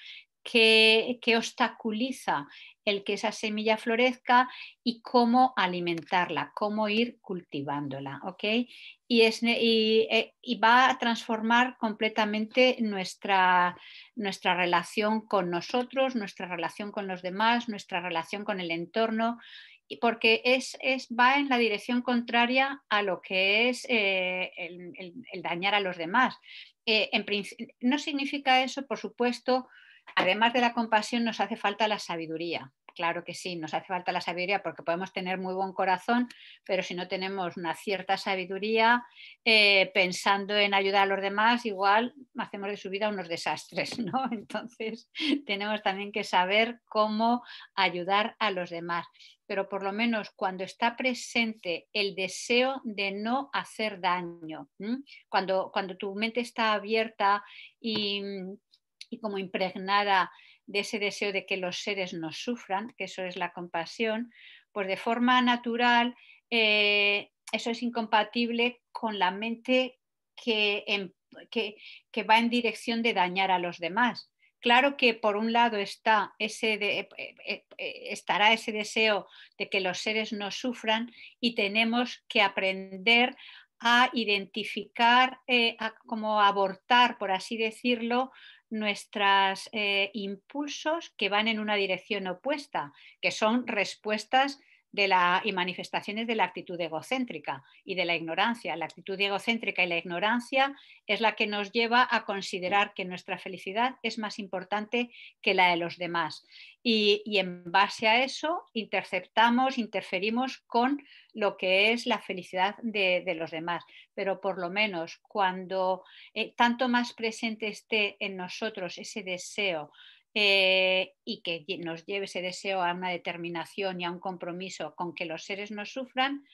que, obstaculiza el que esa semilla florezca y cómo alimentarla, cómo ir cultivándola, ¿ok? Eh, y, va a transformar completamente nuestra, nuestra, relación con nosotros, nuestra relación con los demás, nuestra relación con el entorno, porque es, va en la dirección contraria a lo que es eh, el, dañar a los demás. Eh, no significa eso, por supuesto, Además de la compasión, nos hace falta la sabiduría. Claro que sí, nos hace falta la sabiduría porque podemos tener muy buen corazón, pero si no tenemos una cierta sabiduría, eh, pensando en ayudar a los demás, igual hacemos de su vida unos desastres, ¿no? Entonces, tenemos también que saber cómo ayudar a los demás. Pero por lo menos cuando está presente el deseo de no hacer daño, cuando, cuando tu mente está abierta y y como impregnada de ese deseo de que los seres no sufran, que eso es la compasión, pues de forma natural eh, eso es incompatible con la mente em, que, que, va en dirección de dañar a los demás. Claro que por un lado está ese eh, eh, estará ese deseo de que los seres no sufran y tenemos que aprender a identificar, a como abortar, por así decirlo, nuestros eh, impulsos que van en una dirección opuesta, que son respuestas de la, y manifestaciones de la actitud egocéntrica y de la ignorancia. La actitud egocéntrica y la ignorancia es la que nos lleva a considerar que nuestra felicidad es más importante que la de los demás. Y, en base a eso interceptamos, interferimos con lo que es la felicidad de, de los demás. Pero por lo menos cuando eh, tanto más presente esté en nosotros ese deseo eh, y que nos lleve ese deseo a una determinación y a un compromiso con que los seres no sufran,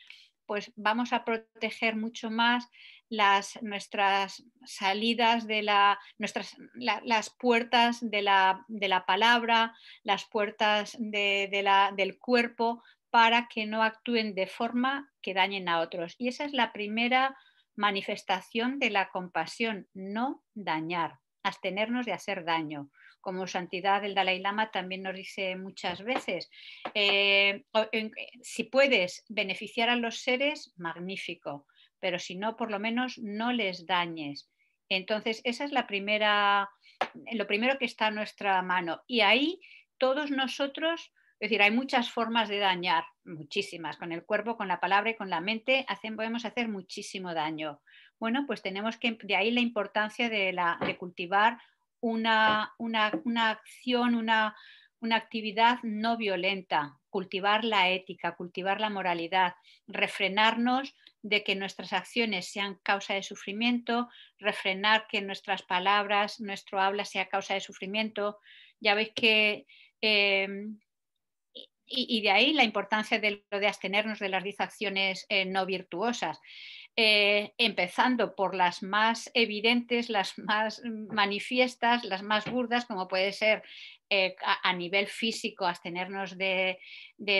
pues vamos a proteger mucho más las, nuestras salidas de la, nuestras, las puertas de la, de la, palabra, las puertas de la, del cuerpo para que no actúen de forma que dañen a otros. Y esa es la primera manifestación de la compasión, no dañar, abstenernos de hacer daño como santidad del Dalai Lama también nos dice muchas veces. Eh, si puedes beneficiar a los seres, magnífico, pero si no, por lo menos no les dañes. Entonces, esa es la primera, lo primero que está a nuestra mano. Y ahí todos nosotros es decir, hay muchas formas de dañar, muchísimas, con el cuerpo, con la palabra y con la mente, podemos hacer muchísimo daño. Bueno, pues tenemos que, de ahí la importancia de, la, de cultivar una, acción, una, actividad no violenta, cultivar la ética, cultivar la moralidad, refrenarnos de que nuestras acciones sean causa de sufrimiento, refrenar que nuestras palabras, nuestro habla sea causa de sufrimiento. Ya veis que... Eh, y, de ahí la importancia de lo de abstenernos de las 10 acciones eh, no virtuosas. Eh, empezando por las más evidentes, las más mm, manifiestas, las más burdas, como puede ser eh, a, nivel físico, abstenernos de,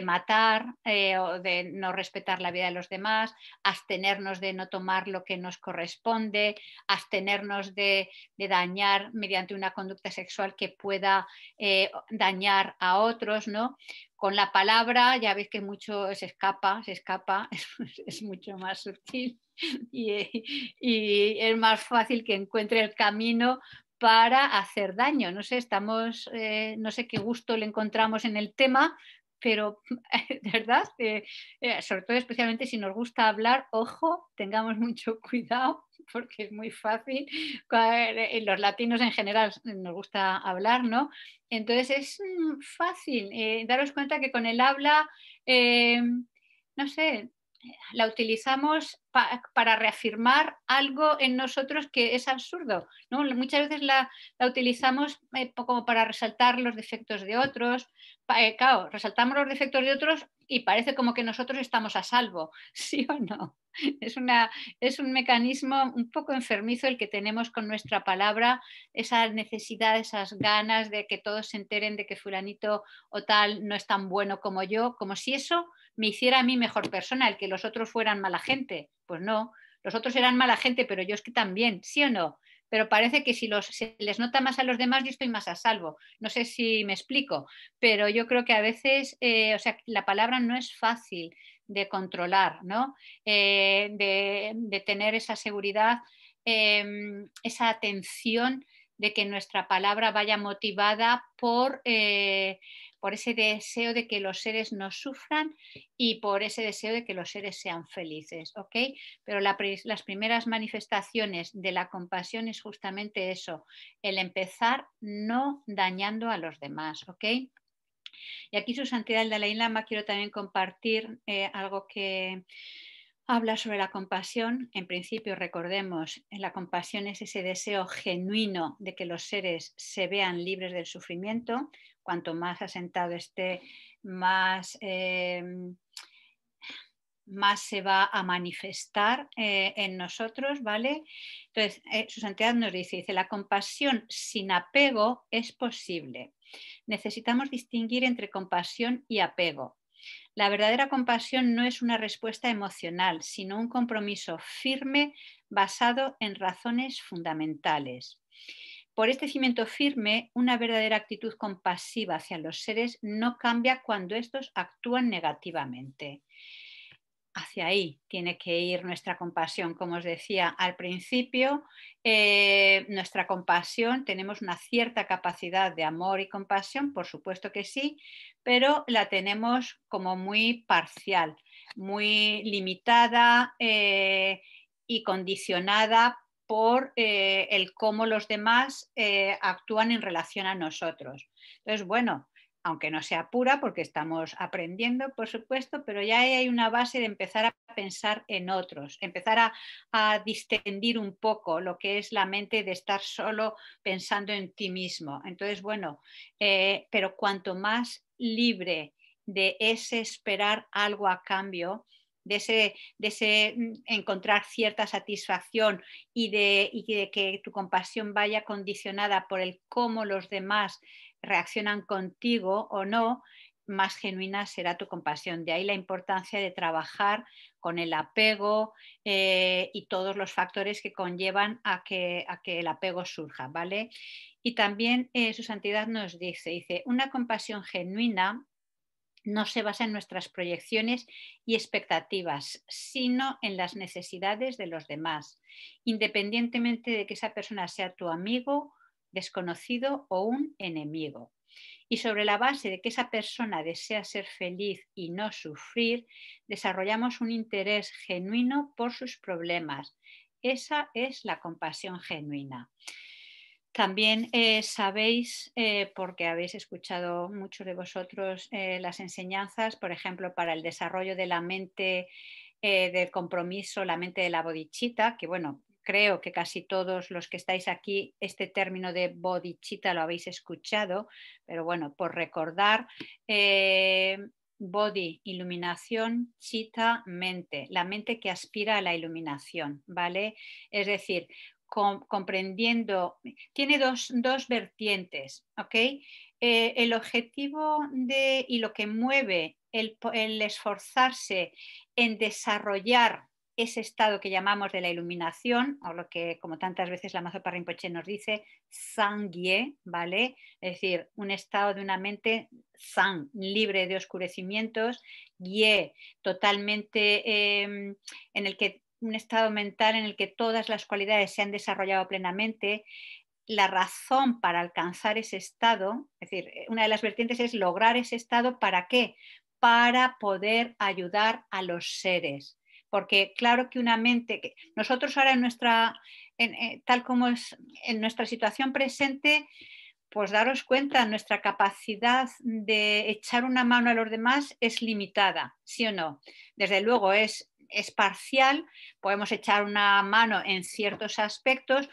matar eh, o de no respetar la vida de los demás, abstenernos de no tomar lo que nos corresponde, abstenernos de, dañar mediante una conducta sexual que pueda eh, dañar a otros, ¿no? Con la palabra, ya veis que mucho se escapa, se escapa, es mucho más sutil. Y, y, es más fácil que encuentre el camino para hacer daño. No sé, estamos, eh, no sé qué gusto le encontramos en el tema, pero de verdad, eh, eh, sobre todo especialmente si nos gusta hablar, ojo, tengamos mucho cuidado porque es muy fácil. Los latinos en general nos gusta hablar, ¿no? Entonces es mm, fácil daros cuenta que con el habla, no sé, la utilizamos para reafirmar algo en nosotros que es absurdo. ¿no? Muchas veces la, utilizamos eh, como para resaltar los defectos de otros. Eh, resaltamos los defectos de otros y parece como que nosotros estamos a salvo, ¿sí o no? Es, es un mecanismo un poco enfermizo el que tenemos con nuestra palabra, esa necesidad, esas ganas de que todos se enteren de que fulanito o tal no es tan bueno como yo, como si eso me hiciera a mí mejor persona, el que los otros fueran mala gente. Pues no, los otros eran mala gente, pero yo es que también, ¿sí o no? Pero parece que si los, se les nota más a los demás, yo estoy más a salvo. No sé si me explico, pero yo creo que a veces, eh, o sea, la palabra no es fácil de controlar, ¿no? Eh, de, tener esa seguridad, em, esa atención de que nuestra palabra vaya motivada por, eh, por ese deseo de que los seres no sufran y por ese deseo de que los seres sean felices, Pero las primeras manifestaciones de la compasión es justamente eso, el empezar no dañando a los demás, Y aquí su santidad el Dalai Lama quiero también compartir eh, algo que habla sobre la compasión. En principio, recordemos, la compasión es ese deseo genuino de que los seres se vean libres del sufrimiento, cuanto más asentado esté, más, em, más se va a manifestar eh, en nosotros, ¿vale? Entonces, eh, su santidad nos dice, dice, la compasión sin apego es posible. Necesitamos distinguir entre compasión y apego. La verdadera compasión no es una respuesta emocional, sino un compromiso firme basado en razones fundamentales. Por este cimiento firme, una verdadera actitud compasiva hacia los seres no cambia cuando estos actúan negativamente. Hacia ahí tiene que ir nuestra compasión. Como os decía al principio, eh, nuestra compasión, tenemos una cierta capacidad de amor y compasión, por supuesto que sí, pero la tenemos como muy parcial, muy limitada. Eh, y condicionada por eh, el cómo los demás eh, actúan en relación a nosotros. Entonces, bueno, aunque no sea pura, porque estamos aprendiendo, por supuesto, pero ya hay una base de empezar a pensar en otros, empezar a, distendir un poco lo que es la mente de estar solo pensando en ti mismo. Entonces, bueno, eh, pero cuanto más libre de ese esperar algo a cambio, de ese, mm, encontrar cierta satisfacción y de, que tu compasión vaya condicionada por el cómo los demás reaccionan contigo o no, más genuina será tu compasión. De ahí la importancia de trabajar con el apego eh, y todos los factores que conllevan a que, el apego surja, ¿vale? Y también eh, su santidad nos dice, dice, una compasión genuina no se basa en nuestras proyecciones y expectativas, sino en las necesidades de los demás, independientemente de que esa persona sea tu amigo, desconocido o un enemigo. Y sobre la base de que esa persona desea ser feliz y no sufrir, desarrollamos un interés genuino por sus problemas. Esa es la compasión genuina. También eh, sabéis, eh, porque habéis escuchado muchos de vosotros eh, las enseñanzas, por ejemplo, para el desarrollo de la mente del compromiso, la mente de la bodichita, que bueno, creo que casi todos los que estáis aquí, este término de bodichita lo habéis escuchado, pero bueno, por recordar, body, iluminación, chita, mente, la mente que aspira a la iluminación, ¿vale? Es decir, comprendiendo, tiene dos, dos vertientes, ¿ok? Eh, el objetivo de, y lo que mueve el, esforzarse en desarrollar ese estado que llamamos de la iluminación, o lo que, como tantas veces la mazo Rinpoche nos dice, sangye, ¿vale? Es decir, un estado de una mente san, libre de oscurecimientos, ye, totalmente em, en el que un estado mental en el que todas las cualidades se han desarrollado plenamente, la razón para alcanzar ese estado, es decir, eh, una de las vertientes es lograr ese estado, ¿para qué? Para poder ayudar a los seres. Porque claro que una mente, que nosotros ahora en nuestra, eh, tal como es en nuestra situación presente, pues daros cuenta, nuestra capacidad de echar una mano a los demás es limitada, ¿sí o no? Desde luego es es parcial, podemos echar una mano en ciertos aspectos.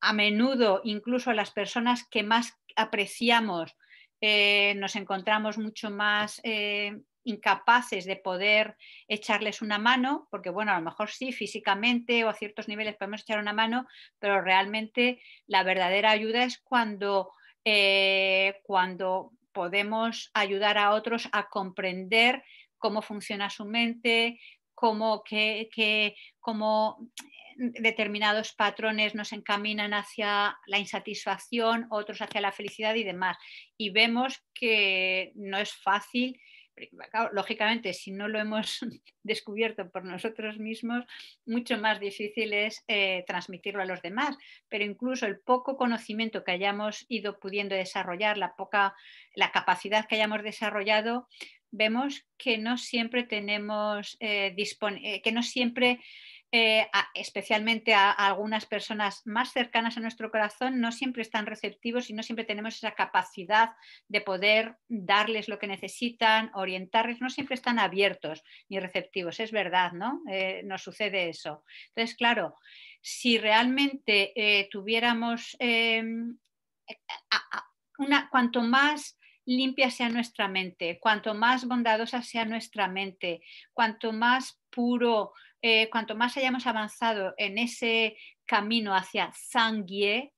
A menudo, incluso las personas que más apreciamos, eh, nos encontramos mucho más eh, incapaces de poder echarles una mano, porque bueno, a lo mejor sí, físicamente o a ciertos niveles podemos echar una mano, pero realmente la verdadera ayuda es cuando, eh, cuando podemos ayudar a otros a comprender cómo funciona su mente, cómo que, mm, determinados patrones nos encaminan hacia la insatisfacción, otros hacia la felicidad y demás. Y vemos que no es fácil lógicamente, si no lo hemos descubierto por nosotros mismos, mucho más difícil es eh, transmitirlo a los demás. Pero incluso el poco conocimiento que hayamos ido pudiendo desarrollar, la poca la capacidad que hayamos desarrollado, vemos que no siempre tenemos, eh, eh que no siempre, eh, especialmente a, algunas personas más cercanas a nuestro corazón, no siempre están receptivos y no siempre tenemos esa capacidad de poder darles lo que necesitan, orientarles, no siempre están abiertos ni receptivos, es verdad, ¿no? Eh, nos sucede eso. Entonces, claro, si realmente tuviéramos... Em, una, cuanto más limpia sea nuestra mente, cuanto más bondadosa sea nuestra mente, cuanto más puro, eh, cuanto más hayamos avanzado en ese camino hacia Sangye,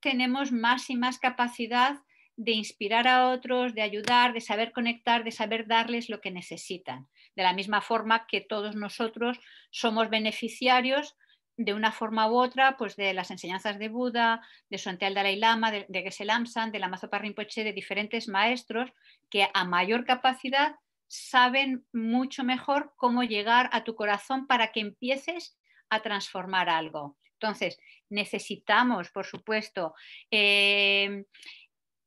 tenemos más y más capacidad de inspirar a otros, de ayudar, de saber conectar, de saber darles lo que necesitan. De la misma forma que todos nosotros somos beneficiarios de una forma u otra, pues de las enseñanzas de Buda, de su al Dalai Lama, de, de Geshe san de Lamazopa Rinpoche, de diferentes maestros que a mayor capacidad saben mucho mejor cómo llegar a tu corazón para que empieces a transformar algo. Entonces, necesitamos, por supuesto, eh,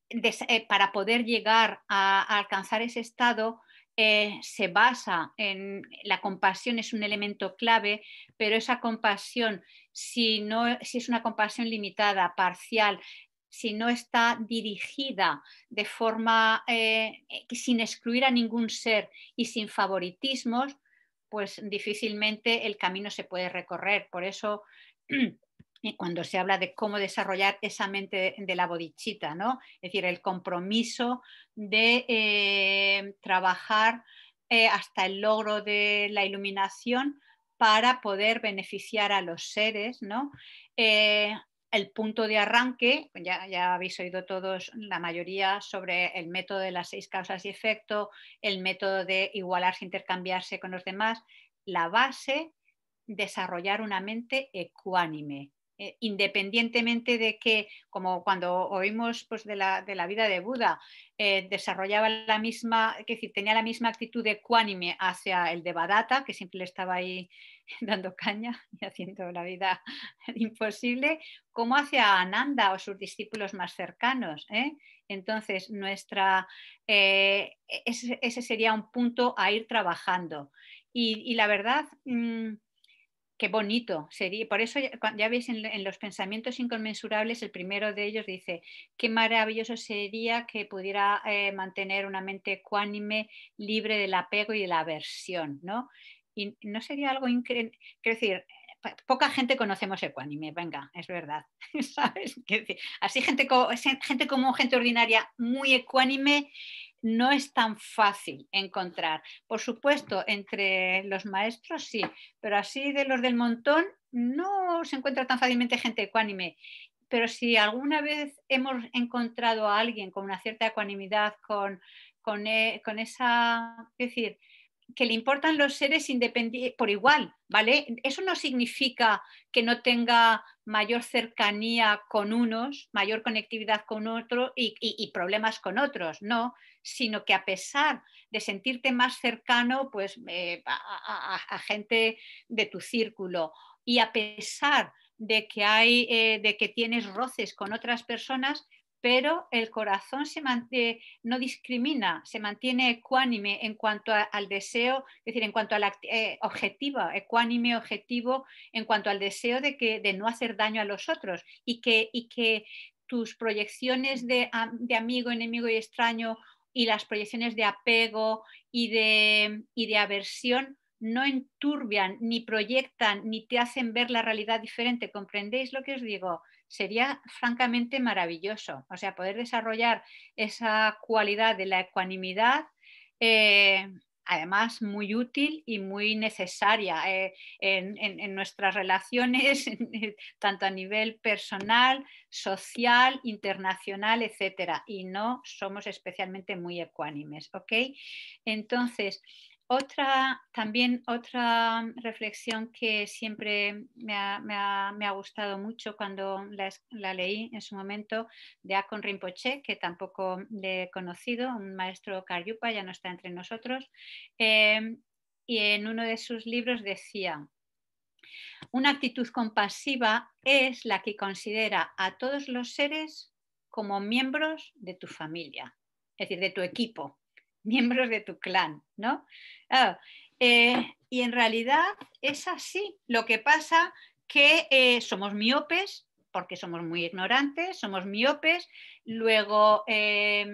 eh, para poder llegar a alcanzar ese estado, eh, se basa en la compasión, es un elemento clave, pero esa compasión, si, no, si es una compasión limitada, parcial, si no está dirigida de forma eh, eh, sin excluir a ningún ser y sin favoritismos, pues difícilmente el camino se puede recorrer. Por eso cuando se habla de cómo desarrollar esa mente de la bodichita, Es decir, el compromiso de eh, trabajar eh, hasta el logro de la iluminación para poder beneficiar a los seres, eh, el punto de arranque, ya, ya, habéis oído todos la mayoría sobre el método de las seis causas y efecto, el método de igualarse, intercambiarse con los demás, la base, desarrollar una mente ecuánime, eh, independientemente de que, como cuando oímos pues, de, la, de, la, vida de Buda, eh, desarrollaba la misma, es decir, tenía la misma actitud ecuánime hacia el de badata que siempre le estaba ahí dando caña y haciendo la vida imposible, como hacia Ananda o sus discípulos más cercanos. ¿eh? Entonces, nuestra, e-, ese, sería un punto a ir trabajando. Y, la verdad... Mm, qué bonito sería. Por eso ya, veis en, los pensamientos inconmensurables, el primero de ellos dice, qué maravilloso sería que pudiera eh, mantener una mente ecuánime, libre del apego y de la aversión, ¿no? Y no sería algo increíble, quiero decir, poca gente conocemos ecuánime, venga, es verdad, así gente, común, como gente ordinaria, muy ecuánime no es tan fácil encontrar. Por supuesto, entre los maestros sí, pero así de los del montón no se encuentra tan fácilmente gente ecuánime. Pero si alguna vez hemos encontrado a alguien con una cierta ecuanimidad, con, eh, esa, es decir, que le importan los seres independientes por igual, ¿vale? Eso no significa que no tenga mayor cercanía con unos, mayor conectividad con otros y, problemas con otros, no, sino que a pesar de sentirte más cercano pues, eh, a, gente de tu círculo y a pesar de que, hay, eh, de que tienes roces con otras personas, pero el corazón no discrimina, se mantiene ecuánime en cuanto al deseo, es decir, en cuanto al eh, objetivo, ecuánime objetivo, en cuanto al deseo de, no hacer daño a los otros y que, tus proyecciones de, amigo, enemigo y extraño y las proyecciones de apego y de aversión no enturbian, ni proyectan, ni te hacen ver la realidad diferente. ¿Comprendéis lo que os digo? sería francamente maravilloso. O sea, poder desarrollar esa cualidad de la ecuanimidad. Eh, además muy útil y muy necesaria eh, en, nuestras relaciones, tanto a nivel personal, social, internacional, etcétera. Y no somos especialmente muy ecuánimes, ¿ok? Entonces, otra, también otra mm, reflexión que siempre me ha, gustado mucho cuando la, leí en su momento de Akon Rinpoche, que tampoco le he conocido, un maestro Karyupa, ya no está entre nosotros, eh, y en uno de sus libros decía, una actitud compasiva es la que considera a todos los seres como miembros de tu familia, es decir, de tu equipo, miembros de tu clan, ¿no? Ah, eh, y en realidad es así. Lo que pasa que eh, somos miopes, porque somos muy ignorantes, somos miopes, luego eh,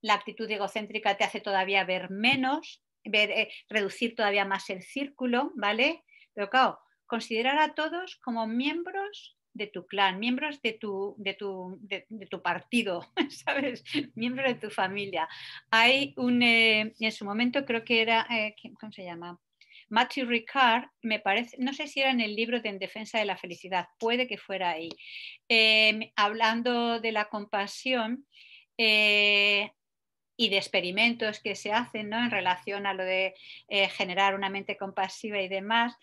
la actitud egocéntrica te hace todavía ver menos, ver, reducir todavía más el círculo, ¿vale? Pero claro, considerar a todos como miembros de tu clan, miembros de tu, de tu, de, tu partido, ¿sabes? Miembros de tu familia. Hay un, eh, en su momento creo que era, eh, ¿cómo se llama? Matthew Ricard, me parece, no sé si era en el libro de En Defensa de la Felicidad, puede que fuera ahí, eh, hablando de la compasión, y de experimentos que se hacen en relación a lo de eh, generar una mente compasiva y demás,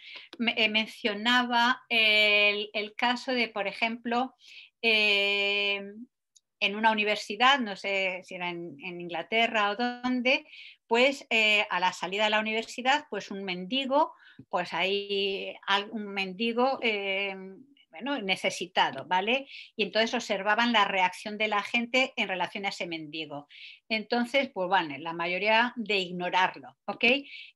eh, mencionaba el, caso de, por ejemplo, eh, en una universidad, no sé si era en, en Inglaterra o dónde, pues a la salida de la universidad, pues un mendigo, pues ahí un mendigo bueno, necesitado, ¿vale? Y entonces observaban la reacción de la gente en relación a ese mendigo. Entonces, pues bueno, la mayoría de ignorarlo, ¿ok?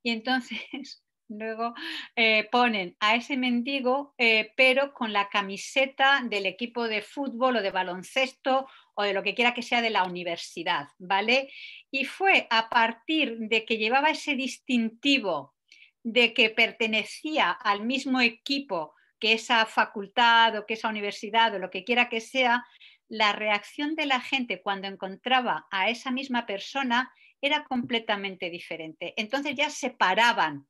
Y entonces luego eh, ponen a ese mendigo, eh, pero con la camiseta del equipo de fútbol o de baloncesto o de lo que quiera que sea de la universidad, ¿vale? Y fue a partir de que llevaba ese distintivo de que pertenecía al mismo equipo que esa facultad o que esa universidad o lo que quiera que sea, la reacción de la gente cuando encontraba a esa misma persona era completamente diferente. Entonces ya se paraban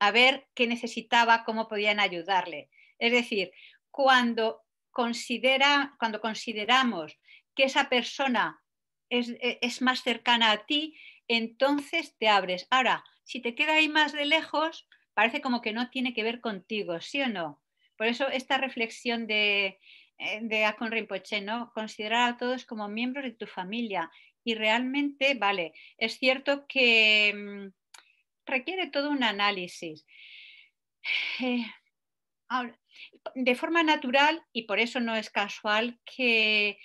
a ver qué necesitaba, cómo podían ayudarle. Es decir, cuando, considera, cuando consideramos que esa persona es, e, es, más cercana a ti, entonces te abres. Ahora, si te queda ahí más de lejos, parece como que no tiene que ver contigo, ¿sí o no? Por eso esta reflexión de, eh, de Akon Rinpoche, ¿no? Considerar a todos como miembros de tu familia. Y realmente, vale, es cierto que mm, requiere todo un análisis. Eh, de forma natural, y por eso no es casual, que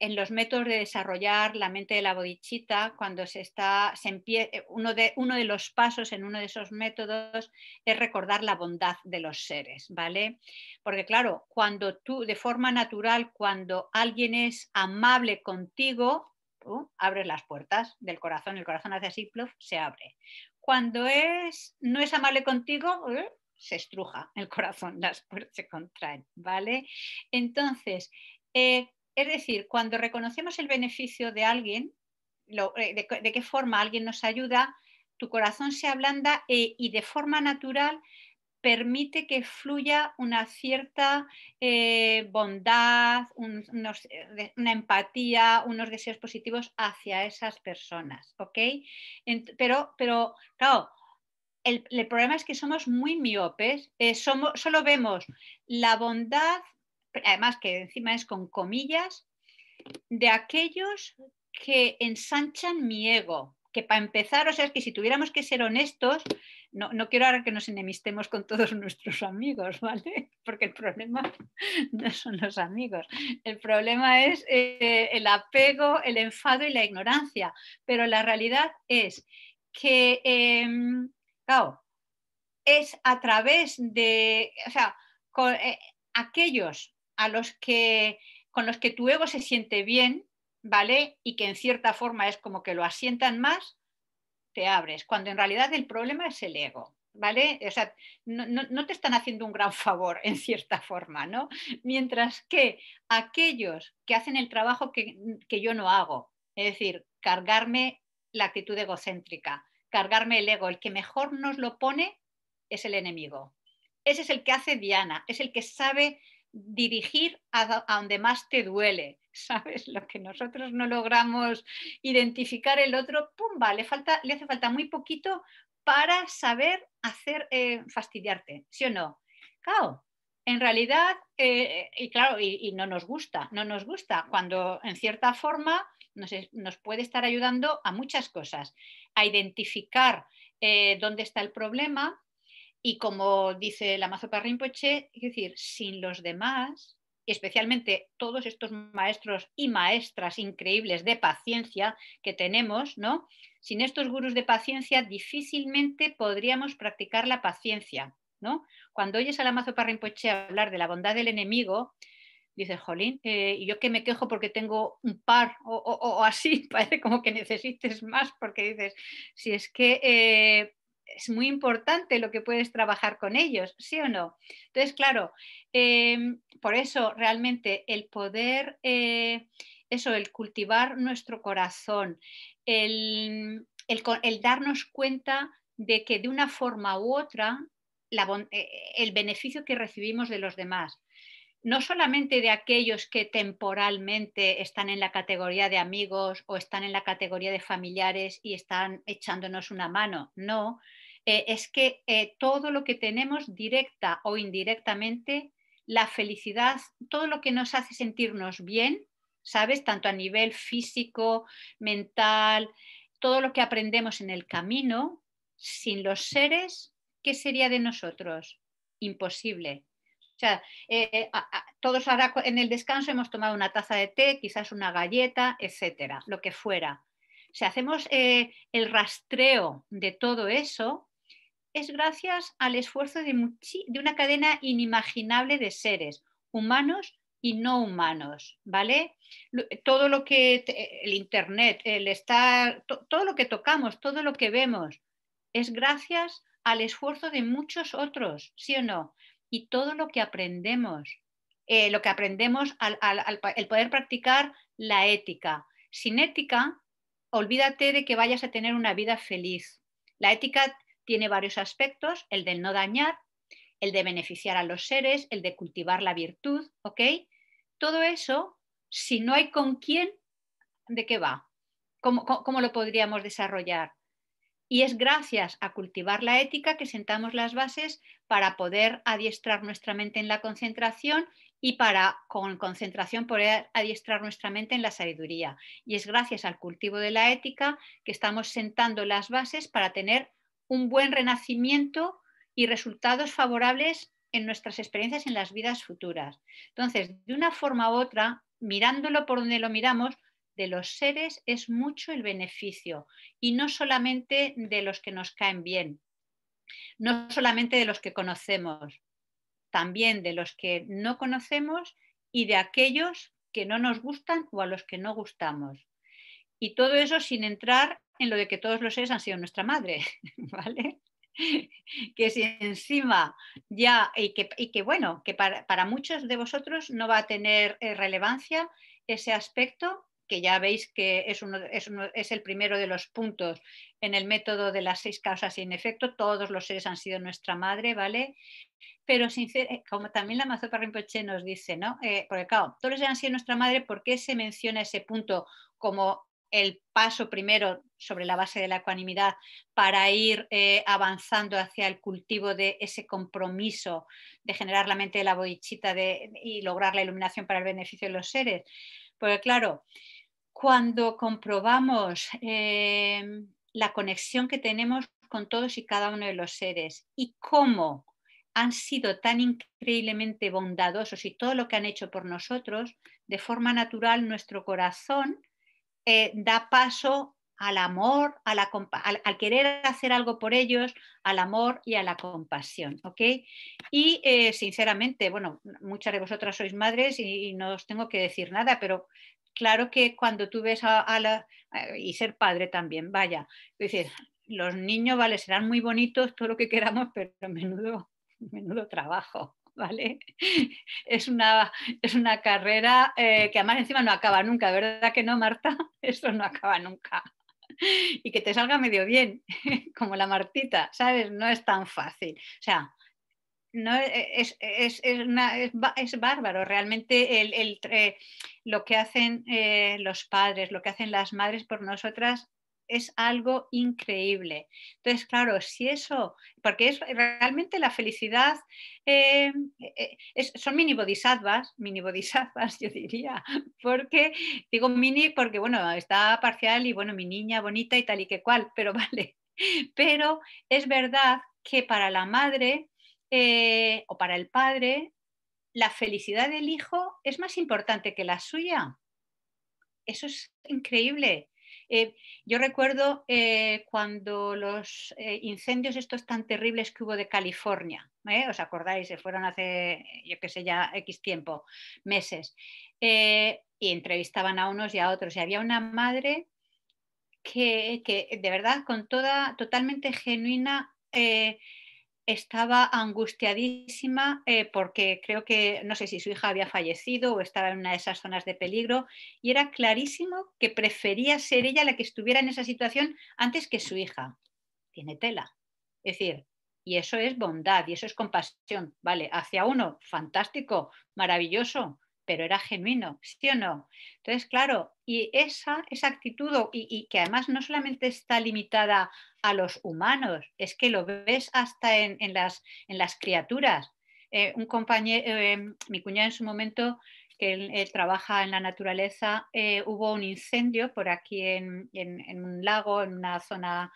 en los métodos de desarrollar la mente de la bodichita, cuando se está, se empie... Eh, uno, de, uno de los pasos en uno de esos métodos es recordar la bondad de los seres, ¿vale? Porque claro, cuando tú, de forma natural, cuando alguien es amable contigo, abres las puertas del corazón, el corazón hace así, se abre. Cuando es, no es amable contigo, eh, se estruja el corazón, las puertas se contraen, ¿vale? Entonces, eh, es decir, cuando reconocemos el beneficio de alguien, eh, de, qué forma alguien nos ayuda, tu corazón se ablanda eh, y de forma natural permite que fluya una cierta eh, bondad, una empatía, unos deseos positivos hacia esas personas, pero, pero, claro, el, problema es que somos muy miopes, somos, solo vemos la bondad además que encima es con comillas, de aquellos que ensanchan mi ego, que para empezar, o sea, es que si tuviéramos que ser honestos, no, quiero ahora que nos enemistemos con todos nuestros amigos, ¿vale? Porque el problema no son los amigos, el problema es eh, el apego, el enfado y la ignorancia, pero la realidad es que, em, claro, es a través de, o sea, eh, aquellos a los que, con los que tu ego se siente bien, ¿vale? Y que en cierta forma es como que lo asientan más, te abres, cuando en realidad el problema es el ego. ¿Vale? O sea, no, te están haciendo un gran favor en cierta forma, ¿no? Mientras que aquellos que hacen el trabajo que, que yo no hago, es decir, cargarme la actitud egocéntrica, cargarme el ego, el que mejor nos lo pone es el enemigo. Ese es el que hace Diana, es el que sabe dirigir a, donde más te duele. ¿Sabes? Lo que nosotros no logramos identificar el otro, pumba, le, falta, le hace falta muy poquito para saber hacer eh, fastidiarte, ¿sí o no? Claro, en realidad, eh, y claro, y, no nos gusta, no nos gusta, cuando en cierta forma nos, puede estar ayudando a muchas cosas, a identificar eh, dónde está el problema, y como dice la Mazopa Rinpoche, es decir, sin los demás, y especialmente todos estos maestros y maestras increíbles de paciencia que tenemos, ¿no? Sin estos gurús de paciencia difícilmente podríamos practicar la paciencia, ¿no? Cuando oyes a la Mazopa Rinpoche hablar de la bondad del enemigo, dices, jolín, eh, ¿y yo que me quejo porque tengo un par o, así, parece como que necesites más, porque dices, si es que eh, es muy importante lo que puedes trabajar con ellos, ¿sí o no? Entonces, claro, em, por eso realmente el poder, eh, eso, el cultivar nuestro corazón, el, darnos cuenta de que de una forma u otra, eh, el beneficio que recibimos de los demás, no solamente de aquellos que temporalmente están en la categoría de amigos o están en la categoría de familiares y están echándonos una mano, no, eh, es que eh, todo lo que tenemos directa o indirectamente, la felicidad, todo lo que nos hace sentirnos bien, ¿sabes? Tanto a nivel físico, mental, todo lo que aprendemos en el camino, sin los seres, ¿qué sería de nosotros? Imposible. O sea, eh, todos ahora en el descanso hemos tomado una taza de té, quizás una galleta, etcétera, lo que fuera. Si hacemos eh, el rastreo de todo eso, es gracias al esfuerzo de, una cadena inimaginable de seres humanos y no humanos, ¿vale? Todo lo que el internet, el estar, todo lo que tocamos, todo lo que vemos, es gracias al esfuerzo de muchos otros, ¿sí o no? y todo lo que aprendemos, eh, lo que aprendemos al, el poder practicar la ética. Sin ética, olvídate de que vayas a tener una vida feliz. La ética tiene varios aspectos, el del no dañar, el de beneficiar a los seres, el de cultivar la virtud, ¿ok? Todo eso, si no hay con quién, ¿de qué va? cómo lo podríamos desarrollar? Y es gracias a cultivar la ética que sentamos las bases para poder adiestrar nuestra mente en la concentración y para con concentración poder adiestrar nuestra mente en la sabiduría. Y es gracias al cultivo de la ética que estamos sentando las bases para tener un buen renacimiento y resultados favorables en nuestras experiencias en las vidas futuras. Entonces, de una forma u otra, mirándolo por donde lo miramos, de los seres es mucho el beneficio y no solamente de los que nos caen bien, no solamente de los que conocemos, también de los que no conocemos y de aquellos que no nos gustan o a los que no gustamos. Y todo eso sin entrar en lo de que todos los seres han sido nuestra madre, ¿vale? que si encima ya, y que, y que bueno, que para, para, muchos de vosotros no va a tener eh, relevancia ese aspecto, que ya veis que es, el primero de los puntos en el método de las seis causas y en efecto, todos los seres han sido nuestra madre, ¿vale? Pero ser, eh, como también la Mazopa Rinpoche nos dice, ¿no? Eh, porque claro, todos los seres han sido nuestra madre, ¿por qué se menciona ese punto como el paso primero sobre la base de la ecuanimidad para ir eh, avanzando hacia el cultivo de ese compromiso de generar la mente de la boichita y lograr la iluminación para el beneficio de los seres? Porque claro, cuando comprobamos em, la conexión que tenemos con todos y cada uno de los seres y cómo han sido tan increíblemente bondadosos y todo lo que han hecho por nosotros, de forma natural nuestro corazón eh, da paso al amor, al, querer hacer algo por ellos, al amor y a la compasión. Y eh, sinceramente, bueno, muchas de vosotras sois madres y, no os tengo que decir nada, pero Claro que cuando tú ves a, la... Eh, y ser padre también, vaya, dices, los niños, vale, serán muy bonitos, todo lo que queramos, pero menudo, menudo trabajo. ¿vale? Es una, es una carrera eh, que además encima no acaba nunca, ¿verdad que no, Marta? Eso no acaba nunca. Y que te salga medio bien, como la Martita, ¿sabes? No es tan fácil. O sea, no, e-, es, bárbaro realmente el, lo que hacen eh, los padres, lo que hacen las madres por nosotras es algo increíble. Entonces, claro, si eso, porque es realmente la felicidad, eh, eh, son mini bodhisattvas, mini bodhisattvas yo diría, porque digo mini porque, bueno, está parcial y, bueno, mi niña bonita y tal y que cual, pero vale. Pero es verdad que para la madre eh, o para el padre, la felicidad del hijo es más importante que la suya. Eso es increíble. Eh, yo recuerdo eh, cuando los incendios estos tan terribles que hubo de California, ¿os acordáis? Se fueron hace, yo qué sé, ya X tiempo, meses, y entrevistaban a unos y a otros. Y había una madre que, que de verdad, con toda, totalmente genuina estaba angustiadísima eh, porque creo que, no sé si su hija había fallecido o estaba en una de esas zonas de peligro, y era clarísimo que prefería ser ella la que estuviera en esa situación antes que su hija. Tiene tela. Es decir, y eso es bondad, y eso es compasión, ¿vale? Hacia uno, fantástico, maravilloso, pero era genuino, ¿sí o no? Entonces, claro, y esa, esa actitud, y, que además no solamente está limitada a los humanos, es que lo ves hasta en, las, en las, criaturas. Eh, un compañero, eh, mi cuñado en su momento, que trabaja en la naturaleza, eh, hubo un incendio por aquí en, en un lago, en una zona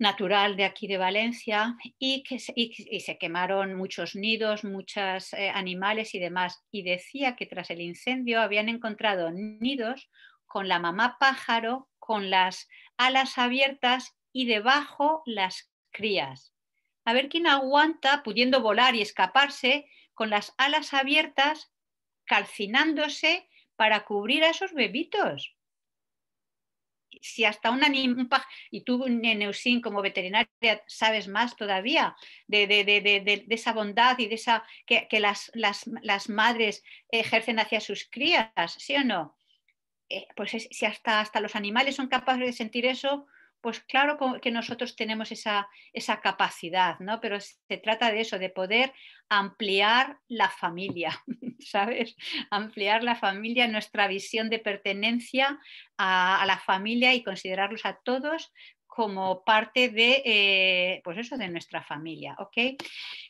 natural de aquí de Valencia y, que se, quemaron muchos nidos, muchos eh, animales y demás. Y decía que tras el incendio habían encontrado nidos con la mamá pájaro, con las alas abiertas y debajo las crías. A ver quién aguanta pudiendo volar y escaparse con las alas abiertas, calcinándose para cubrir a esos bebitos si hasta un, animal, y tú Neusin como veterinaria sabes más todavía de, esa bondad y de esa que, las, las, las, madres ejercen hacia sus crías, ¿sí o no? Eh, pues si hasta, hasta los animales son capaces de sentir eso, pues claro que nosotros tenemos esa, esa capacidad, ¿no? Pero se trata de eso, de poder ampliar la familia, ¿sabes? Ampliar la familia, nuestra visión de pertenencia a, la familia y considerarlos a todos como parte de, eh, pues eso, de nuestra familia, ¿ok?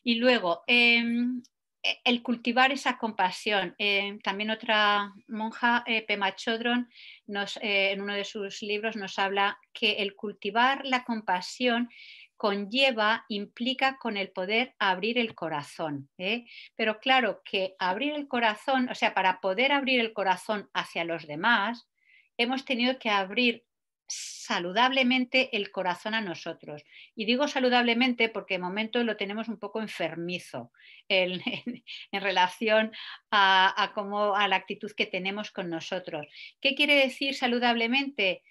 Y luego, em, eh, el cultivar esa compasión. Eh, también otra monja, eh, Pema Chodron, nos, en uno de sus libros nos habla que el cultivar la compasión conlleva, implica con el poder abrir el corazón. Pero claro que abrir el corazón, o sea, para poder abrir el corazón hacia los demás, hemos tenido que abrir saludablemente el corazón a nosotros. Y digo saludablemente porque de momento lo tenemos un poco enfermizo en, relación a, a la actitud que tenemos con nosotros. ¿Qué quiere decir saludablemente?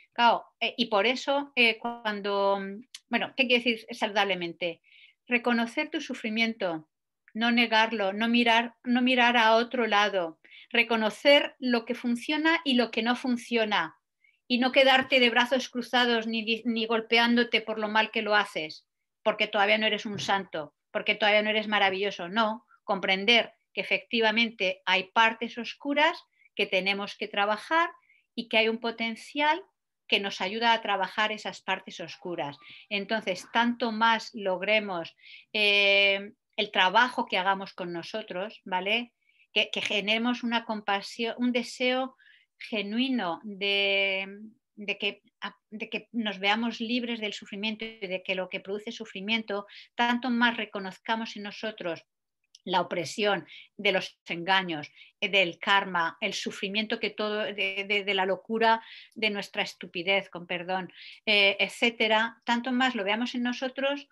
Eh, y por eso eh, cuando, mm, bueno, ¿qué quiere decir saludablemente? Reconocer tu sufrimiento, no negarlo, no mirar, no mirar a otro lado, reconocer lo que funciona y lo que no funciona y no quedarte de brazos cruzados ni, golpeándote por lo mal que lo haces, porque todavía no eres un santo, porque todavía no eres maravilloso. No, comprender que efectivamente hay partes oscuras que tenemos que trabajar y que hay un potencial que nos ayuda a trabajar esas partes oscuras. Entonces, tanto más logremos eh, el trabajo que hagamos con nosotros, ¿vale? Que, que generemos una compasión, un deseo genuino de, de, que, de, que, nos veamos libres del sufrimiento y de que lo que produce sufrimiento, tanto más reconozcamos en nosotros la opresión de los engaños, eh, del karma, el sufrimiento que todo, de, de la locura, de nuestra estupidez, con perdón, eh, etcétera, tanto más lo veamos en nosotros,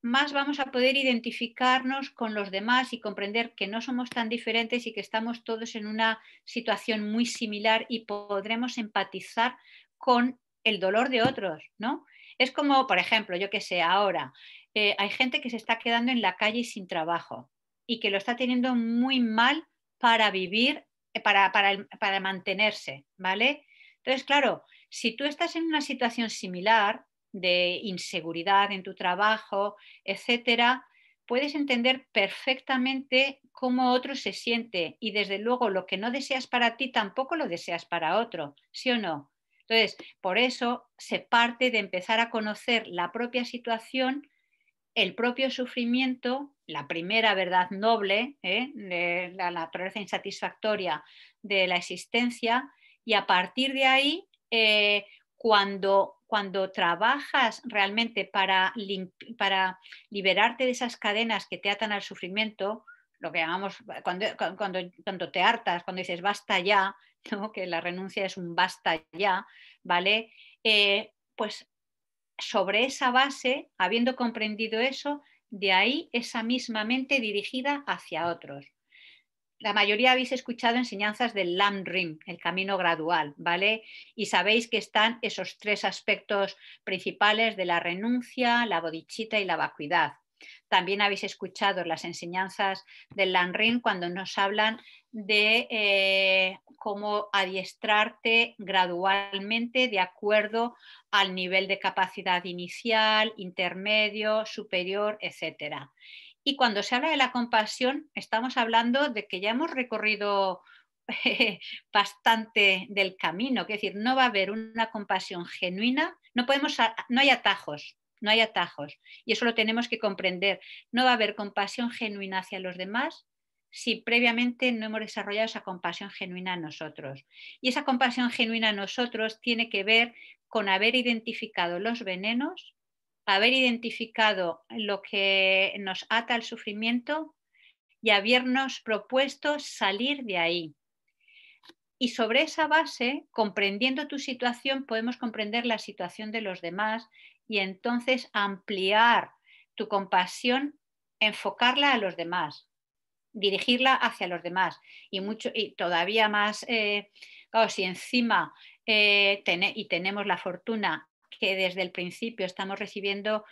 más vamos a poder identificarnos con los demás y comprender que no somos tan diferentes y que estamos todos en una situación muy similar y podremos empatizar con el dolor de otros, ¿no? Es como, por ejemplo, yo que sé, ahora eh, hay gente que se está quedando en la calle sin trabajo y que lo está teniendo muy mal para vivir, eh, para, para, para mantenerse, ¿vale? Entonces, claro, si tú estás en una situación similar, de inseguridad en tu trabajo, etcétera, puedes entender perfectamente cómo otro se siente y desde luego lo que no deseas para ti tampoco lo deseas para otro, ¿sí o no? Entonces, por eso se parte de empezar a conocer la propia situación, el propio sufrimiento, la primera verdad noble, ¿eh? de la naturaleza insatisfactoria de la existencia, y a partir de ahí, eh, cuando cuando trabajas realmente para, liberarte de esas cadenas que te atan al sufrimiento, lo que llamamos, cuando, te hartas, cuando dices basta ya, que la renuncia es un basta ya, ¿vale? Eh, pues sobre esa base, habiendo comprendido eso, de ahí esa misma mente dirigida hacia otros la mayoría habéis escuchado enseñanzas del Lam Rim, el camino gradual, ¿vale? Y sabéis que están esos tres aspectos principales de la renuncia, la bodichita y la vacuidad. También habéis escuchado las enseñanzas del Lam Rim cuando nos hablan de eh, cómo adiestrarte gradualmente de acuerdo al nivel de capacidad inicial, intermedio, superior, etcétera. Y cuando se habla de la compasión, estamos hablando de que ya hemos recorrido bastante del camino, es decir, no va a haber una compasión genuina, no podemos, no hay atajos, no hay atajos, y eso lo tenemos que comprender. No va a haber compasión genuina hacia los demás si previamente no hemos desarrollado esa compasión genuina a nosotros. Y esa compasión genuina a nosotros tiene que ver con haber identificado los venenos haber identificado lo que nos ata al sufrimiento y habernos propuesto salir de ahí. Y sobre esa base, comprendiendo tu situación, podemos comprender la situación de los demás y entonces ampliar tu compasión, enfocarla a los demás, dirigirla hacia los demás. Y, mucho, y todavía más, eh, si encima eh, y tenemos la fortuna que desde el principio estamos recibiendo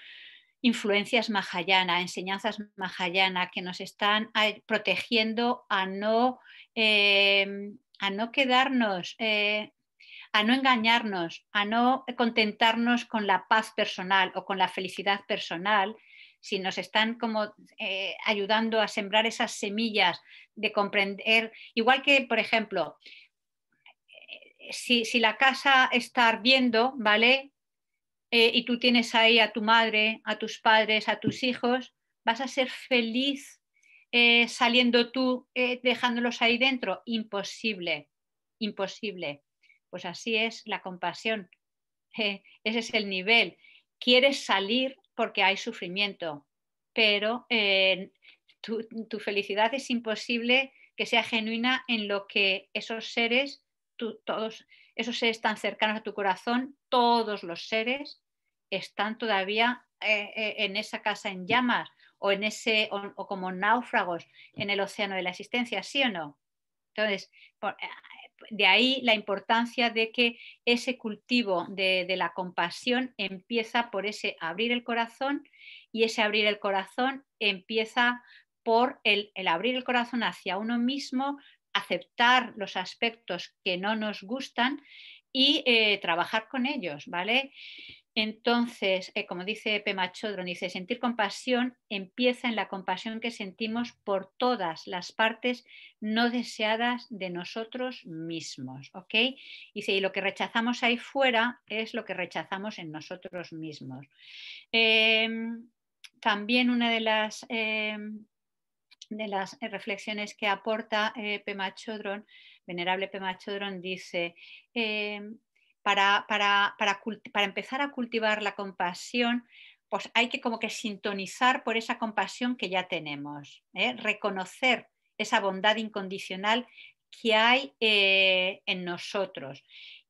influencias mahayana, enseñanzas mahayana que nos están protegiendo a no, eh, a no quedarnos, eh, a no engañarnos, a no contentarnos con la paz personal o con la felicidad personal, si nos están como eh, ayudando a sembrar esas semillas de comprender, igual que, por ejemplo, si, si, la casa está ardiendo, ¿vale? Eh, y tú tienes ahí a tu madre, a tus padres, a tus hijos, vas a ser feliz eh, saliendo tú, eh, dejándolos ahí dentro. Imposible, imposible. Pues así es la compasión. ese es el nivel. Quieres salir porque hay sufrimiento, pero tu, felicidad es imposible que sea genuina en lo que esos seres, todos, esos seres tan cercanos a tu corazón, todos los seres están todavía eh, eh, en esa casa en llamas o, en ese, o, como náufragos en el océano de la existencia, ¿sí o no? Entonces, eh, de ahí la importancia de que ese cultivo de, la compasión empieza por ese abrir el corazón y ese abrir el corazón empieza por el, abrir el corazón hacia uno mismo, aceptar los aspectos que no nos gustan y eh, trabajar con ellos, ¿vale? Entonces, eh, como dice Pema Chodron, dice, sentir compasión empieza en la compasión que sentimos por todas las partes no deseadas de nosotros mismos, ¿ok? Dice, y lo que rechazamos ahí fuera es lo que rechazamos en nosotros mismos. Em, también una de las em, de las eh, reflexiones que aporta eh, Pema Chodron, venerable Pema Chodron, dice, em, para, para, empezar a cultivar la compasión, pues hay que como que sintonizar por esa compasión que ya tenemos, ¿eh? reconocer esa bondad incondicional que hay en nosotros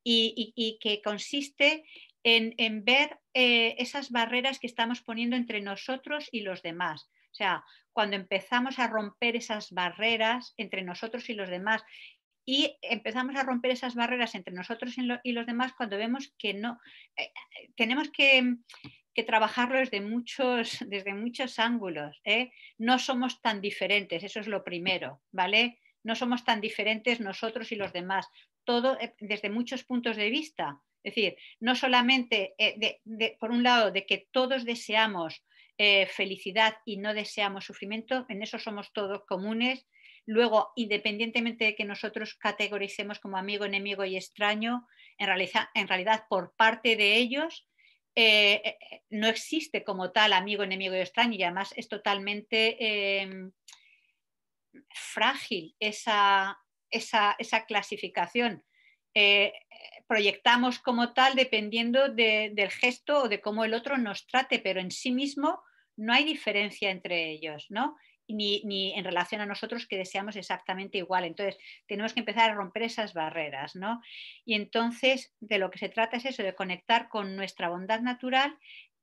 y, que consiste en, en ver esas barreras que estamos poniendo entre nosotros y los demás. O sea, cuando empezamos a romper esas barreras entre nosotros y los demás. Y empezamos a romper esas barreras entre nosotros y, los demás cuando vemos que no eh, eh, tenemos que, trabajarlo desde muchos, desde muchos ángulos. ¿eh? No somos tan diferentes, eso es lo primero, ¿vale? No somos tan diferentes nosotros y los demás. Todo desde muchos puntos de vista. Es decir, no solamente, por un lado, de que todos deseamos eh, felicidad y no deseamos sufrimiento, en eso somos todos comunes. Luego, independientemente de que nosotros categoricemos como amigo, enemigo y extraño, en, en realidad por parte de ellos eh, eh, no existe como tal amigo, enemigo y extraño y además es totalmente em, frágil esa, clasificación. proyectamos como tal dependiendo del gesto o de cómo el otro nos trate, pero en sí mismo no hay diferencia entre ellos, ¿no? Ni, en relación a nosotros que deseamos exactamente igual. Entonces, tenemos que empezar a romper esas barreras, ¿no? Y entonces, de lo que se trata es eso, de conectar con nuestra bondad natural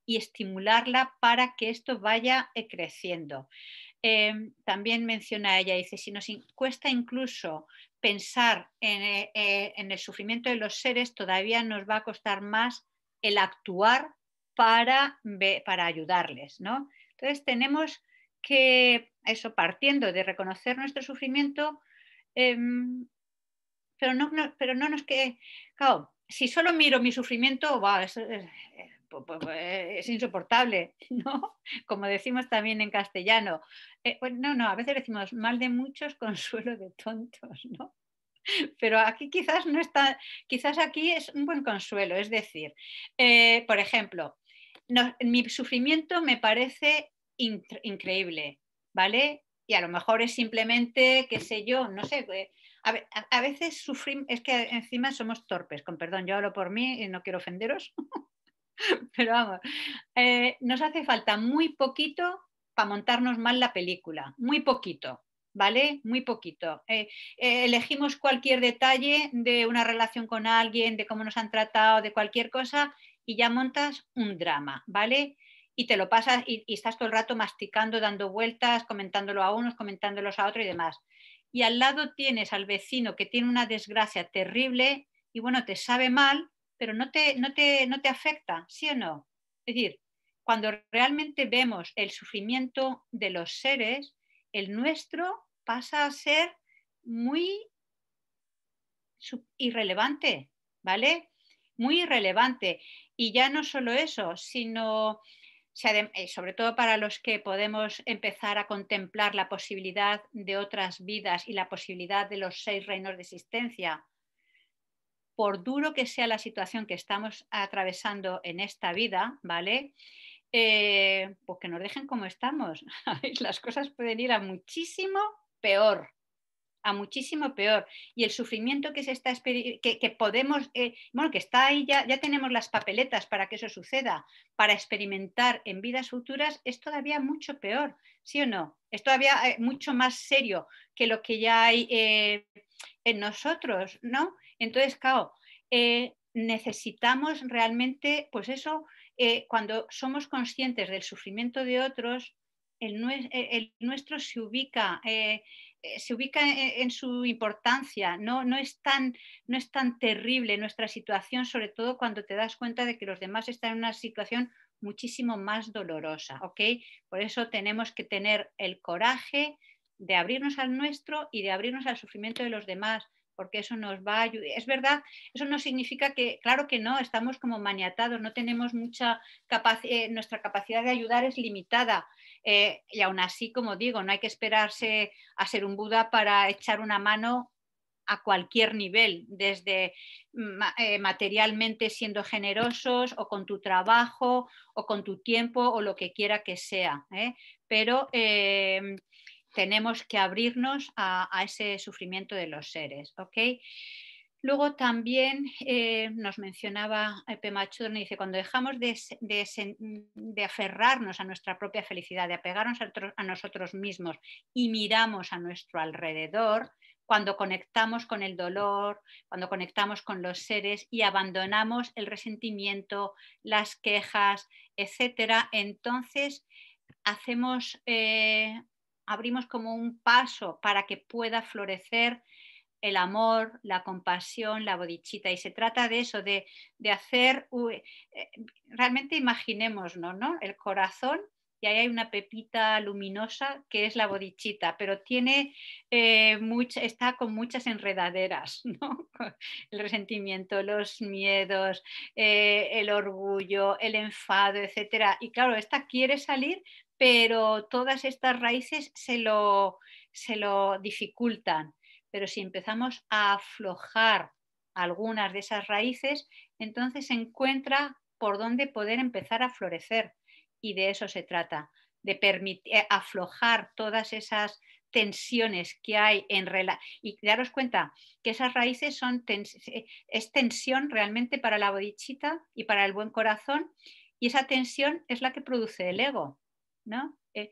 y estimularla para que esto vaya eh, creciendo. Em, también menciona ella, dice, si nos cuesta incluso pensar eh, eh, en el sufrimiento de los seres, todavía nos va a costar más el actuar para, para ayudarles, ¿no? Entonces tenemos que, eso, partiendo de reconocer nuestro sufrimiento, em, pero, no, pero no nos que, si solo miro mi sufrimiento, eh, eh, es, insoportable, ¿no? Como decimos también en castellano. Eh, no, no, a veces decimos mal de muchos, consuelo de tontos, ¿no? Pero aquí quizás no está, quizás aquí es un buen consuelo, es decir, por ejemplo, mi sufrimiento me parece increíble, ¿vale? Y a lo mejor es simplemente, qué sé yo, no sé, eh, a, veces sufrimos, es que encima somos torpes, con perdón, yo hablo por mí y no quiero ofenderos, pero vamos, eh, nos hace falta muy poquito para montarnos mal la película, muy poquito, ¿vale? Muy poquito. Eh, elegimos cualquier detalle de una relación con alguien, de cómo nos han tratado, de cualquier cosa, y ya montas un drama, ¿vale? Y te lo pasas y, estás todo el rato masticando, dando vueltas, comentándolo a unos, comentándolos a otros y demás. Y al lado tienes al vecino que tiene una desgracia terrible y bueno, te sabe mal, pero no te, no te, no te afecta, ¿sí o no? Es decir, cuando realmente vemos el sufrimiento de los seres, el nuestro pasa a ser muy irrelevante, ¿vale? muy relevante Y ya no solo eso, sino eh, sobre todo para los que podemos empezar a contemplar la posibilidad de otras vidas y la posibilidad de los seis reinos de existencia, por duro que sea la situación que estamos atravesando en esta vida, ¿vale? Eh, pues que nos dejen como estamos. Las cosas pueden ir a muchísimo peor a muchísimo peor. Y el sufrimiento que se está que, que podemos, eh, bueno, que está ahí ya, ya tenemos las papeletas para que eso suceda, para experimentar en vidas futuras, es todavía mucho peor, ¿sí o no? Es todavía eh, mucho más serio que lo que ya hay eh, en nosotros, ¿no? Entonces, claro, necesitamos realmente, pues eso, cuando somos conscientes del sufrimiento de otros, el, nuestro se ubica, eh, se ubica e-, en, su importancia, ¿no? es tan, terrible nuestra situación, sobre todo cuando te das cuenta de que los demás están en una situación muchísimo más dolorosa, Por eso tenemos que tener el coraje de abrirnos al nuestro y de abrirnos al sufrimiento de los demás, porque eso nos va a ayudar. Es verdad, eso no significa que, claro que no, estamos como maniatados, no tenemos mucha capacidad, eh, nuestra capacidad de ayudar es limitada, eh, y aún así, como digo, no hay que esperarse a ser un Buda para echar una mano a cualquier nivel, desde eh, materialmente siendo generosos o con tu trabajo o con tu tiempo o lo que quiera que sea. ¿eh? Pero tenemos que abrirnos a, ese sufrimiento de los seres. ¿okay? Luego también eh, nos mencionaba eh, Pepe y dice, cuando dejamos de, aferrarnos a nuestra propia felicidad, de apegarnos a, nosotros mismos y miramos a nuestro alrededor, cuando conectamos con el dolor, cuando conectamos con los seres y abandonamos el resentimiento, las quejas, etcétera, entonces hacemos, eh, abrimos como un paso para que pueda florecer el amor, la compasión, la bodichita. Y se trata de eso, de, hacer, eh, realmente imaginemos ¿no? El corazón y ahí hay una pepita luminosa que es la bodichita, pero tiene eh, está con muchas enredaderas, ¿no? El resentimiento, los miedos, eh, el orgullo, el enfado, etcétera. Y claro, esta quiere salir, pero todas estas raíces se lo, se lo dificultan pero si empezamos a aflojar algunas de esas raíces, entonces se encuentra por dónde poder empezar a florecer. Y de eso se trata, de permitir eh, aflojar todas esas tensiones que hay en relación. y daros cuenta que esas raíces son eh, es tensión realmente para la bodichita y para el buen corazón y esa tensión es la que produce el ego, ¿no? Eh,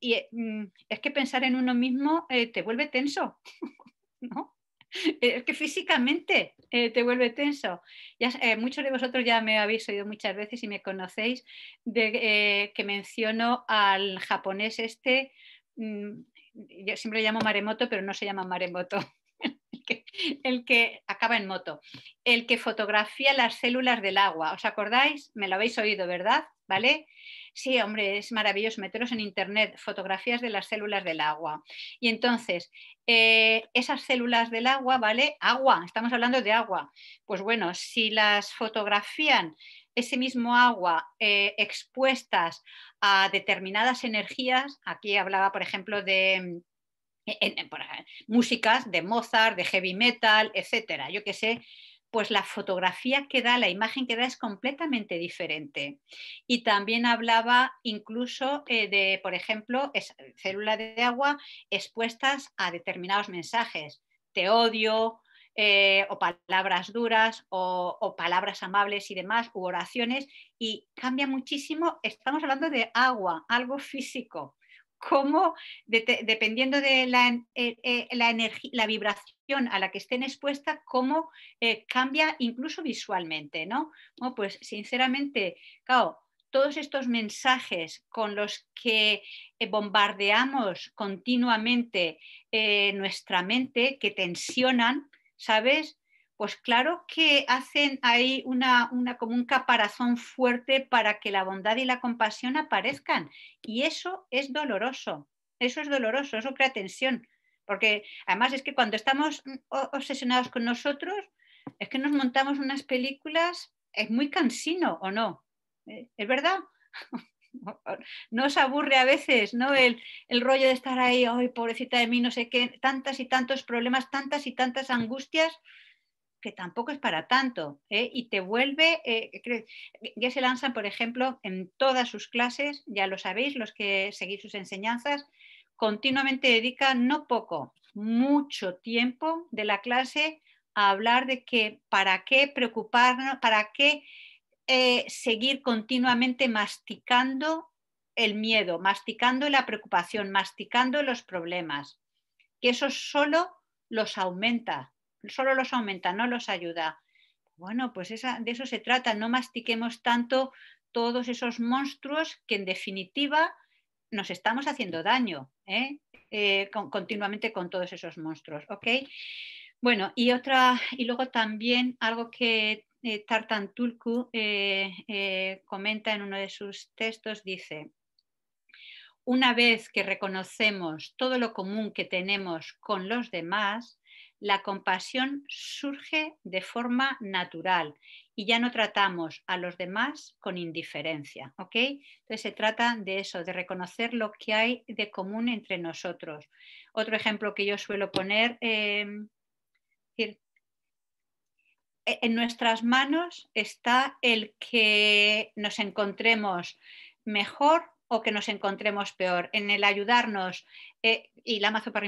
y, mm, es que pensar en uno mismo eh, te vuelve tenso, ¿no? Es que físicamente eh, te vuelve tenso. Ya, eh, muchos de vosotros ya me habéis oído muchas veces y me conocéis que menciono al japonés este, mm, yo siempre lo llamo maremoto, pero no se llama maremoto. El que, el que acaba en moto, el que fotografía las células del agua. ¿Os acordáis? Me lo habéis oído, ¿verdad? ¿Vale? Sí, hombre, es maravilloso meteros en internet, fotografías de las células del agua. Y entonces, eh, esas células del agua, ¿vale? Agua, estamos hablando de agua. Pues bueno, si las fotografían ese mismo agua eh, expuestas a determinadas energías, aquí hablaba, por ejemplo, de eh, músicas de Mozart, de heavy metal, etcétera. Yo qué sé, pues la fotografía que da, la imagen que da es completamente diferente. Y también hablaba incluso eh, de, por ejemplo, células de agua expuestas a determinados mensajes, te odio, eh, o palabras duras o, palabras amables y demás, u oraciones, y cambia muchísimo. Estamos hablando de agua, algo físico cómo, dependiendo de eh, eh, la, vibración a la que estén expuesta, cómo eh, cambia incluso visualmente, ¿no? pues sinceramente, todos estos mensajes con los que bombardeamos continuamente nuestra mente, que tensionan, ¿sabes? pues claro que hacen ahí una, como un caparazón fuerte para que la bondad y la compasión aparezcan. Y eso es doloroso, eso es doloroso, eso crea tensión. Porque además es que cuando estamos mm, obsesionados con nosotros, es que nos montamos unas películas, es muy cansino o no, eh, ¿es verdad? nos aburre a veces, ¿no? El, rollo de estar ahí, ay, pobrecita de mí, no sé qué, tantas y tantos problemas, tantas y tantas angustias que tampoco es para tanto, ¿eh? y te vuelve, eh, que ya se lanzan, por ejemplo, en todas sus clases, ya lo sabéis, los que seguís sus enseñanzas, continuamente dedica no poco, mucho tiempo de la clase a hablar de que para qué preocuparnos, para qué eh, seguir continuamente masticando el miedo, masticando la preocupación, masticando los problemas, que eso solo los aumenta, solo los aumenta, no los ayuda. Bueno, pues de eso se trata, no mastiquemos tanto todos esos monstruos que en definitiva nos estamos haciendo daño ¿eh? Eh, continuamente con todos esos monstruos. Bueno, y otra, y luego también algo que eh, Tartan Tulku comenta en uno de sus textos, dice, una vez que reconocemos todo lo común que tenemos con los demás, la compasión surge de forma natural y ya no tratamos a los demás con indiferencia, ¿ok? Entonces se trata de eso, de reconocer lo que hay de común entre nosotros. Otro ejemplo que yo suelo poner, eh, e-, en nuestras manos está el que nos encontremos mejor o que nos encontremos peor, en el ayudarnos. Eh, y Lama Zopa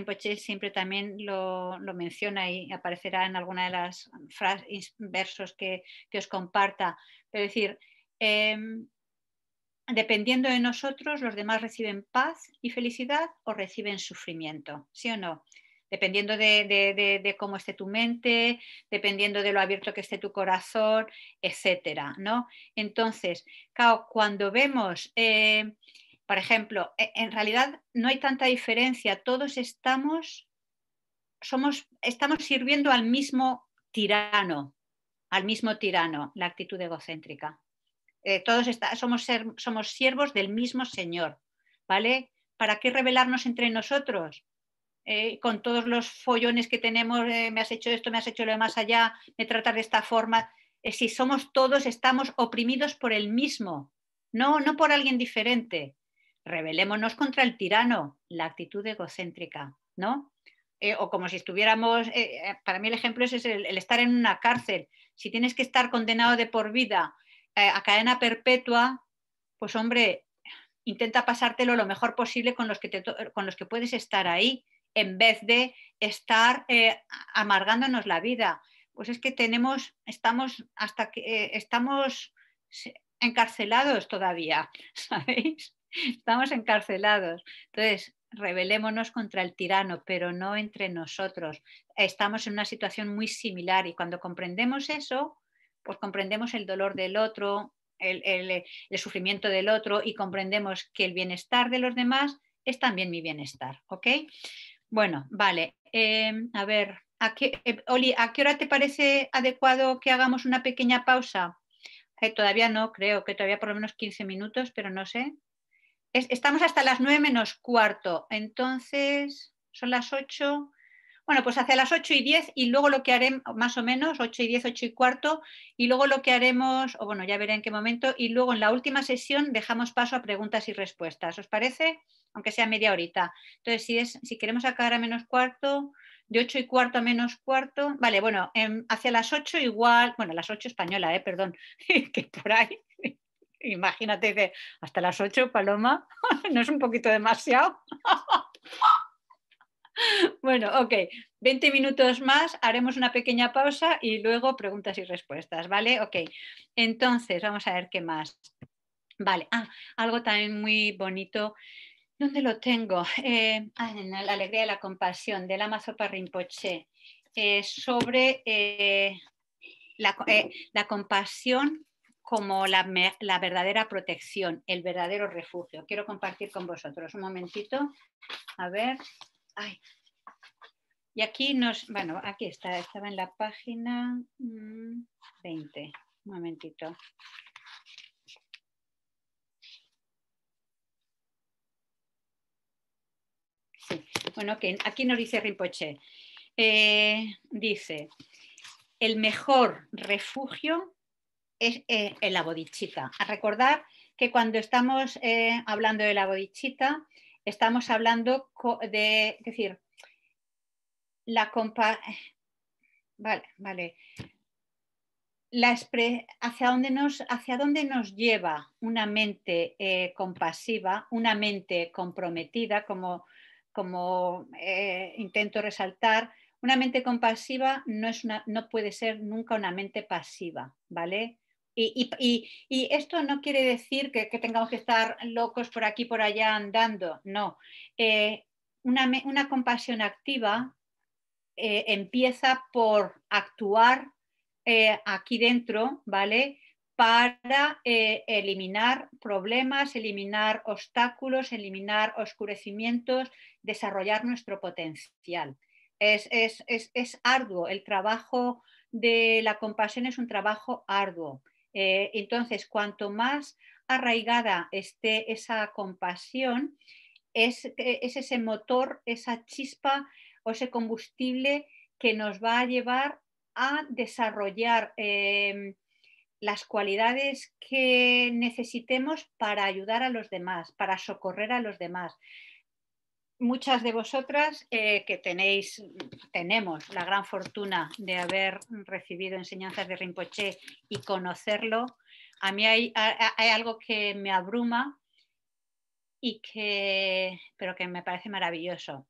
siempre también lo, menciona y aparecerá en alguna de las frases, versos que, os comparta. es decir, em, dependiendo de nosotros, los demás reciben paz y felicidad o reciben sufrimiento, ¿sí o no? dependiendo de, cómo esté tu mente, dependiendo de lo abierto que esté tu corazón, etcétera, ¿no? Entonces, cuando vemos, eh, por ejemplo, e, en realidad no hay tanta diferencia, todos estamos, somos, estamos sirviendo al mismo tirano, al mismo tirano, la actitud egocéntrica. Eh, todos somos, somos siervos del mismo Señor, ¿vale? ¿Para qué rebelarnos entre nosotros? Eh, con todos los follones que tenemos, eh, me has hecho esto, me has hecho lo más allá, me tratas de esta forma. Eh, si somos todos, estamos oprimidos por el mismo, no, no por alguien diferente. Rebelémonos contra el tirano, la actitud egocéntrica, ¿no? o como si estuviéramos, para mí el ejemplo es, el, estar en una cárcel. Si tienes que estar condenado de por vida a cadena perpetua, pues hombre, intenta pasártelo lo mejor posible con los que, con los que puedes estar ahí en vez de estar eh, amargándonos la vida. Pues es que tenemos, estamos hasta que eh, estamos encarcelados todavía, ¿sabéis? Estamos encarcelados. Entonces, rebelémonos contra el tirano, pero no entre nosotros. Estamos en una situación muy similar y cuando comprendemos eso, pues comprendemos el dolor del otro, el, el, sufrimiento del otro y comprendemos que el bienestar de los demás es también mi bienestar, ¿ok? Bueno, vale. Em, a ver, ¿a qué, eh, Oli, ¿a qué hora te parece adecuado que hagamos una pequeña pausa? Eh, todavía no, creo que todavía por lo menos 15 minutos, pero no sé. estamos hasta las 9 menos cuarto, entonces son las 8. Bueno, pues hacia las 8 y 10 y luego lo que haremos, más o menos, 8 y 10, 8 y cuarto, y luego lo que haremos, o bueno, ya veré en qué momento, y luego en la última sesión dejamos paso a preguntas y respuestas. ¿Os parece? aunque sea media horita. Entonces, si, si queremos acabar a menos cuarto, de ocho y cuarto a menos cuarto, vale, bueno, em, hacia las 8 igual, bueno, las 8 española, eh, perdón, que por ahí, imagínate hasta las 8, Paloma, no es un poquito demasiado. Bueno, ok, 20 minutos más, haremos una pequeña pausa y luego preguntas y respuestas, ¿vale? Ok, entonces vamos a ver qué más. Vale, ah, algo también muy bonito ¿Dónde lo tengo? Eh, ah, en La alegría de la compasión, de Lama Sopa Rinpoche, eh, sobre eh, la, compasión como la, verdadera protección, el verdadero refugio. Quiero compartir con vosotros un momentito. A ver. Y aquí nos, bueno, aquí está, estaba en la página 20. Mm, un momentito. Bueno, aquí nos dice Rinpoche. Eh, dice, el mejor refugio es en eh, la bodichita. A recordar que cuando estamos eh, hablando de la bodichita, estamos hablando de, decir, la compa... Vale, vale. La hacia, dónde nos, hacia dónde nos lleva una mente compasiva, una mente comprometida, como como eh, intento resaltar, una mente compasiva no, es una, no puede ser nunca una mente pasiva, ¿vale? Y, esto no quiere decir que, tengamos que estar locos por aquí, por allá andando, no. Eh, una, una, compasión activa eh, empieza por actuar aquí dentro, ¿vale? para eh, eliminar problemas, eliminar obstáculos, eliminar oscurecimientos, desarrollar nuestro potencial. Es, arduo, el trabajo de la compasión es un trabajo arduo. Eh, entonces, cuanto más arraigada esté esa compasión, eh, es, ese motor, esa chispa o ese combustible que nos va a llevar a desarrollar. Em, las cualidades que necesitemos para ayudar a los demás, para socorrer a los demás. Muchas de vosotras eh, que tenéis, tenemos la gran fortuna de haber recibido enseñanzas de Rinpoche y conocerlo, a mí hay, hay algo que me abruma y que, pero que me parece maravilloso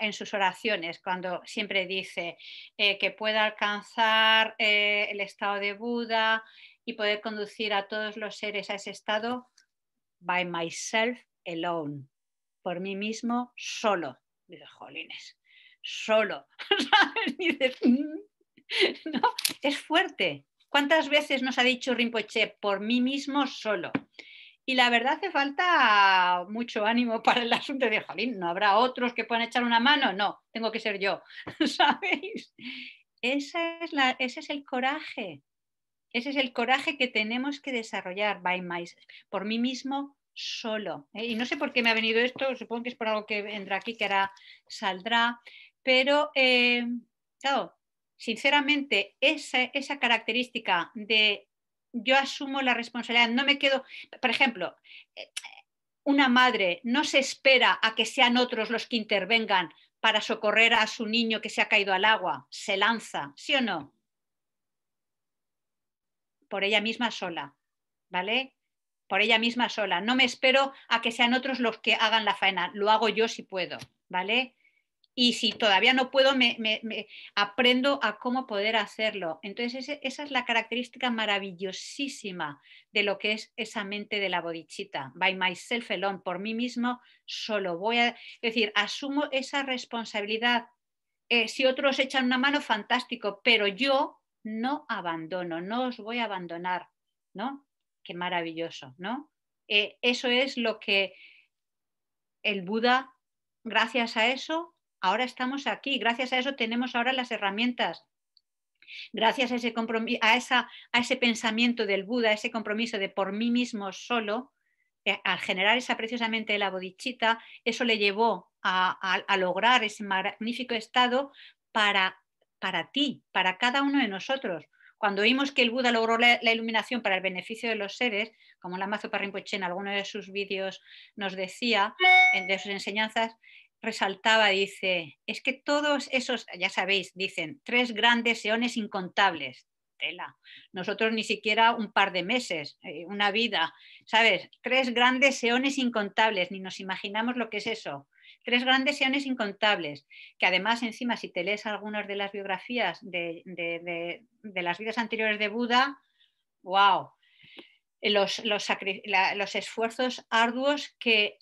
en sus oraciones, cuando siempre dice eh, que pueda alcanzar eh, el estado de Buda y poder conducir a todos los seres a ese estado by myself alone, por mí mismo solo. Dice, jolines, solo. Mm", es fuerte. ¿Cuántas veces nos ha dicho Rinpoche, por mí mismo solo? Y la verdad hace falta mucho ánimo para el asunto de, jolín, no habrá otros que puedan echar una mano, no, tengo que ser yo, ¿sabéis? Esa es ese es el coraje, ese es el coraje que tenemos que desarrollar by my, por mí mismo solo. ¿eh? Y no sé por qué me ha venido esto, supongo que es por algo que vendrá aquí, que ahora saldrá, pero eh, claro, sinceramente, esa, esa característica de yo asumo la responsabilidad, no me quedo, por ejemplo, eh, una madre no se espera a que sean otros los que intervengan para socorrer a su niño que se ha caído al agua, se lanza, ¿sí o no? Por ella misma sola, ¿vale? Por ella misma sola. No me espero a que sean otros los que hagan la faena, lo hago yo si puedo, ¿vale? y si todavía no puedo, me, aprendo a cómo poder hacerlo. Entonces, esa es la característica maravillosísima de lo que es esa mente de la bodichita. By myself alone, por mí mismo, solo voy a... Es decir, asumo esa responsabilidad. Eh, si otros echan una mano, fantástico, pero yo no abandono, no os voy a abandonar, ¿no? Qué maravilloso, ¿no? Eh, eso es lo que el Buda, gracias a eso, ahora estamos aquí, gracias a eso tenemos ahora las herramientas. Gracias a ese, a, ese pensamiento del Buda, ese compromiso de por mí mismo solo, eh, al generar esa preciosamente la bodichita, eso le llevó a, lograr ese magnífico estado para, para, ti, para cada uno de nosotros. Cuando vimos que el Buda logró la, iluminación para el beneficio de los seres, como Lamazo Parrinpoche en alguno de sus vídeos nos decía, de sus enseñanzas, resaltaba, dice, es que todos esos, ya sabéis, dicen, tres grandes eones incontables, tela, nosotros ni siquiera un par de meses, eh, una vida, ¿sabes? Tres grandes eones incontables, ni nos imaginamos lo que es eso. Tres grandes eones incontables, que además encima si te lees algunas de las biografías de, las vidas anteriores de Buda, wow, los, los, esfuerzos arduos que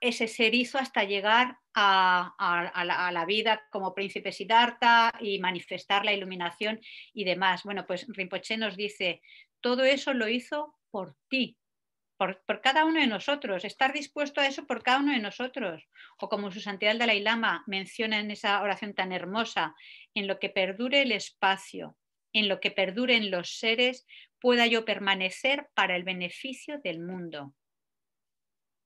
ese ser hizo hasta llegar a, la, vida como príncipe Siddhartha y manifestar la iluminación y demás. Bueno, pues Rinpoche nos dice, todo eso lo hizo por ti, por, cada uno de nosotros, estar dispuesto a eso por cada uno de nosotros. O como su santidad Dalai Lama menciona en esa oración tan hermosa, en lo que perdure el espacio, en lo que perduren los seres, pueda yo permanecer para el beneficio del mundo.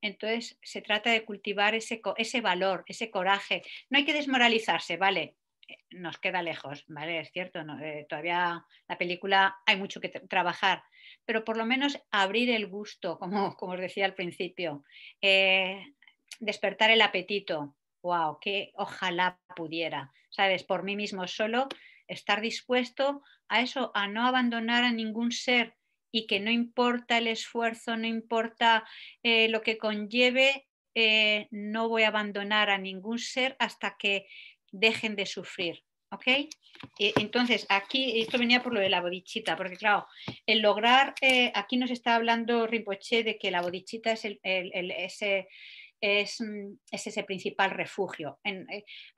Entonces, se trata de cultivar ese, ese valor, ese coraje. No hay que desmoralizarse, ¿vale? Eh, nos queda lejos, ¿vale? Es cierto, eh, todavía la película hay mucho que trabajar, pero por lo menos abrir el gusto, como, como os decía al principio, eh, despertar el apetito. ¡Wow! Que ojalá pudiera, ¿sabes? Por mí mismo solo, estar dispuesto a eso, a no abandonar a ningún ser y que no importa el esfuerzo, no importa eh, lo que conlleve, eh, no voy a abandonar a ningún ser hasta que dejen de sufrir. ¿Ok? Eh, entonces, aquí, esto venía por lo de la bodichita, porque claro, el lograr, aquí nos está hablando Rinpoche de que la bodichita es, el, ese, mm, es, ese principal refugio.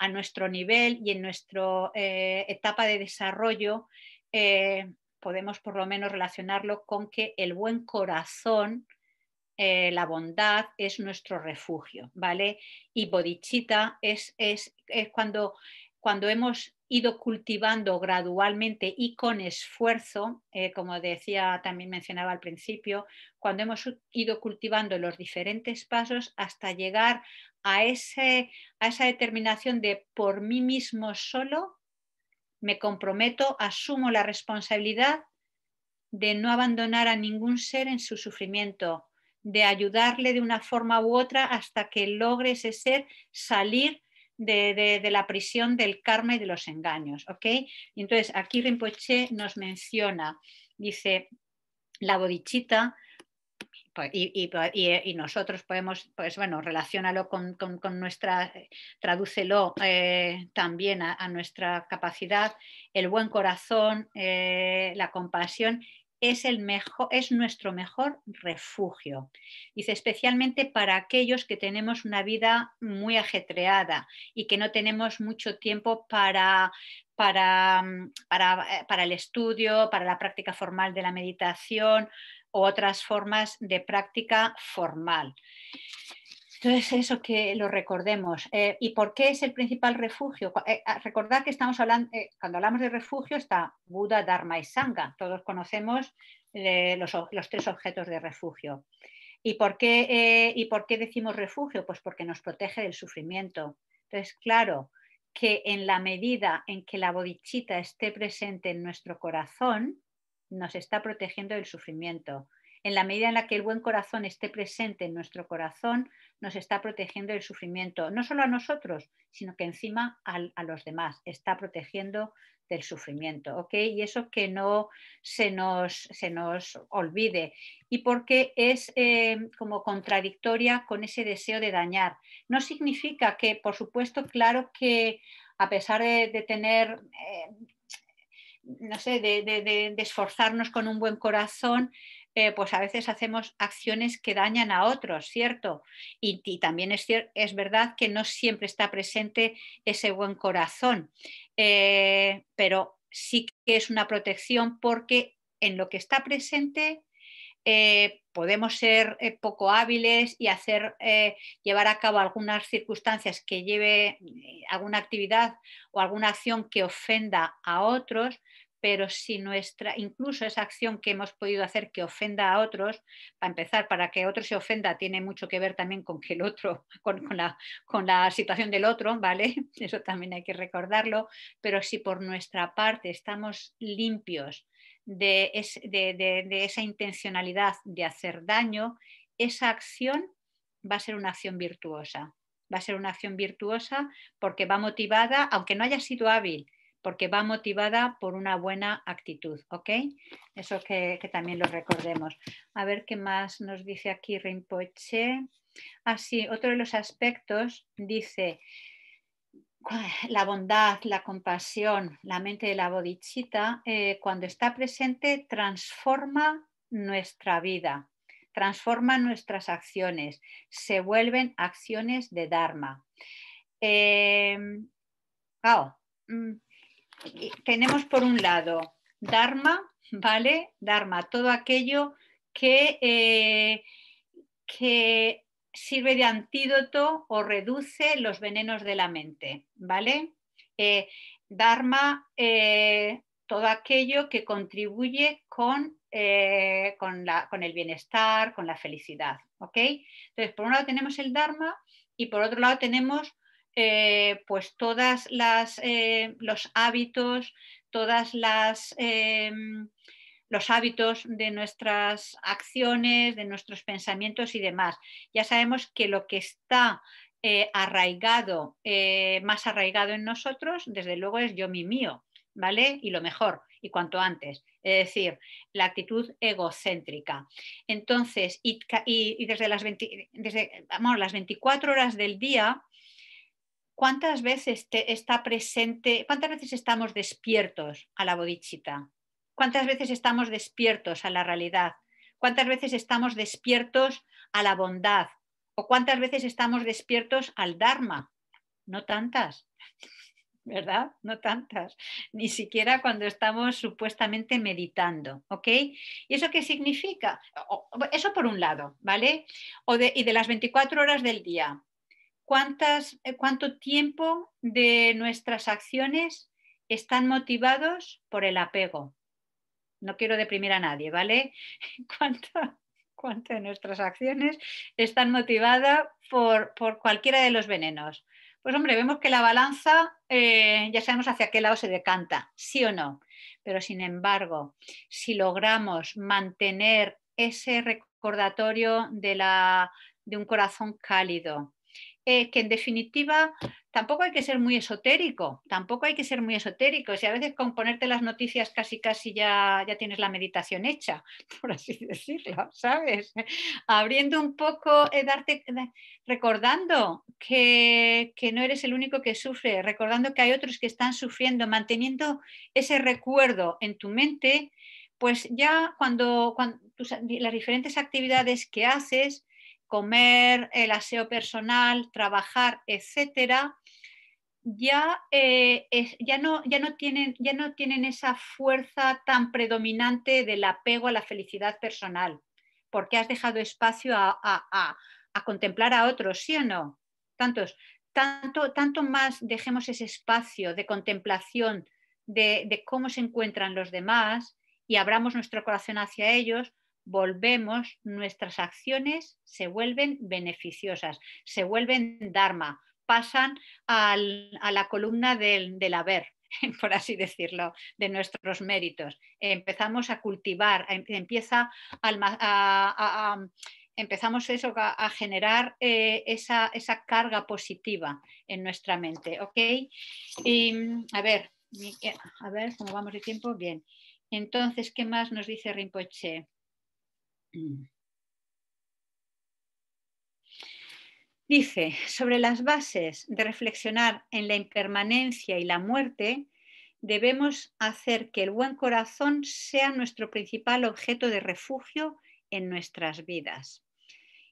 a nuestro nivel y en nuestra etapa de desarrollo, podemos por lo menos relacionarlo con que el buen corazón, eh, la bondad es nuestro refugio, ¿vale? Y bodichita es, es, es cuando, cuando hemos ido cultivando gradualmente y con esfuerzo, eh, como decía, también mencionaba al principio, cuando hemos ido cultivando los diferentes pasos hasta llegar a, ese, a esa determinación de por mí mismo solo me comprometo, asumo la responsabilidad de no abandonar a ningún ser en su sufrimiento, de ayudarle de una forma u otra hasta que logre ese ser salir de, la prisión del karma y de los engaños. Entonces, aquí Rinpoche nos menciona, dice, la bodichita pues, eh, y, nosotros podemos, pues bueno, relacionalo con, con, nuestra, eh, tradúcelo eh, también a, nuestra capacidad, el buen corazón, la compasión. Es, el mejor, es nuestro mejor refugio. Dice, especialmente para aquellos que tenemos una vida muy ajetreada y que no tenemos mucho tiempo para mm, el estudio, para la práctica formal de la meditación, otras formas de práctica formal. Entonces, eso que lo recordemos. Eh, ¿Y por qué es el principal refugio? Eh, ah, recordad que estamos hablando, eh, cuando hablamos de refugio está Buda, Dharma y Sangha. Todos conocemos los, tres objetos de refugio. ¿Y por, qué, ¿Y por qué decimos refugio? Pues porque nos protege del sufrimiento. Entonces, claro que en la medida en que la bodichita esté presente en nuestro corazón, nos está protegiendo del sufrimiento. En la medida en la que el buen corazón esté presente en nuestro corazón, nos está protegiendo del sufrimiento, no solo a nosotros, sino que encima a, los demás, está protegiendo del sufrimiento, Y eso que no se nos, se nos olvide y porque es eh, como contradictoria con ese deseo de dañar. No significa que, por supuesto, claro que a pesar de, tener... Eh, no sé, de, esforzarnos con un buen corazón, eh, pues a veces hacemos acciones que dañan a otros, ¿cierto? Y, y también es, es, verdad que no siempre está presente ese buen corazón, eh, pero sí que es una protección porque en lo que está presente eh, podemos ser eh, poco hábiles y hacer, eh, llevar a cabo algunas circunstancias que lleve alguna actividad o alguna acción que ofenda a otros, pero si nuestra, incluso esa acción que hemos podido hacer que ofenda a otros, para empezar, para que otro se ofenda, tiene mucho que ver también con que el otro, la, con la situación del otro, ¿vale? Eso también hay que recordarlo, pero si por nuestra parte estamos limpios de, esa intencionalidad de hacer daño, esa acción va a ser una acción virtuosa. Va a ser una acción virtuosa porque va motivada, aunque no haya sido hábil, porque va motivada por una buena actitud, Eso que, también lo recordemos. A ver qué más nos dice aquí Rinpoche. Así, ah, otro de los aspectos dice, la bondad, la compasión, la mente de la bodichita, eh, cuando está presente, transforma nuestra vida, transforma nuestras acciones, se vuelven acciones de Dharma. Em, mm, tenemos por un lado Dharma, ¿vale? Dharma, todo aquello que, eh, que sirve de antídoto o reduce los venenos de la mente, ¿vale? Eh, dharma, eh, todo aquello que contribuye eh, con, el bienestar, con la felicidad, ¿ok? Entonces, por un lado tenemos el Dharma y por otro lado tenemos pues todas los hábitos, todas las los hábitos de nuestras acciones, de nuestros pensamientos y demás. Ya sabemos que lo que está eh, arraigado, eh, más arraigado en nosotros, desde luego es yo, mi, mío, ¿vale? Y lo mejor, y cuanto antes. Es decir, la actitud egocéntrica. Entonces, y, desde, las las 24 horas del día, ¿cuántas veces está presente, cuántas veces estamos despiertos a la bodichita? ¿Cuántas veces estamos despiertos a la realidad? ¿Cuántas veces estamos despiertos a la bondad? ¿O cuántas veces estamos despiertos al Dharma? No tantas, ¿verdad? No tantas. Ni siquiera cuando estamos supuestamente meditando, ¿ok? ¿Y eso qué significa? Eso por un lado, ¿vale? y de las 24 horas del día, ¿cuántas, eh, ¿cuánto tiempo de nuestras acciones están motivados por el apego? no quiero deprimir a nadie, ¿vale? ¿Cuántas de nuestras acciones están motivadas por, cualquiera de los venenos? Pues hombre, vemos que la balanza eh, ya sabemos hacia qué lado se decanta, sí o no. Pero sin embargo, si logramos mantener ese recordatorio de un corazón cálido, que en definitiva tampoco hay que ser muy esotérico, tampoco hay que ser muy esotérico. si a veces con ponerte las noticias casi casi ya, ya tienes la meditación hecha, por así decirlo, ¿sabes? Abriendo un poco, eh, darte, eh, recordando que, que no eres el único que sufre, recordando que hay otros que están sufriendo, manteniendo ese recuerdo en tu mente, pues ya cuando, cuando las diferentes actividades que haces, comer, el aseo personal, trabajar, etcétera, ya, eh, ya, no, ya, no tienen, ya no tienen esa fuerza tan predominante del apego a la felicidad personal, porque has dejado espacio a, contemplar a otros, ¿sí o no? Tantos, tanto, tanto más dejemos ese espacio de contemplación de, de cómo se encuentran los demás y abramos nuestro corazón hacia ellos, volvemos, nuestras acciones se vuelven beneficiosas, se vuelven dharma, pasan a la columna del, haber, por así decirlo, de nuestros méritos. Empezamos a cultivar, em, empieza empezamos eso, a, generar eh, esa, carga positiva en nuestra mente. a ver, a ver cómo vamos de tiempo. Bien. Entonces, ¿qué más nos dice Rinpoche? Dice, sobre las bases de reflexionar en la impermanencia y la muerte, debemos hacer que el buen corazón sea nuestro principal objeto de refugio en nuestras vidas.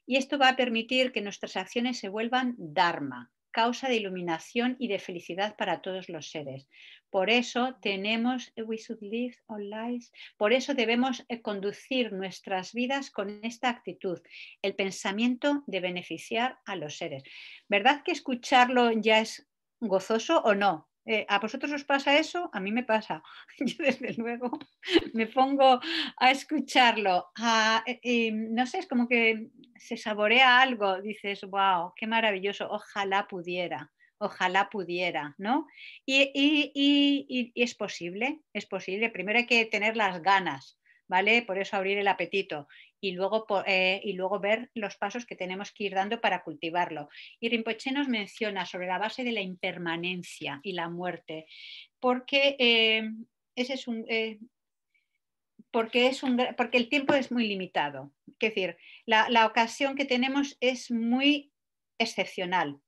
Y esto va a permitir que nuestras acciones se vuelvan dharma, causa de iluminación y de felicidad para todos los seres. Por eso tenemos, eh, we should live por eso debemos eh, conducir nuestras vidas con esta actitud, el pensamiento de beneficiar a los seres. ¿Verdad que escucharlo ya es gozoso o no? Eh, ¿a vosotros os pasa eso? A mí me pasa. Yo desde luego me pongo a escucharlo. Eh, no sé, es como que se saborea algo, dices, wow, qué maravilloso, ojalá pudiera ojalá pudiera, ¿no? Y, y, es posible, es posible. Primero hay que tener las ganas, ¿vale? Por eso abrir el apetito y luego, eh, y luego ver los pasos que tenemos que ir dando para cultivarlo. Y Rinpoche nos menciona sobre la base de la impermanencia y la muerte, porque eh, ese es un... Eh, porque, es un, porque el tiempo es muy limitado. Es decir, la, ocasión que tenemos es muy excepcional.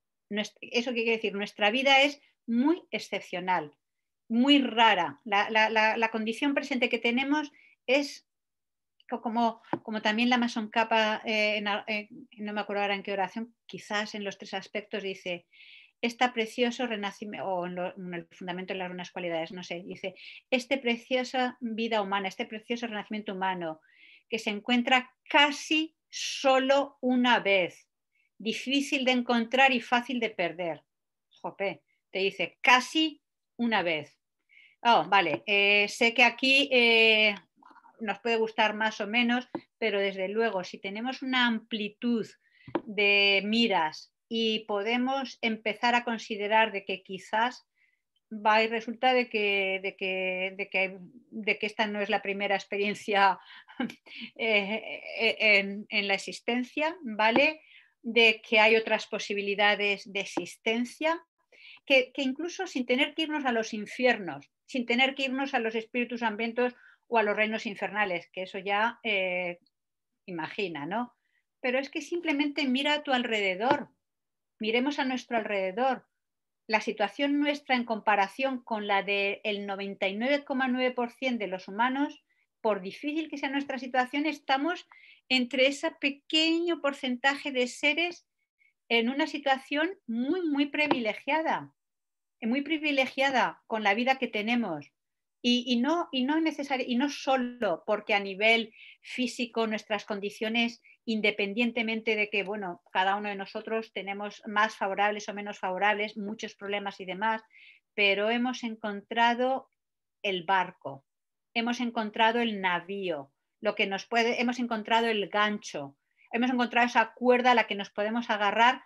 Eso quiere decir, nuestra vida es muy excepcional, muy rara. La, la, condición presente que tenemos es como, como también la Mason Capa, eh, eh, no me acuerdo ahora en qué oración, quizás en los tres aspectos dice, este precioso renacimiento, o en, el fundamento de las unas cualidades, no sé, dice, este preciosa vida humana, este precioso renacimiento humano, que se encuentra casi solo una vez, difícil de encontrar y fácil de perder. Jope, te dice, casi una vez. Oh, vale, eh, sé que aquí nos puede gustar más o menos, pero desde luego, si tenemos una amplitud de miras y podemos empezar a considerar de que quizás va y resulta de que, de que, esta no es la primera experiencia eh, eh, eh, en, la existencia, ¿vale? De que hay otras posibilidades de existencia, que, que incluso sin tener que irnos a los infiernos, sin tener que irnos a los espíritus ambientos, o a los reinos infernales, que eso ya eh, imagina, ¿no? Pero es que simplemente mira a tu alrededor, miremos a nuestro alrededor. La situación nuestra en comparación con la del 99,9% de los humanos, por difícil que sea nuestra situación, estamos entre ese pequeño porcentaje de seres en una situación muy, muy privilegiada, muy privilegiada con la vida que tenemos. Y, no, y, no necesario, y no solo porque a nivel físico nuestras condiciones, independientemente de que bueno, cada uno de nosotros tenemos más favorables o menos favorables, muchos problemas y demás, pero hemos encontrado el barco, hemos encontrado el navío, lo que nos puede, hemos encontrado el gancho, hemos encontrado esa cuerda a la que nos podemos agarrar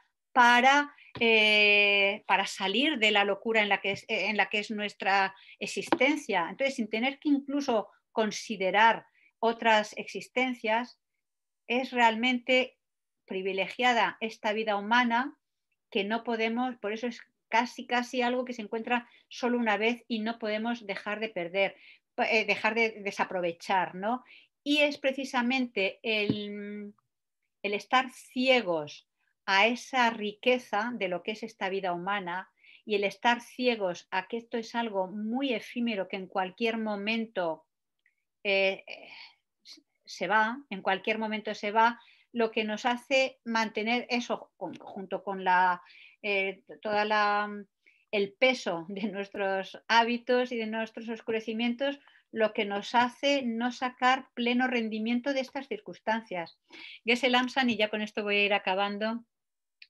eh, para, salir de la locura en la, que es, en la que es nuestra existencia. Entonces, sin tener que incluso considerar otras existencias, es realmente privilegiada esta vida humana que no podemos, por eso es casi, casi algo que se encuentra solo una vez y no podemos dejar de perder, eh, dejar de desaprovechar, ¿no? Y es precisamente el, el estar ciegos a esa riqueza de lo que es esta vida humana y el estar ciegos a que esto es algo muy efímero que en cualquier momento eh, eh, se va, en cualquier momento se va, lo que nos hace mantener eso junto con la, eh, toda la, mm, el peso de nuestros hábitos y de nuestros oscurecimientos, lo que nos hace no sacar pleno rendimiento de estas circunstancias. se Amsan, y ya con esto voy a ir acabando,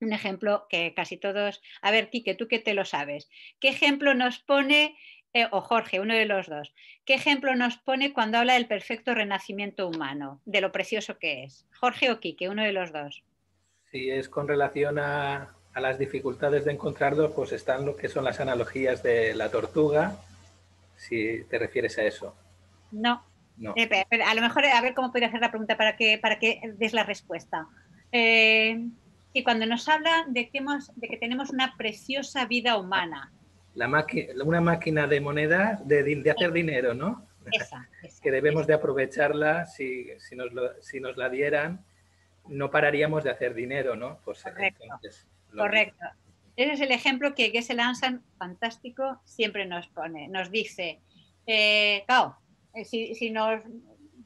un ejemplo que casi todos. A ver, Quique, tú que te lo sabes. ¿Qué ejemplo nos pone, eh, o Jorge, uno de los dos, qué ejemplo nos pone cuando habla del perfecto renacimiento humano, de lo precioso que es? Jorge o Quique, uno de los dos. Si es con relación a, las dificultades de encontrarlo, pues están lo que son las analogías de la tortuga, si te refieres a eso. No. Eh, a lo mejor, a ver cómo podría hacer la pregunta para que, para que des la respuesta. Eh, y cuando nos habla de que, tenemos una preciosa vida humana. una máquina de moneda, de, hacer dinero, ¿no? Esa, que debemos de aprovecharla, si, nos la dieran, no pararíamos de hacer dinero, ¿no? Pues, correcto, correcto. Ese es el ejemplo que Gessel Ansan, fantástico, siempre nos pone, nos dice, eh, eh, si, si nos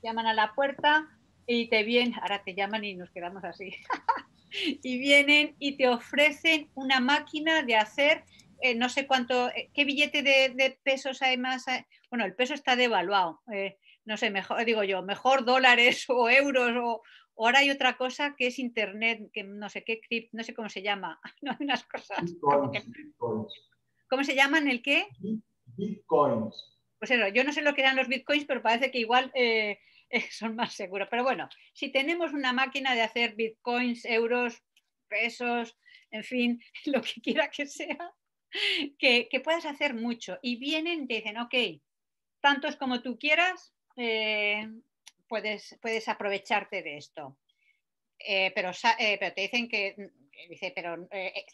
llaman a la puerta, y te vienen, ahora te llaman y nos quedamos así. y vienen y te ofrecen una máquina de hacer eh, no sé cuánto, eh, qué billete de, pesos hay más. Eh, bueno, el peso está devaluado. no sé, mejor, digo yo, mejor dólares o euros o, ahora hay otra cosa que es internet, que no sé qué cripto, no sé cómo se llama. No hay unas cosas. ¿Cómo se llaman el qué? Bitcoins. Pues eso, yo no sé lo que eran los bitcoins, pero parece que igual son más seguros. Pero bueno, si tenemos una máquina de hacer bitcoins, euros, pesos, en fin, lo que quiera que sea, que, puedes puedas hacer mucho. Y vienen y te dicen, ok, tantos como tú quieras, eh, puedes, puedes aprovecharte de esto. Eh, pero, eh, pero, te dicen que, dice, pero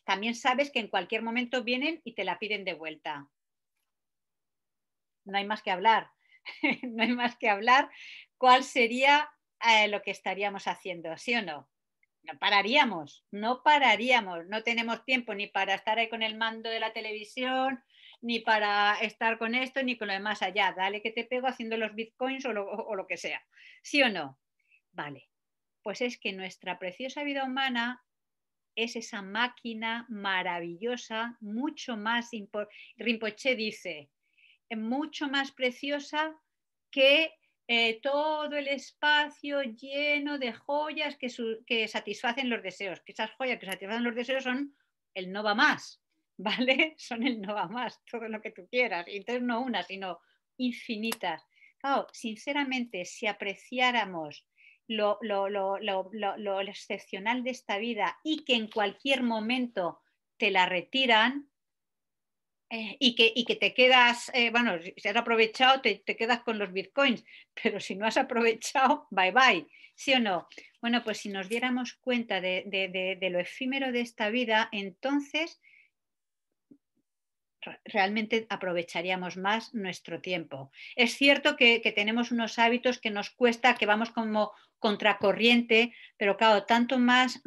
también sabes que en cualquier momento vienen y te la piden de vuelta. No hay más que hablar no hay más que hablar cuál sería eh, lo que estaríamos haciendo, ¿sí o no? No pararíamos, no pararíamos, no tenemos tiempo ni para estar ahí con el mando de la televisión, ni para estar con esto, ni con lo demás allá. Dale que te pego haciendo los bitcoins o lo, que sea, ¿sí o no? Vale, pues es que nuestra preciosa vida humana es esa máquina maravillosa, mucho más, Rinpoche dice, mucho más preciosa que eh, todo el espacio lleno de joyas que, satisfacen los deseos, que esas joyas que satisfacen los deseos son el no va más, ¿vale? Son el no va más, todo lo que tú quieras, y entonces no una, sino infinitas. sinceramente, si apreciáramos lo, lo excepcional de esta vida y que en cualquier momento te la retiran, eh, y, que, te quedas, eh, bueno, si has aprovechado, te, quedas con los bitcoins, pero si no has aprovechado, bye bye, ¿sí o no? Bueno, pues si nos diéramos cuenta de, de, lo efímero de esta vida, entonces realmente aprovecharíamos más nuestro tiempo. Es cierto que, que, tenemos unos hábitos que nos cuesta, que vamos como contracorriente, pero claro, tanto más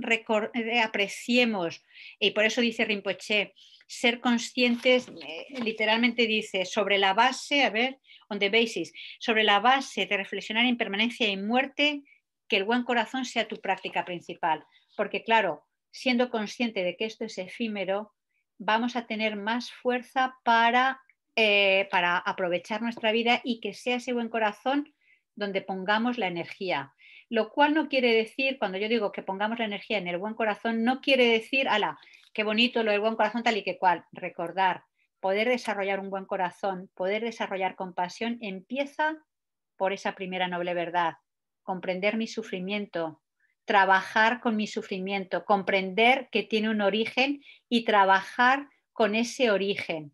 eh, apreciemos, y por eso dice Rinpoche, ser conscientes, eh, literalmente dice, sobre la base, a ver, on the basis, sobre la base de reflexionar en permanencia y muerte, que el buen corazón sea tu práctica principal. Porque claro, siendo consciente de que esto es efímero, vamos a tener más fuerza para, eh, para aprovechar nuestra vida y que sea ese buen corazón donde pongamos la energía. Lo cual no quiere decir, cuando yo digo que pongamos la energía en el buen corazón, no quiere decir, ala, qué bonito lo del buen corazón tal y que cual, recordar, poder desarrollar un buen corazón, poder desarrollar compasión, empieza por esa primera noble verdad, comprender mi sufrimiento, trabajar con mi sufrimiento, comprender que tiene un origen y trabajar con ese origen.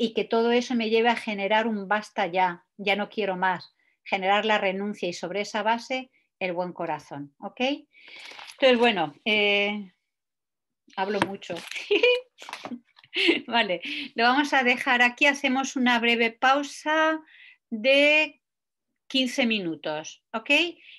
Y que todo eso me lleve a generar un basta ya, ya no quiero más, generar la renuncia y sobre esa base el buen corazón. Entonces, bueno, eh, hablo mucho. vale, lo vamos a dejar aquí. Hacemos una breve pausa de 15 minutos, ¿ok?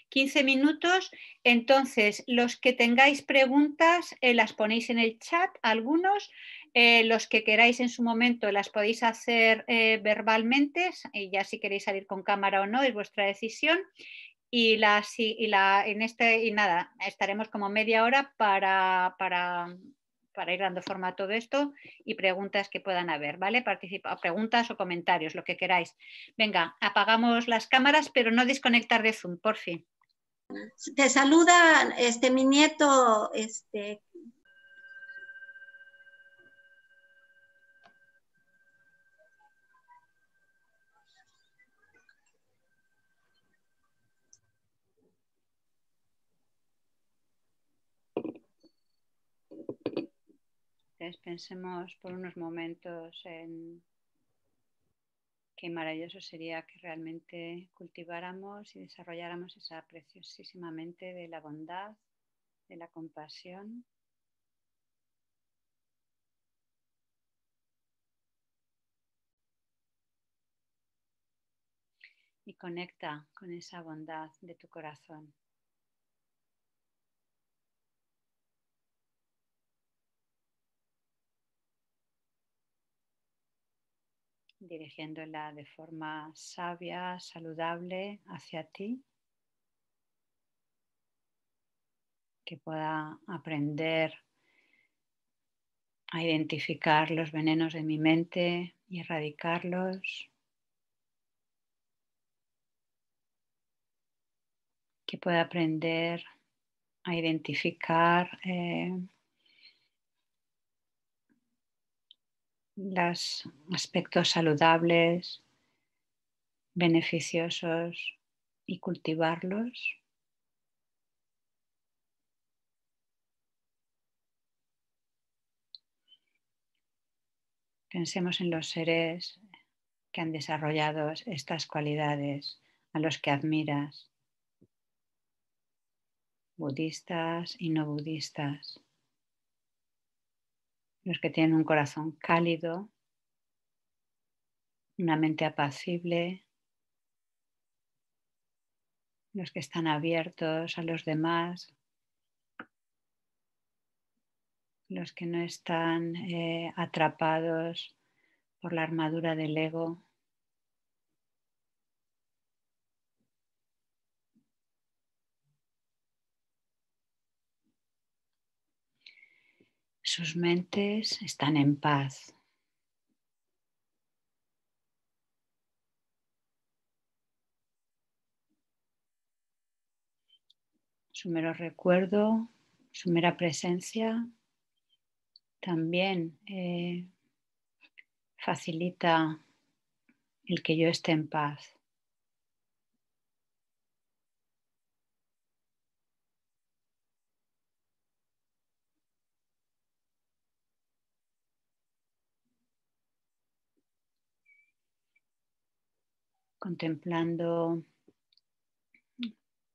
15 minutos. Entonces, los que tengáis preguntas, eh, las ponéis en el chat, algunos. Eh, los que queráis en su momento las podéis hacer eh, verbalmente, y ya si queréis salir con cámara o no, es vuestra decisión. Y, la, y, la, en este, y nada, estaremos como media hora para, para, para ir dando forma a todo esto y preguntas que puedan haber, ¿vale? Participa, preguntas o comentarios, lo que queráis. Venga, apagamos las cámaras, pero no desconectar de Zoom, por fin. Te saluda este, mi nieto, este, pensemos por unos momentos en qué maravilloso sería que realmente cultiváramos y desarrolláramos esa preciosísima mente de la bondad, de la compasión. Y conecta con esa bondad de tu corazón. dirigiéndola de forma sabia, saludable hacia ti, que pueda aprender a identificar los venenos de mi mente y erradicarlos, que pueda aprender a identificar eh, los aspectos saludables, beneficiosos y cultivarlos. Pensemos en los seres que han desarrollado estas cualidades, a los que admiras, budistas y no budistas los que tienen un corazón cálido, una mente apacible, los que están abiertos a los demás, los que no están eh, atrapados por la armadura del ego. Sus mentes están en paz. Su mero recuerdo, su mera presencia también eh, facilita el que yo esté en paz. contemplando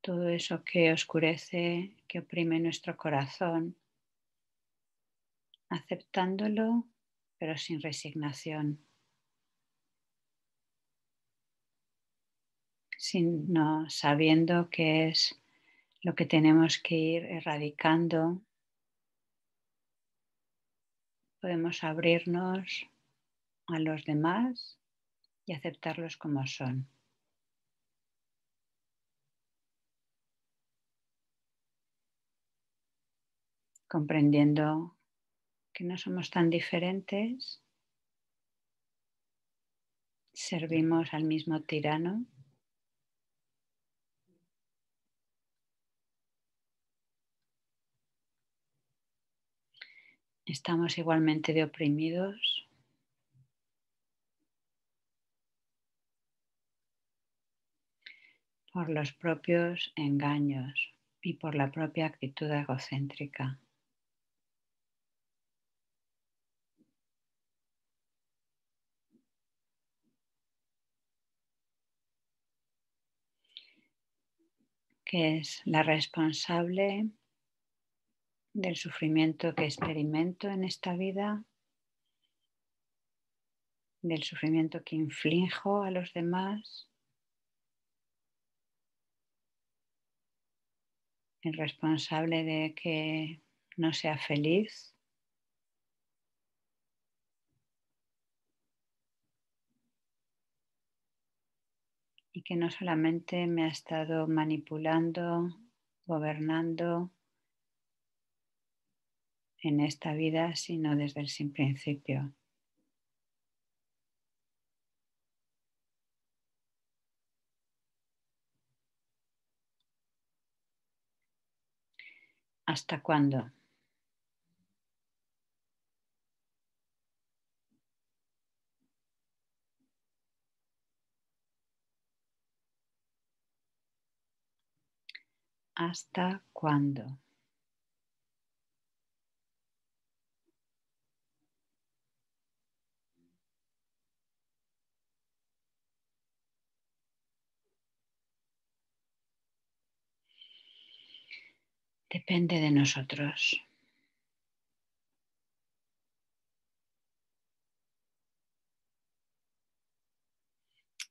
todo eso que oscurece, que oprime nuestro corazón, aceptándolo pero sin resignación, sino sabiendo que es lo que tenemos que ir erradicando. Podemos abrirnos a los demás y aceptarlos como son. Comprendiendo que no somos tan diferentes, servimos al mismo tirano estamos igualmente de oprimidos. por los propios engaños y por la propia actitud egocéntrica. que es la responsable del sufrimiento que experimento en esta vida, del sufrimiento que inflijo a los demás Irresponsable responsable de que no sea feliz. Y que no solamente me ha estado manipulando, gobernando en esta vida, sino desde el sin principio. ¿Hasta cuándo? ¿Hasta cuándo? depende de nosotros.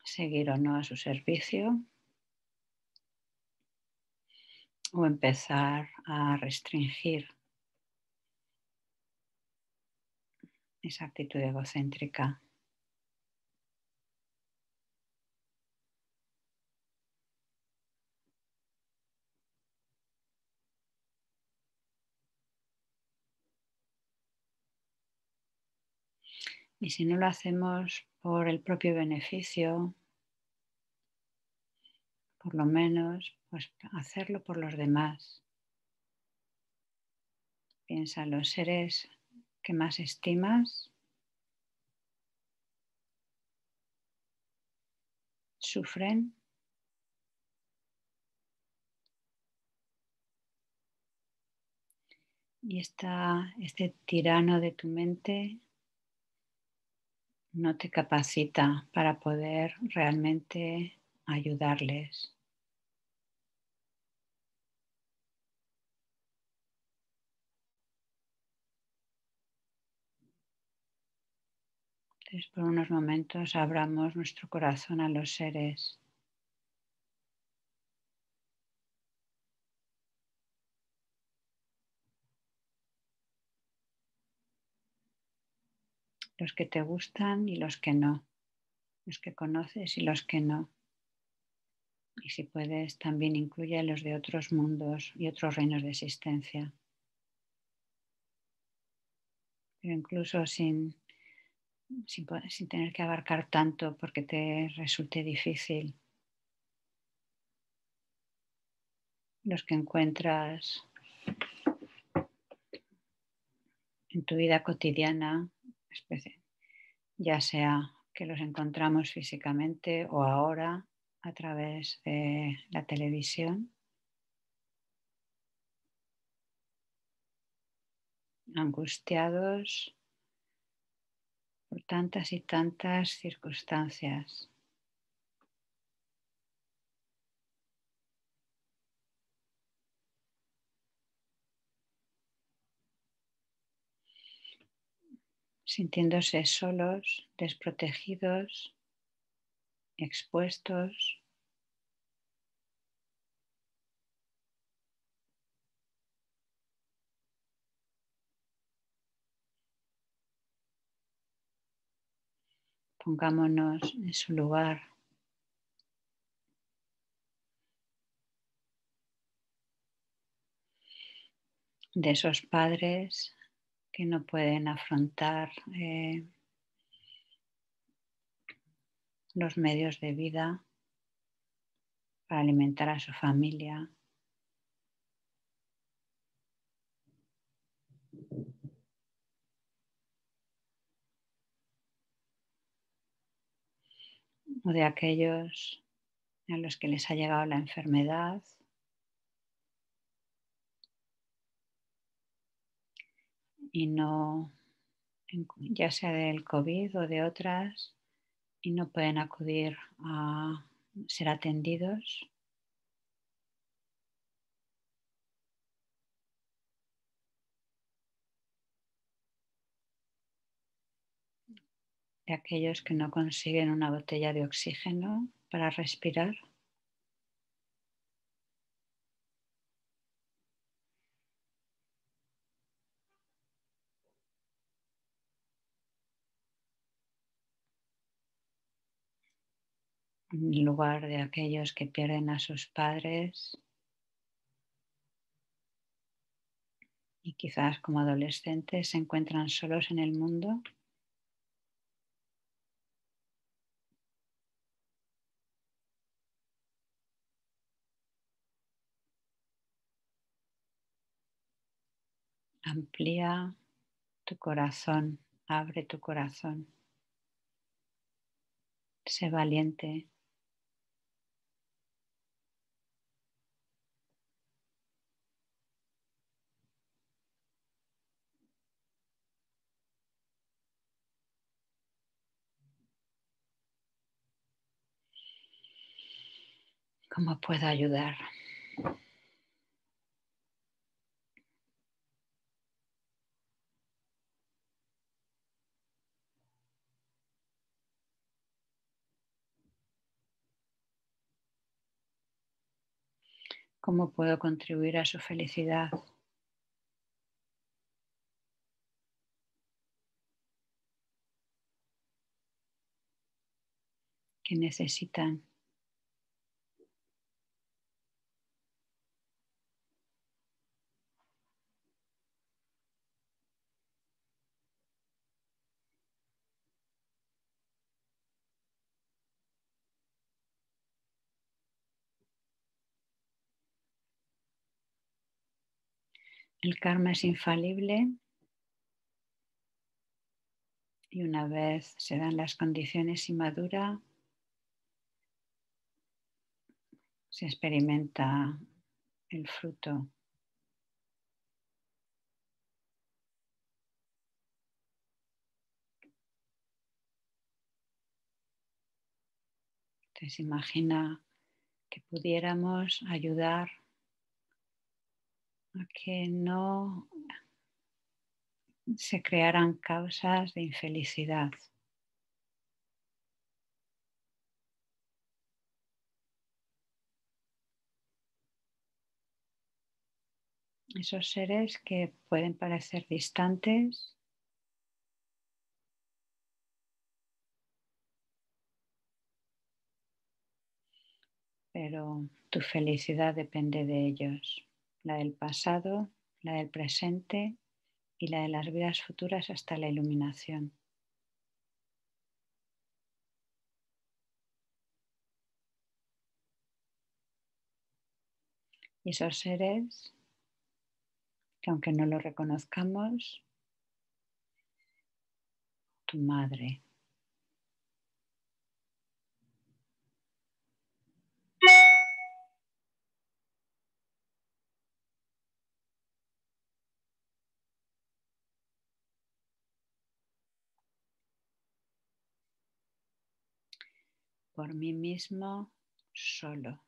Seguir o no a su servicio o empezar a restringir esa actitud egocéntrica Y si no lo hacemos por el propio beneficio, por lo menos, pues hacerlo por los demás. Piensa los seres que más estimas, sufren. Y está este tirano de tu mente no te capacita para poder realmente ayudarles. Entonces, por unos momentos abramos nuestro corazón a los seres. los que te gustan y los que no, los que conoces y los que no. Y si puedes, también incluye a los de otros mundos y otros reinos de existencia. Pero incluso sin, sin tener que abarcar tanto porque te resulte difícil. Los que encuentras en tu vida cotidiana ya sea que los encontramos físicamente o ahora a través de la televisión. angustiados por tantas y tantas circunstancias. sintiéndose solos, desprotegidos, expuestos. Pongámonos en su lugar. de esos padres que no pueden afrontar eh, los medios de vida para alimentar a su familia. o de aquellos a los que les ha llegado la enfermedad y no, ya sea del COVID o de otras, y no pueden acudir a ser atendidos. de aquellos que no consiguen una botella de oxígeno para respirar. de aquellos que pierden a sus padres y quizás como adolescentes se encuentran solos en el mundo. Amplía tu corazón, abre tu corazón. Sé valiente, ¿Cómo puedo ayudar? ¿Cómo puedo contribuir a su felicidad? que necesitan El karma es infalible y una vez se dan las condiciones y madura, se experimenta el fruto. Entonces imagina que pudiéramos ayudar a que no se crearan causas de infelicidad. Esos seres que pueden parecer distantes, pero tu felicidad depende de ellos la del pasado, la del presente y la de las vidas futuras hasta la iluminación. Y esos seres, que aunque no lo reconozcamos, tu madre, por mí mismo solo.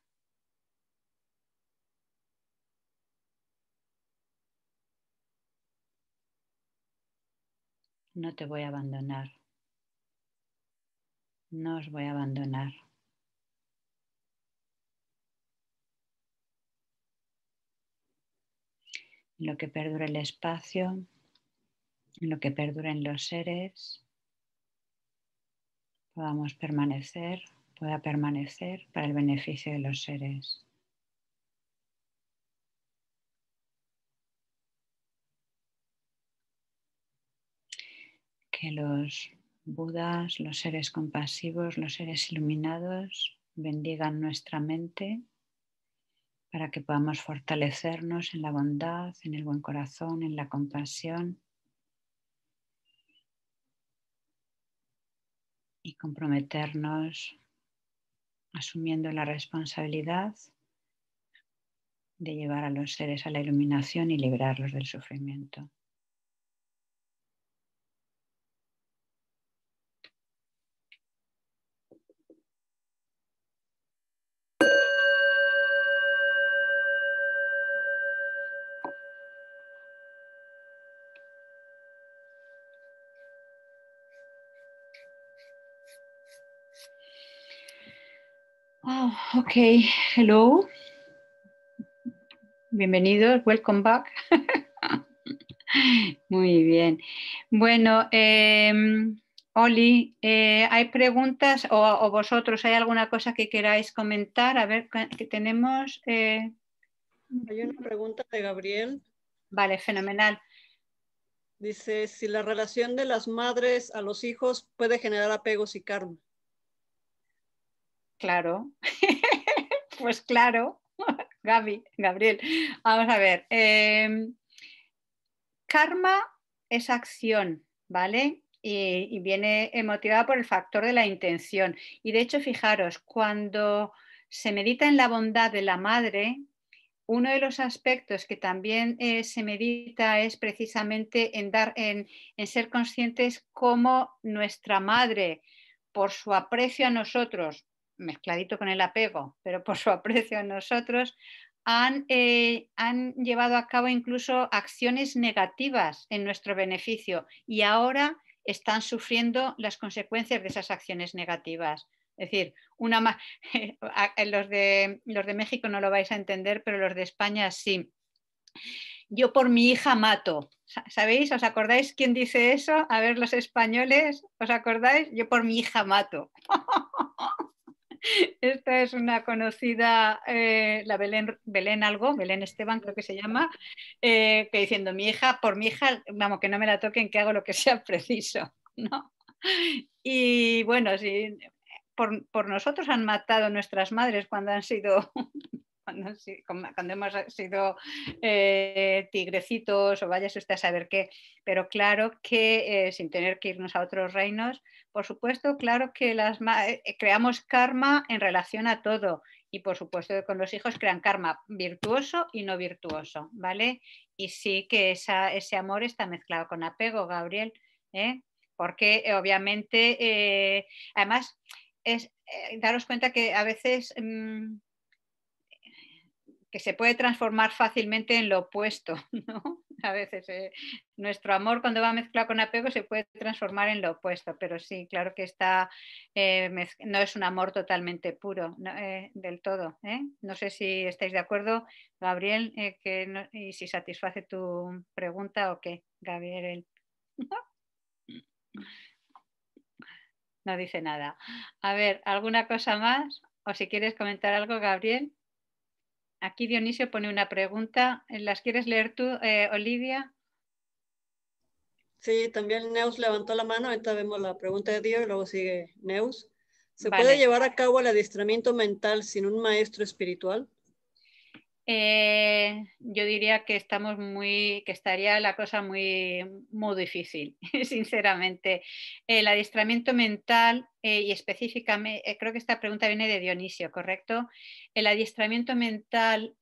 No te voy a abandonar. No os voy a abandonar. lo que perdure el espacio, en lo que perduren los seres, podamos permanecer pueda permanecer para el beneficio de los seres. Que los Budas, los seres compasivos, los seres iluminados bendigan nuestra mente para que podamos fortalecernos en la bondad, en el buen corazón, en la compasión y comprometernos asumiendo la responsabilidad de llevar a los seres a la iluminación y librarlos del sufrimiento. Ok, hello. Bienvenidos, welcome back. Muy bien. Bueno, em, Oli, eh, ¿hay preguntas o, vosotros hay alguna cosa que queráis comentar? A ver, que tenemos. Eh, hay una pregunta de Gabriel. Vale, fenomenal. Dice, si la relación de las madres a los hijos puede generar apegos y karma. Claro, Pues claro, Gabi, Gabriel. Vamos a ver. Em, karma es acción, ¿vale? Y, viene motivada por el factor de la intención. Y de hecho, fijaros, cuando se medita en la bondad de la madre, uno de los aspectos que también eh, se medita es precisamente en, dar, en ser conscientes cómo nuestra madre, por su aprecio a nosotros, mezcladito con el apego, pero por su aprecio en nosotros, han, eh, han llevado a cabo incluso acciones negativas en nuestro beneficio y ahora están sufriendo las consecuencias de esas acciones negativas. Es decir, una más, los de, los de México no lo vais a entender, pero los de España sí. Yo por mi hija mato. ¿Sabéis? ¿Os acordáis quién dice eso? A ver, los españoles, ¿os acordáis? Yo por mi hija mato. Esta es una conocida, eh, la Belén, Belén algo, Belén Esteban creo que se llama, eh, que diciendo, mi hija, por mi hija, vamos, que no me la toquen, que hago lo que sea preciso, ¿no? Y bueno, por nosotros han matado nuestras madres cuando han sido cuando, hemos sido eh, tigrecitos o vayas usted a saber qué, pero claro que eh, sin tener que irnos a otros reinos, por supuesto, claro que las eh, creamos karma en relación a todo y por supuesto que con los hijos crean karma virtuoso y no virtuoso, ¿vale? Y sí que ese amor está mezclado con apego, Gabriel, porque obviamente, además, es daros cuenta que a veces mm, que se puede transformar fácilmente en lo opuesto, ¿no? A veces eh, nuestro amor cuando va mezclado con apego se puede transformar en lo opuesto, pero sí, claro que está, eh, no es un amor totalmente puro, eh, del todo. No sé si estáis de acuerdo, Gabriel, que y si satisface tu pregunta o qué, Gabriel. No dice nada. A ver, ¿alguna cosa más? O si quieres comentar algo, Gabriel. Aquí Dionisio pone una pregunta. ¿Las quieres leer tú, eh, Olivia? Sí, también Neus levantó la mano. Ahorita vemos la pregunta de Dios y luego sigue Neus. ¿Se puede llevar a cabo el adiestramiento mental sin un maestro espiritual? Eh, yo diría que estamos muy, que estaría la cosa muy, muy difícil, sinceramente. El adiestramiento mental, eh, y específicamente, eh, creo que esta pregunta viene de Dionisio, ¿correcto? El adiestramiento mental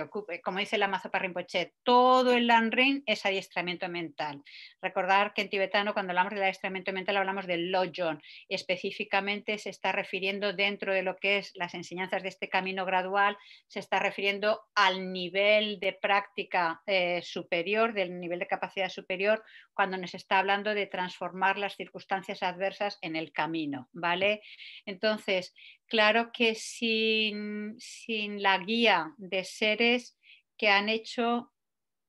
ocupe, como dice la Mazapa Rinpoche, todo el Landrin es adiestramiento mental. Recordar que en tibetano cuando hablamos de adiestramiento mental hablamos del Lojon específicamente se está refiriendo dentro de lo que es las enseñanzas de este camino gradual, se está refiriendo al nivel de práctica eh, superior, del nivel de capacidad superior, cuando nos está hablando de transformar las circunstancias adversas en el camino, ¿vale? Entonces, claro que sin, sin la guía de seres que han hecho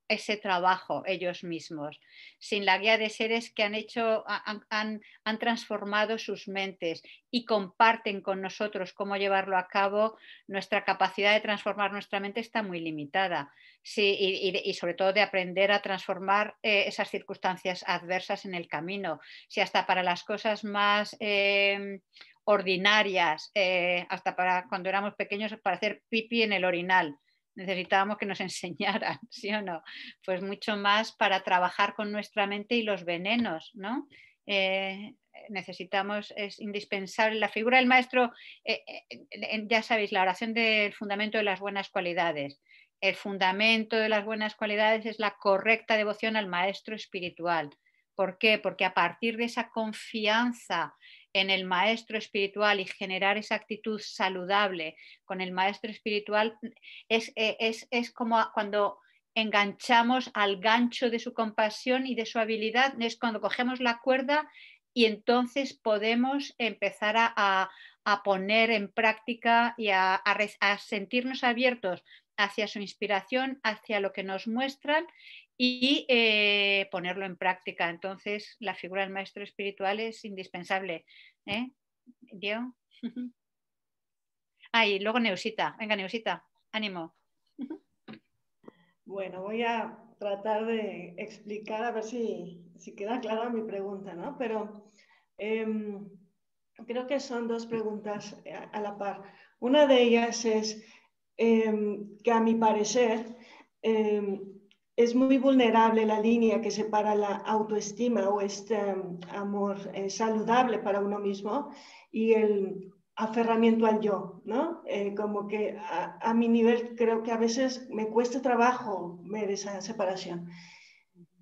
ese trabajo ellos mismos, sin la guía de seres que han hecho, han, transformado sus mentes y comparten con nosotros cómo llevarlo a cabo, nuestra capacidad de transformar nuestra mente está muy limitada. Sí, y, sobre todo de aprender a transformar eh, esas circunstancias adversas en el camino. Si hasta para las cosas más eh, ordinarias, eh, hasta para cuando éramos pequeños, para hacer pipi en el orinal necesitábamos que nos enseñaran, ¿sí o no? Pues mucho más para trabajar con nuestra mente y los venenos, ¿no? Eh, necesitamos, es indispensable. La figura del maestro, eh, eh, ya sabéis, la oración del fundamento de las buenas cualidades. El fundamento de las buenas cualidades es la correcta devoción al maestro espiritual. ¿Por qué? Porque a partir de esa confianza en el maestro espiritual y generar esa actitud saludable con el maestro espiritual es, eh, como cuando enganchamos al gancho de su compasión y de su habilidad, es cuando cogemos la cuerda y entonces podemos empezar a, poner en práctica y a, a, sentirnos abiertos hacia su inspiración, hacia lo que nos muestran y eh, ponerlo en práctica. Entonces, la figura del maestro espiritual es indispensable. ¿Eh? ¿Dio? y luego Neusita. Venga, Neusita, ánimo. Bueno, voy a tratar de explicar, a ver si, queda clara mi pregunta, ¿no? Pero em, creo que son dos preguntas eh, a, la par. Una de ellas es em, que a mi parecer em, es muy vulnerable la línea que separa la autoestima o este um, amor eh, saludable para uno mismo y el aferramiento al yo, ¿no? Eh, como que a, mi nivel creo que a veces me cuesta trabajo ver esa separación.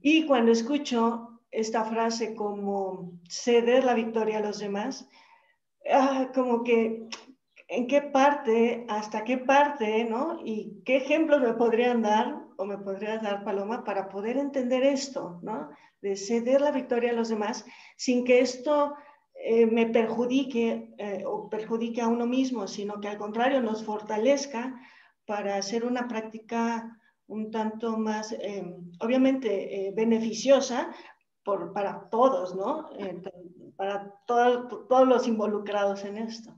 Y cuando escucho esta frase como ceder la victoria a los demás, ah, como que en qué parte, hasta qué parte, ¿no? Y qué ejemplos me podrían dar o me podrías dar, Paloma, para poder entender esto, ¿no? De ceder la victoria a los demás sin que esto eh, me perjudique eh, o perjudique a uno mismo, sino que al contrario nos fortalezca para hacer una práctica un tanto más, em, obviamente, eh, beneficiosa para todos, ¿no? para todos los involucrados en esto.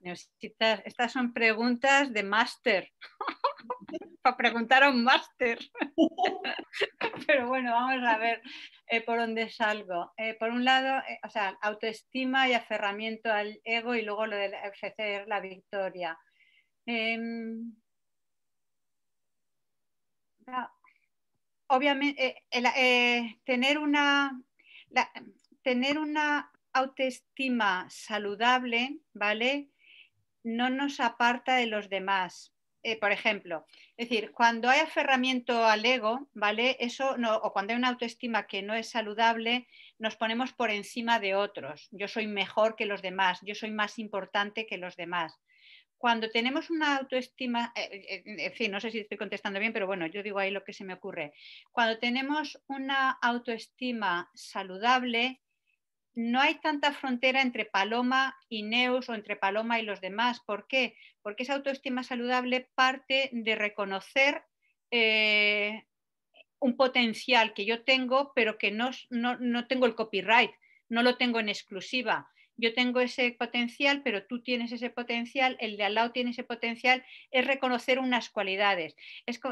Necesitas, estas son preguntas de máster. para preguntar a un máster. Pero bueno, vamos a ver eh, por dónde salgo. Eh, por un lado, eh, o sea, autoestima y aferramiento al ego y luego lo de ofrecer la victoria. Em, obviamente, tener una... tener una autoestima saludable, ¿vale? No nos aparta de los demás, eh, por ejemplo, es decir, cuando hay aferramiento al ego, ¿vale? Eso no, o cuando hay una autoestima que no es saludable, nos ponemos por encima de otros. Yo soy mejor que los demás, yo soy más importante que los demás. Cuando tenemos una autoestima, eh, eh, en fin, no sé si estoy contestando bien, pero bueno, yo digo ahí lo que se me ocurre. Cuando tenemos una autoestima saludable, no hay tanta frontera entre Paloma y Neus o entre Paloma y los demás. ¿Por qué? Porque esa autoestima saludable parte de reconocer eh, un potencial que yo tengo, pero que no tengo el copyright, no lo tengo en exclusiva yo tengo ese potencial, pero tú tienes ese potencial, el de al lado tiene ese potencial, es reconocer unas cualidades.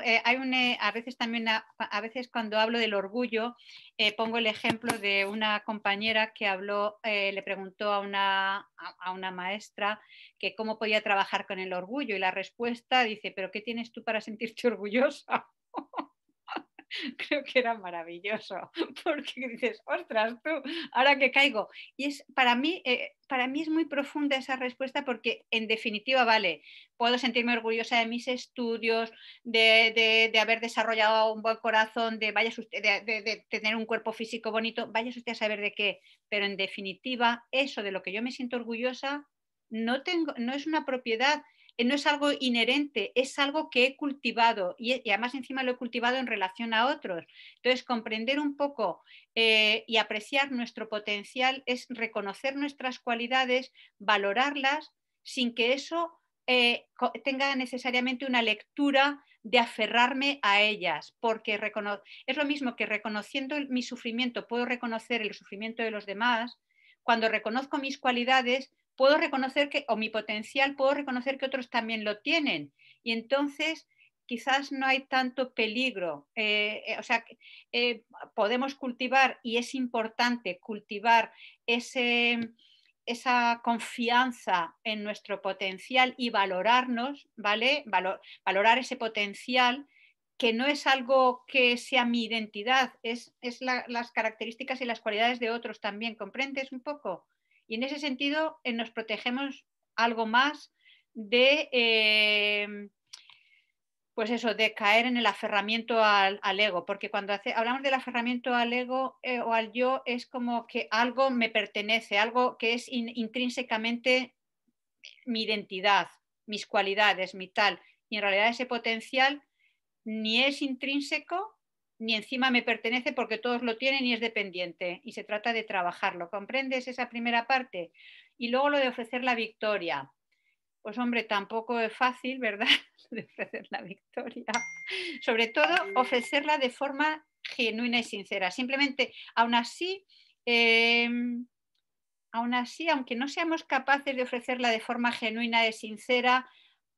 Eh, hay eh, a veces también, a, veces cuando hablo del orgullo, eh, pongo el ejemplo de una compañera que habló, le preguntó a una, a una maestra que cómo podía trabajar con el orgullo y la respuesta dice, pero ¿qué tienes tú para sentirte orgullosa? creo que era maravilloso, porque dices, ostras, tú, ahora que caigo. Y es para mí, eh, para mí es muy profunda esa respuesta porque en definitiva, vale, puedo sentirme orgullosa de mis estudios, de, haber desarrollado un buen corazón, de, de tener un cuerpo físico bonito, vaya usted a saber de qué, pero en definitiva, eso de lo que yo me siento orgullosa no, tengo, no es una propiedad eh, no es algo inherente, es algo que he cultivado y, además encima lo he cultivado en relación a otros. Entonces, comprender un poco eh, y apreciar nuestro potencial es reconocer nuestras cualidades, valorarlas sin que eso eh, tenga necesariamente una lectura de aferrarme a ellas, porque es lo mismo que reconociendo mi sufrimiento puedo reconocer el sufrimiento de los demás, cuando reconozco mis cualidades puedo reconocer que, o mi potencial, puedo reconocer que otros también lo tienen. Y entonces quizás no hay tanto peligro. Eh, eh, o sea, eh, podemos cultivar, y es importante cultivar esa confianza en nuestro potencial y valorarnos, ¿vale? valorar ese potencial que no es algo que sea mi identidad, es, las características y las cualidades de otros también, ¿comprendes un poco? Y en ese sentido eh, nos protegemos algo más de, eh, pues eso, de caer en el aferramiento al, ego, porque cuando hace, hablamos del aferramiento al ego eh, o al yo es como que algo me pertenece, algo que es intrínsecamente mi identidad, mis cualidades, mi tal, y en realidad ese potencial ni es intrínseco ni encima me pertenece porque todos lo tienen y es dependiente. Y se trata de trabajarlo. ¿Comprendes esa primera parte? Y luego lo de ofrecer la victoria. Pues hombre, tampoco es fácil, ¿verdad? de ofrecer la victoria. Sobre todo, ofrecerla de forma genuina y sincera. Simplemente, aún así, em, así, aunque no seamos capaces de ofrecerla de forma genuina y sincera,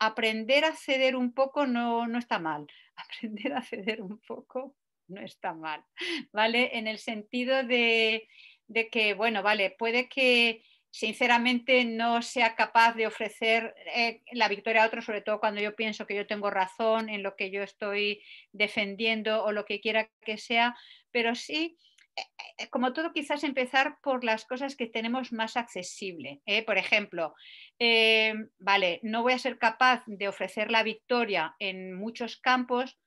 aprender a ceder un poco no, no está mal. Aprender a ceder un poco no está mal, ¿vale? En el sentido de, de que, bueno, vale, puede que sinceramente no sea capaz de ofrecer eh, la victoria a otro, sobre todo cuando yo pienso que yo tengo razón en lo que yo estoy defendiendo o lo que quiera que sea, pero sí, eh, eh, como todo, quizás empezar por las cosas que tenemos más accesible. Por ejemplo, vale, no voy a ser capaz de ofrecer la victoria en muchos campos,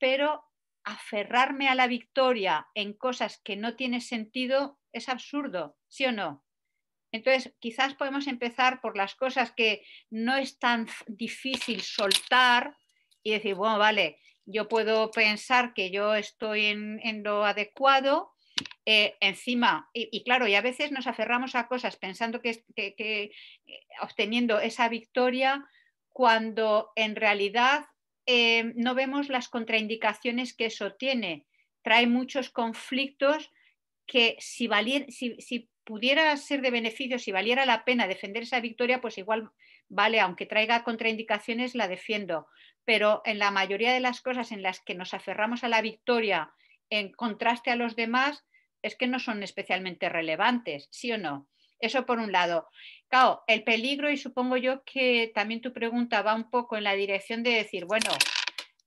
pero aferrarme a la victoria en cosas que no tiene sentido es absurdo, ¿sí o no? Entonces, quizás podemos empezar por las cosas que no es tan difícil soltar y decir, bueno, vale, yo puedo pensar que yo estoy en, lo adecuado, eh, encima, y, claro, y a veces nos aferramos a cosas pensando que, que eh, obteniendo esa victoria, cuando en realidad eh, no vemos las contraindicaciones que eso tiene. Trae muchos conflictos que si, si pudiera ser de beneficio, si valiera la pena defender esa victoria, pues igual vale, aunque traiga contraindicaciones, la defiendo. Pero en la mayoría de las cosas en las que nos aferramos a la victoria en contraste a los demás, es que no son especialmente relevantes, ¿sí o no? Eso por un lado. Claro, el peligro, y supongo yo que también tu pregunta va un poco en la dirección de decir, bueno,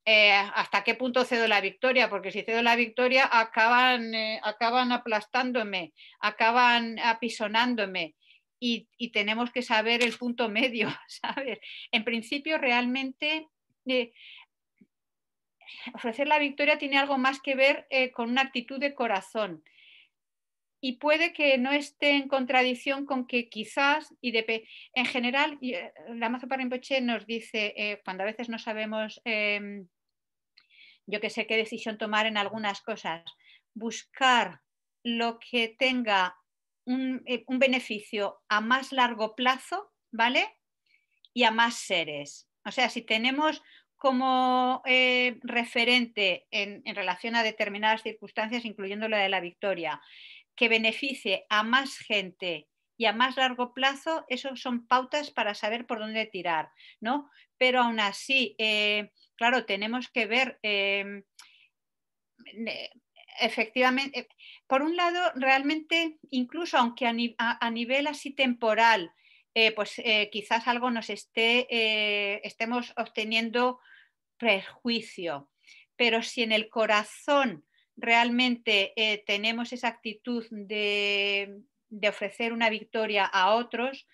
eh, hasta qué punto cedo la victoria, porque si cedo la victoria acaban, eh, aplastándome, acaban apisonándome y, y, tenemos que saber el punto medio, ¿sabes? En principio, realmente, eh, ofrecer la victoria tiene algo más que ver con una actitud de corazón y puede que no esté en contradicción con que quizás, y de, en general, eh, la mazo Parimboche nos dice, eh, cuando a veces no sabemos, em, yo que sé, qué decisión tomar en algunas cosas, buscar lo que tenga eh, un, beneficio a más largo plazo, ¿vale? Y a más seres. O sea, si tenemos como referente en, en, relación a determinadas circunstancias, incluyendo la de la victoria que beneficie a más gente y a más largo plazo, eso son pautas para saber por dónde tirar, ¿no? Pero aún así, eh, claro, tenemos que ver em, efectivamente, eh, por un lado, realmente, incluso aunque a, nivel así temporal, eh, pues quizás algo nos esté, estemos obteniendo prejuicio, pero si en el corazón realmente eh, tenemos esa actitud de, ofrecer una victoria a otros,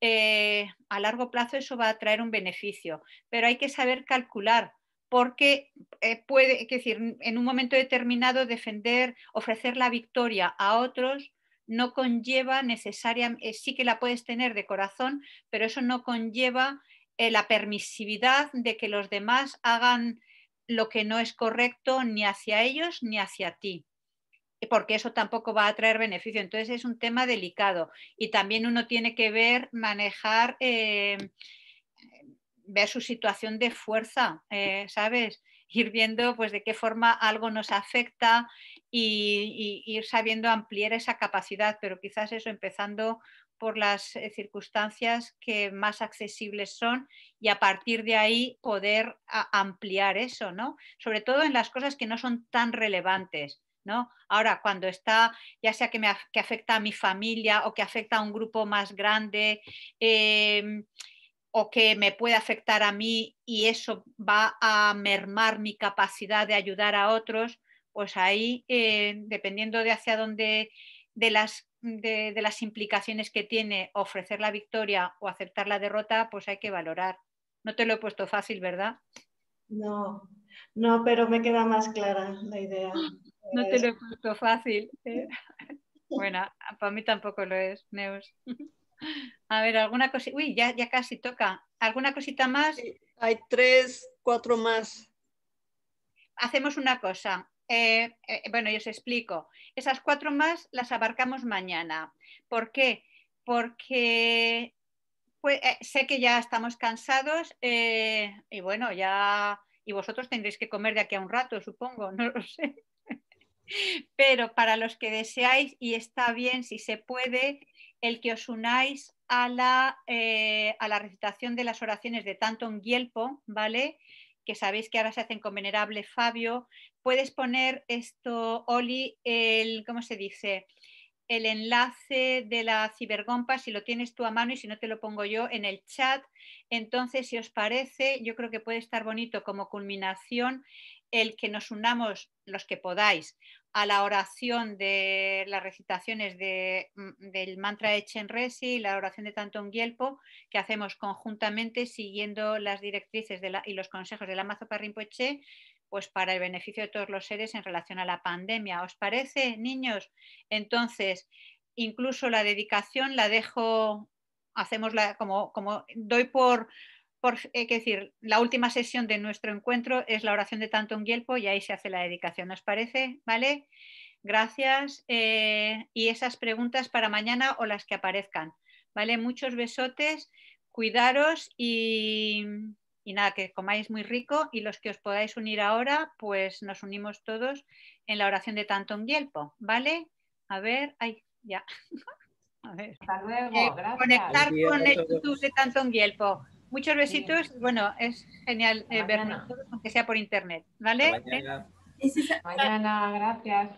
eh, a largo plazo eso va a traer un beneficio, pero hay que saber calcular porque eh, puede, es decir, en un momento determinado defender, ofrecer la victoria a otros no conlleva necesariamente, sí que la puedes tener de corazón, pero eso no conlleva la permisividad de que los demás hagan lo que no es correcto ni hacia ellos ni hacia ti, porque eso tampoco va a traer beneficio. Entonces es un tema delicado y también uno tiene que ver, manejar, eh, ver su situación de fuerza, eh, ¿sabes? ir viendo pues de qué forma algo nos afecta y, y, ir sabiendo ampliar esa capacidad, pero quizás eso empezando por las eh, circunstancias que más accesibles son y a partir de ahí poder ampliar eso, ¿no? Sobre todo en las cosas que no son tan relevantes. ¿No? Ahora, cuando está, ya sea que, me, afecta a mi familia o que afecta a un grupo más grande em, o que me puede afectar a mí y eso va a mermar mi capacidad de ayudar a otros, pues ahí, eh, dependiendo de hacia dónde, de las de, las implicaciones que tiene ofrecer la victoria o aceptar la derrota, pues hay que valorar. No te lo he puesto fácil, ¿verdad? No, no, pero me queda más clara la idea. No te lo he puesto fácil. ¿eh? bueno, para mí tampoco lo es, Neus. A ver, alguna cosita. Uy, ya, casi toca. ¿Alguna cosita más? hay tres, cuatro más. Hacemos una cosa. Eh, eh, bueno, yo os explico. Esas cuatro más las abarcamos mañana. ¿Por qué? Porque pues, eh, sé que ya estamos cansados y bueno, ya... Y vosotros tendréis que comer de aquí a un rato, supongo, no lo sé. Pero para los que deseáis, y está bien si se puede, el que os unáis a la, a la recitación de las oraciones de Tanton Gielpo, ¿vale? que sabéis que ahora se hacen con Venerable Fabio. Puedes poner esto, Oli, el, ¿cómo se dice? El enlace de la cibergompa, si lo tienes tú a mano y si no te lo pongo yo en el chat. Entonces, si os parece, yo creo que puede estar bonito como culminación el que nos unamos los que podáis a la oración de las recitaciones de, mm, del mantra de la oración de Tanton Gyelpo, que hacemos conjuntamente siguiendo las directrices de y los consejos de la Rinpoche, pues para el beneficio de todos los seres en relación a la pandemia. ¿Os parece, niños? Entonces, incluso la dedicación la dejo, hacemos la, como, como doy por por, eh, decir, la última sesión de nuestro encuentro es la oración de un gielpo y ahí se hace la dedicación, ¿nos parece? ¿Vale? Gracias. Eh, y esas preguntas para mañana o las que aparezcan. ¿Vale? Muchos besotes, cuidaros y, nada, que comáis muy rico y los que os podáis unir ahora, pues nos unimos todos en la oración de un gielpo. ¿vale? A ver, ahí ya. Hasta luego, eh, gracias. Conectar con el YouTube de gielpo. Muchos besitos. Bueno, es genial eh, vernos, aunque sea por internet. ¿Vale? mañana, gracias.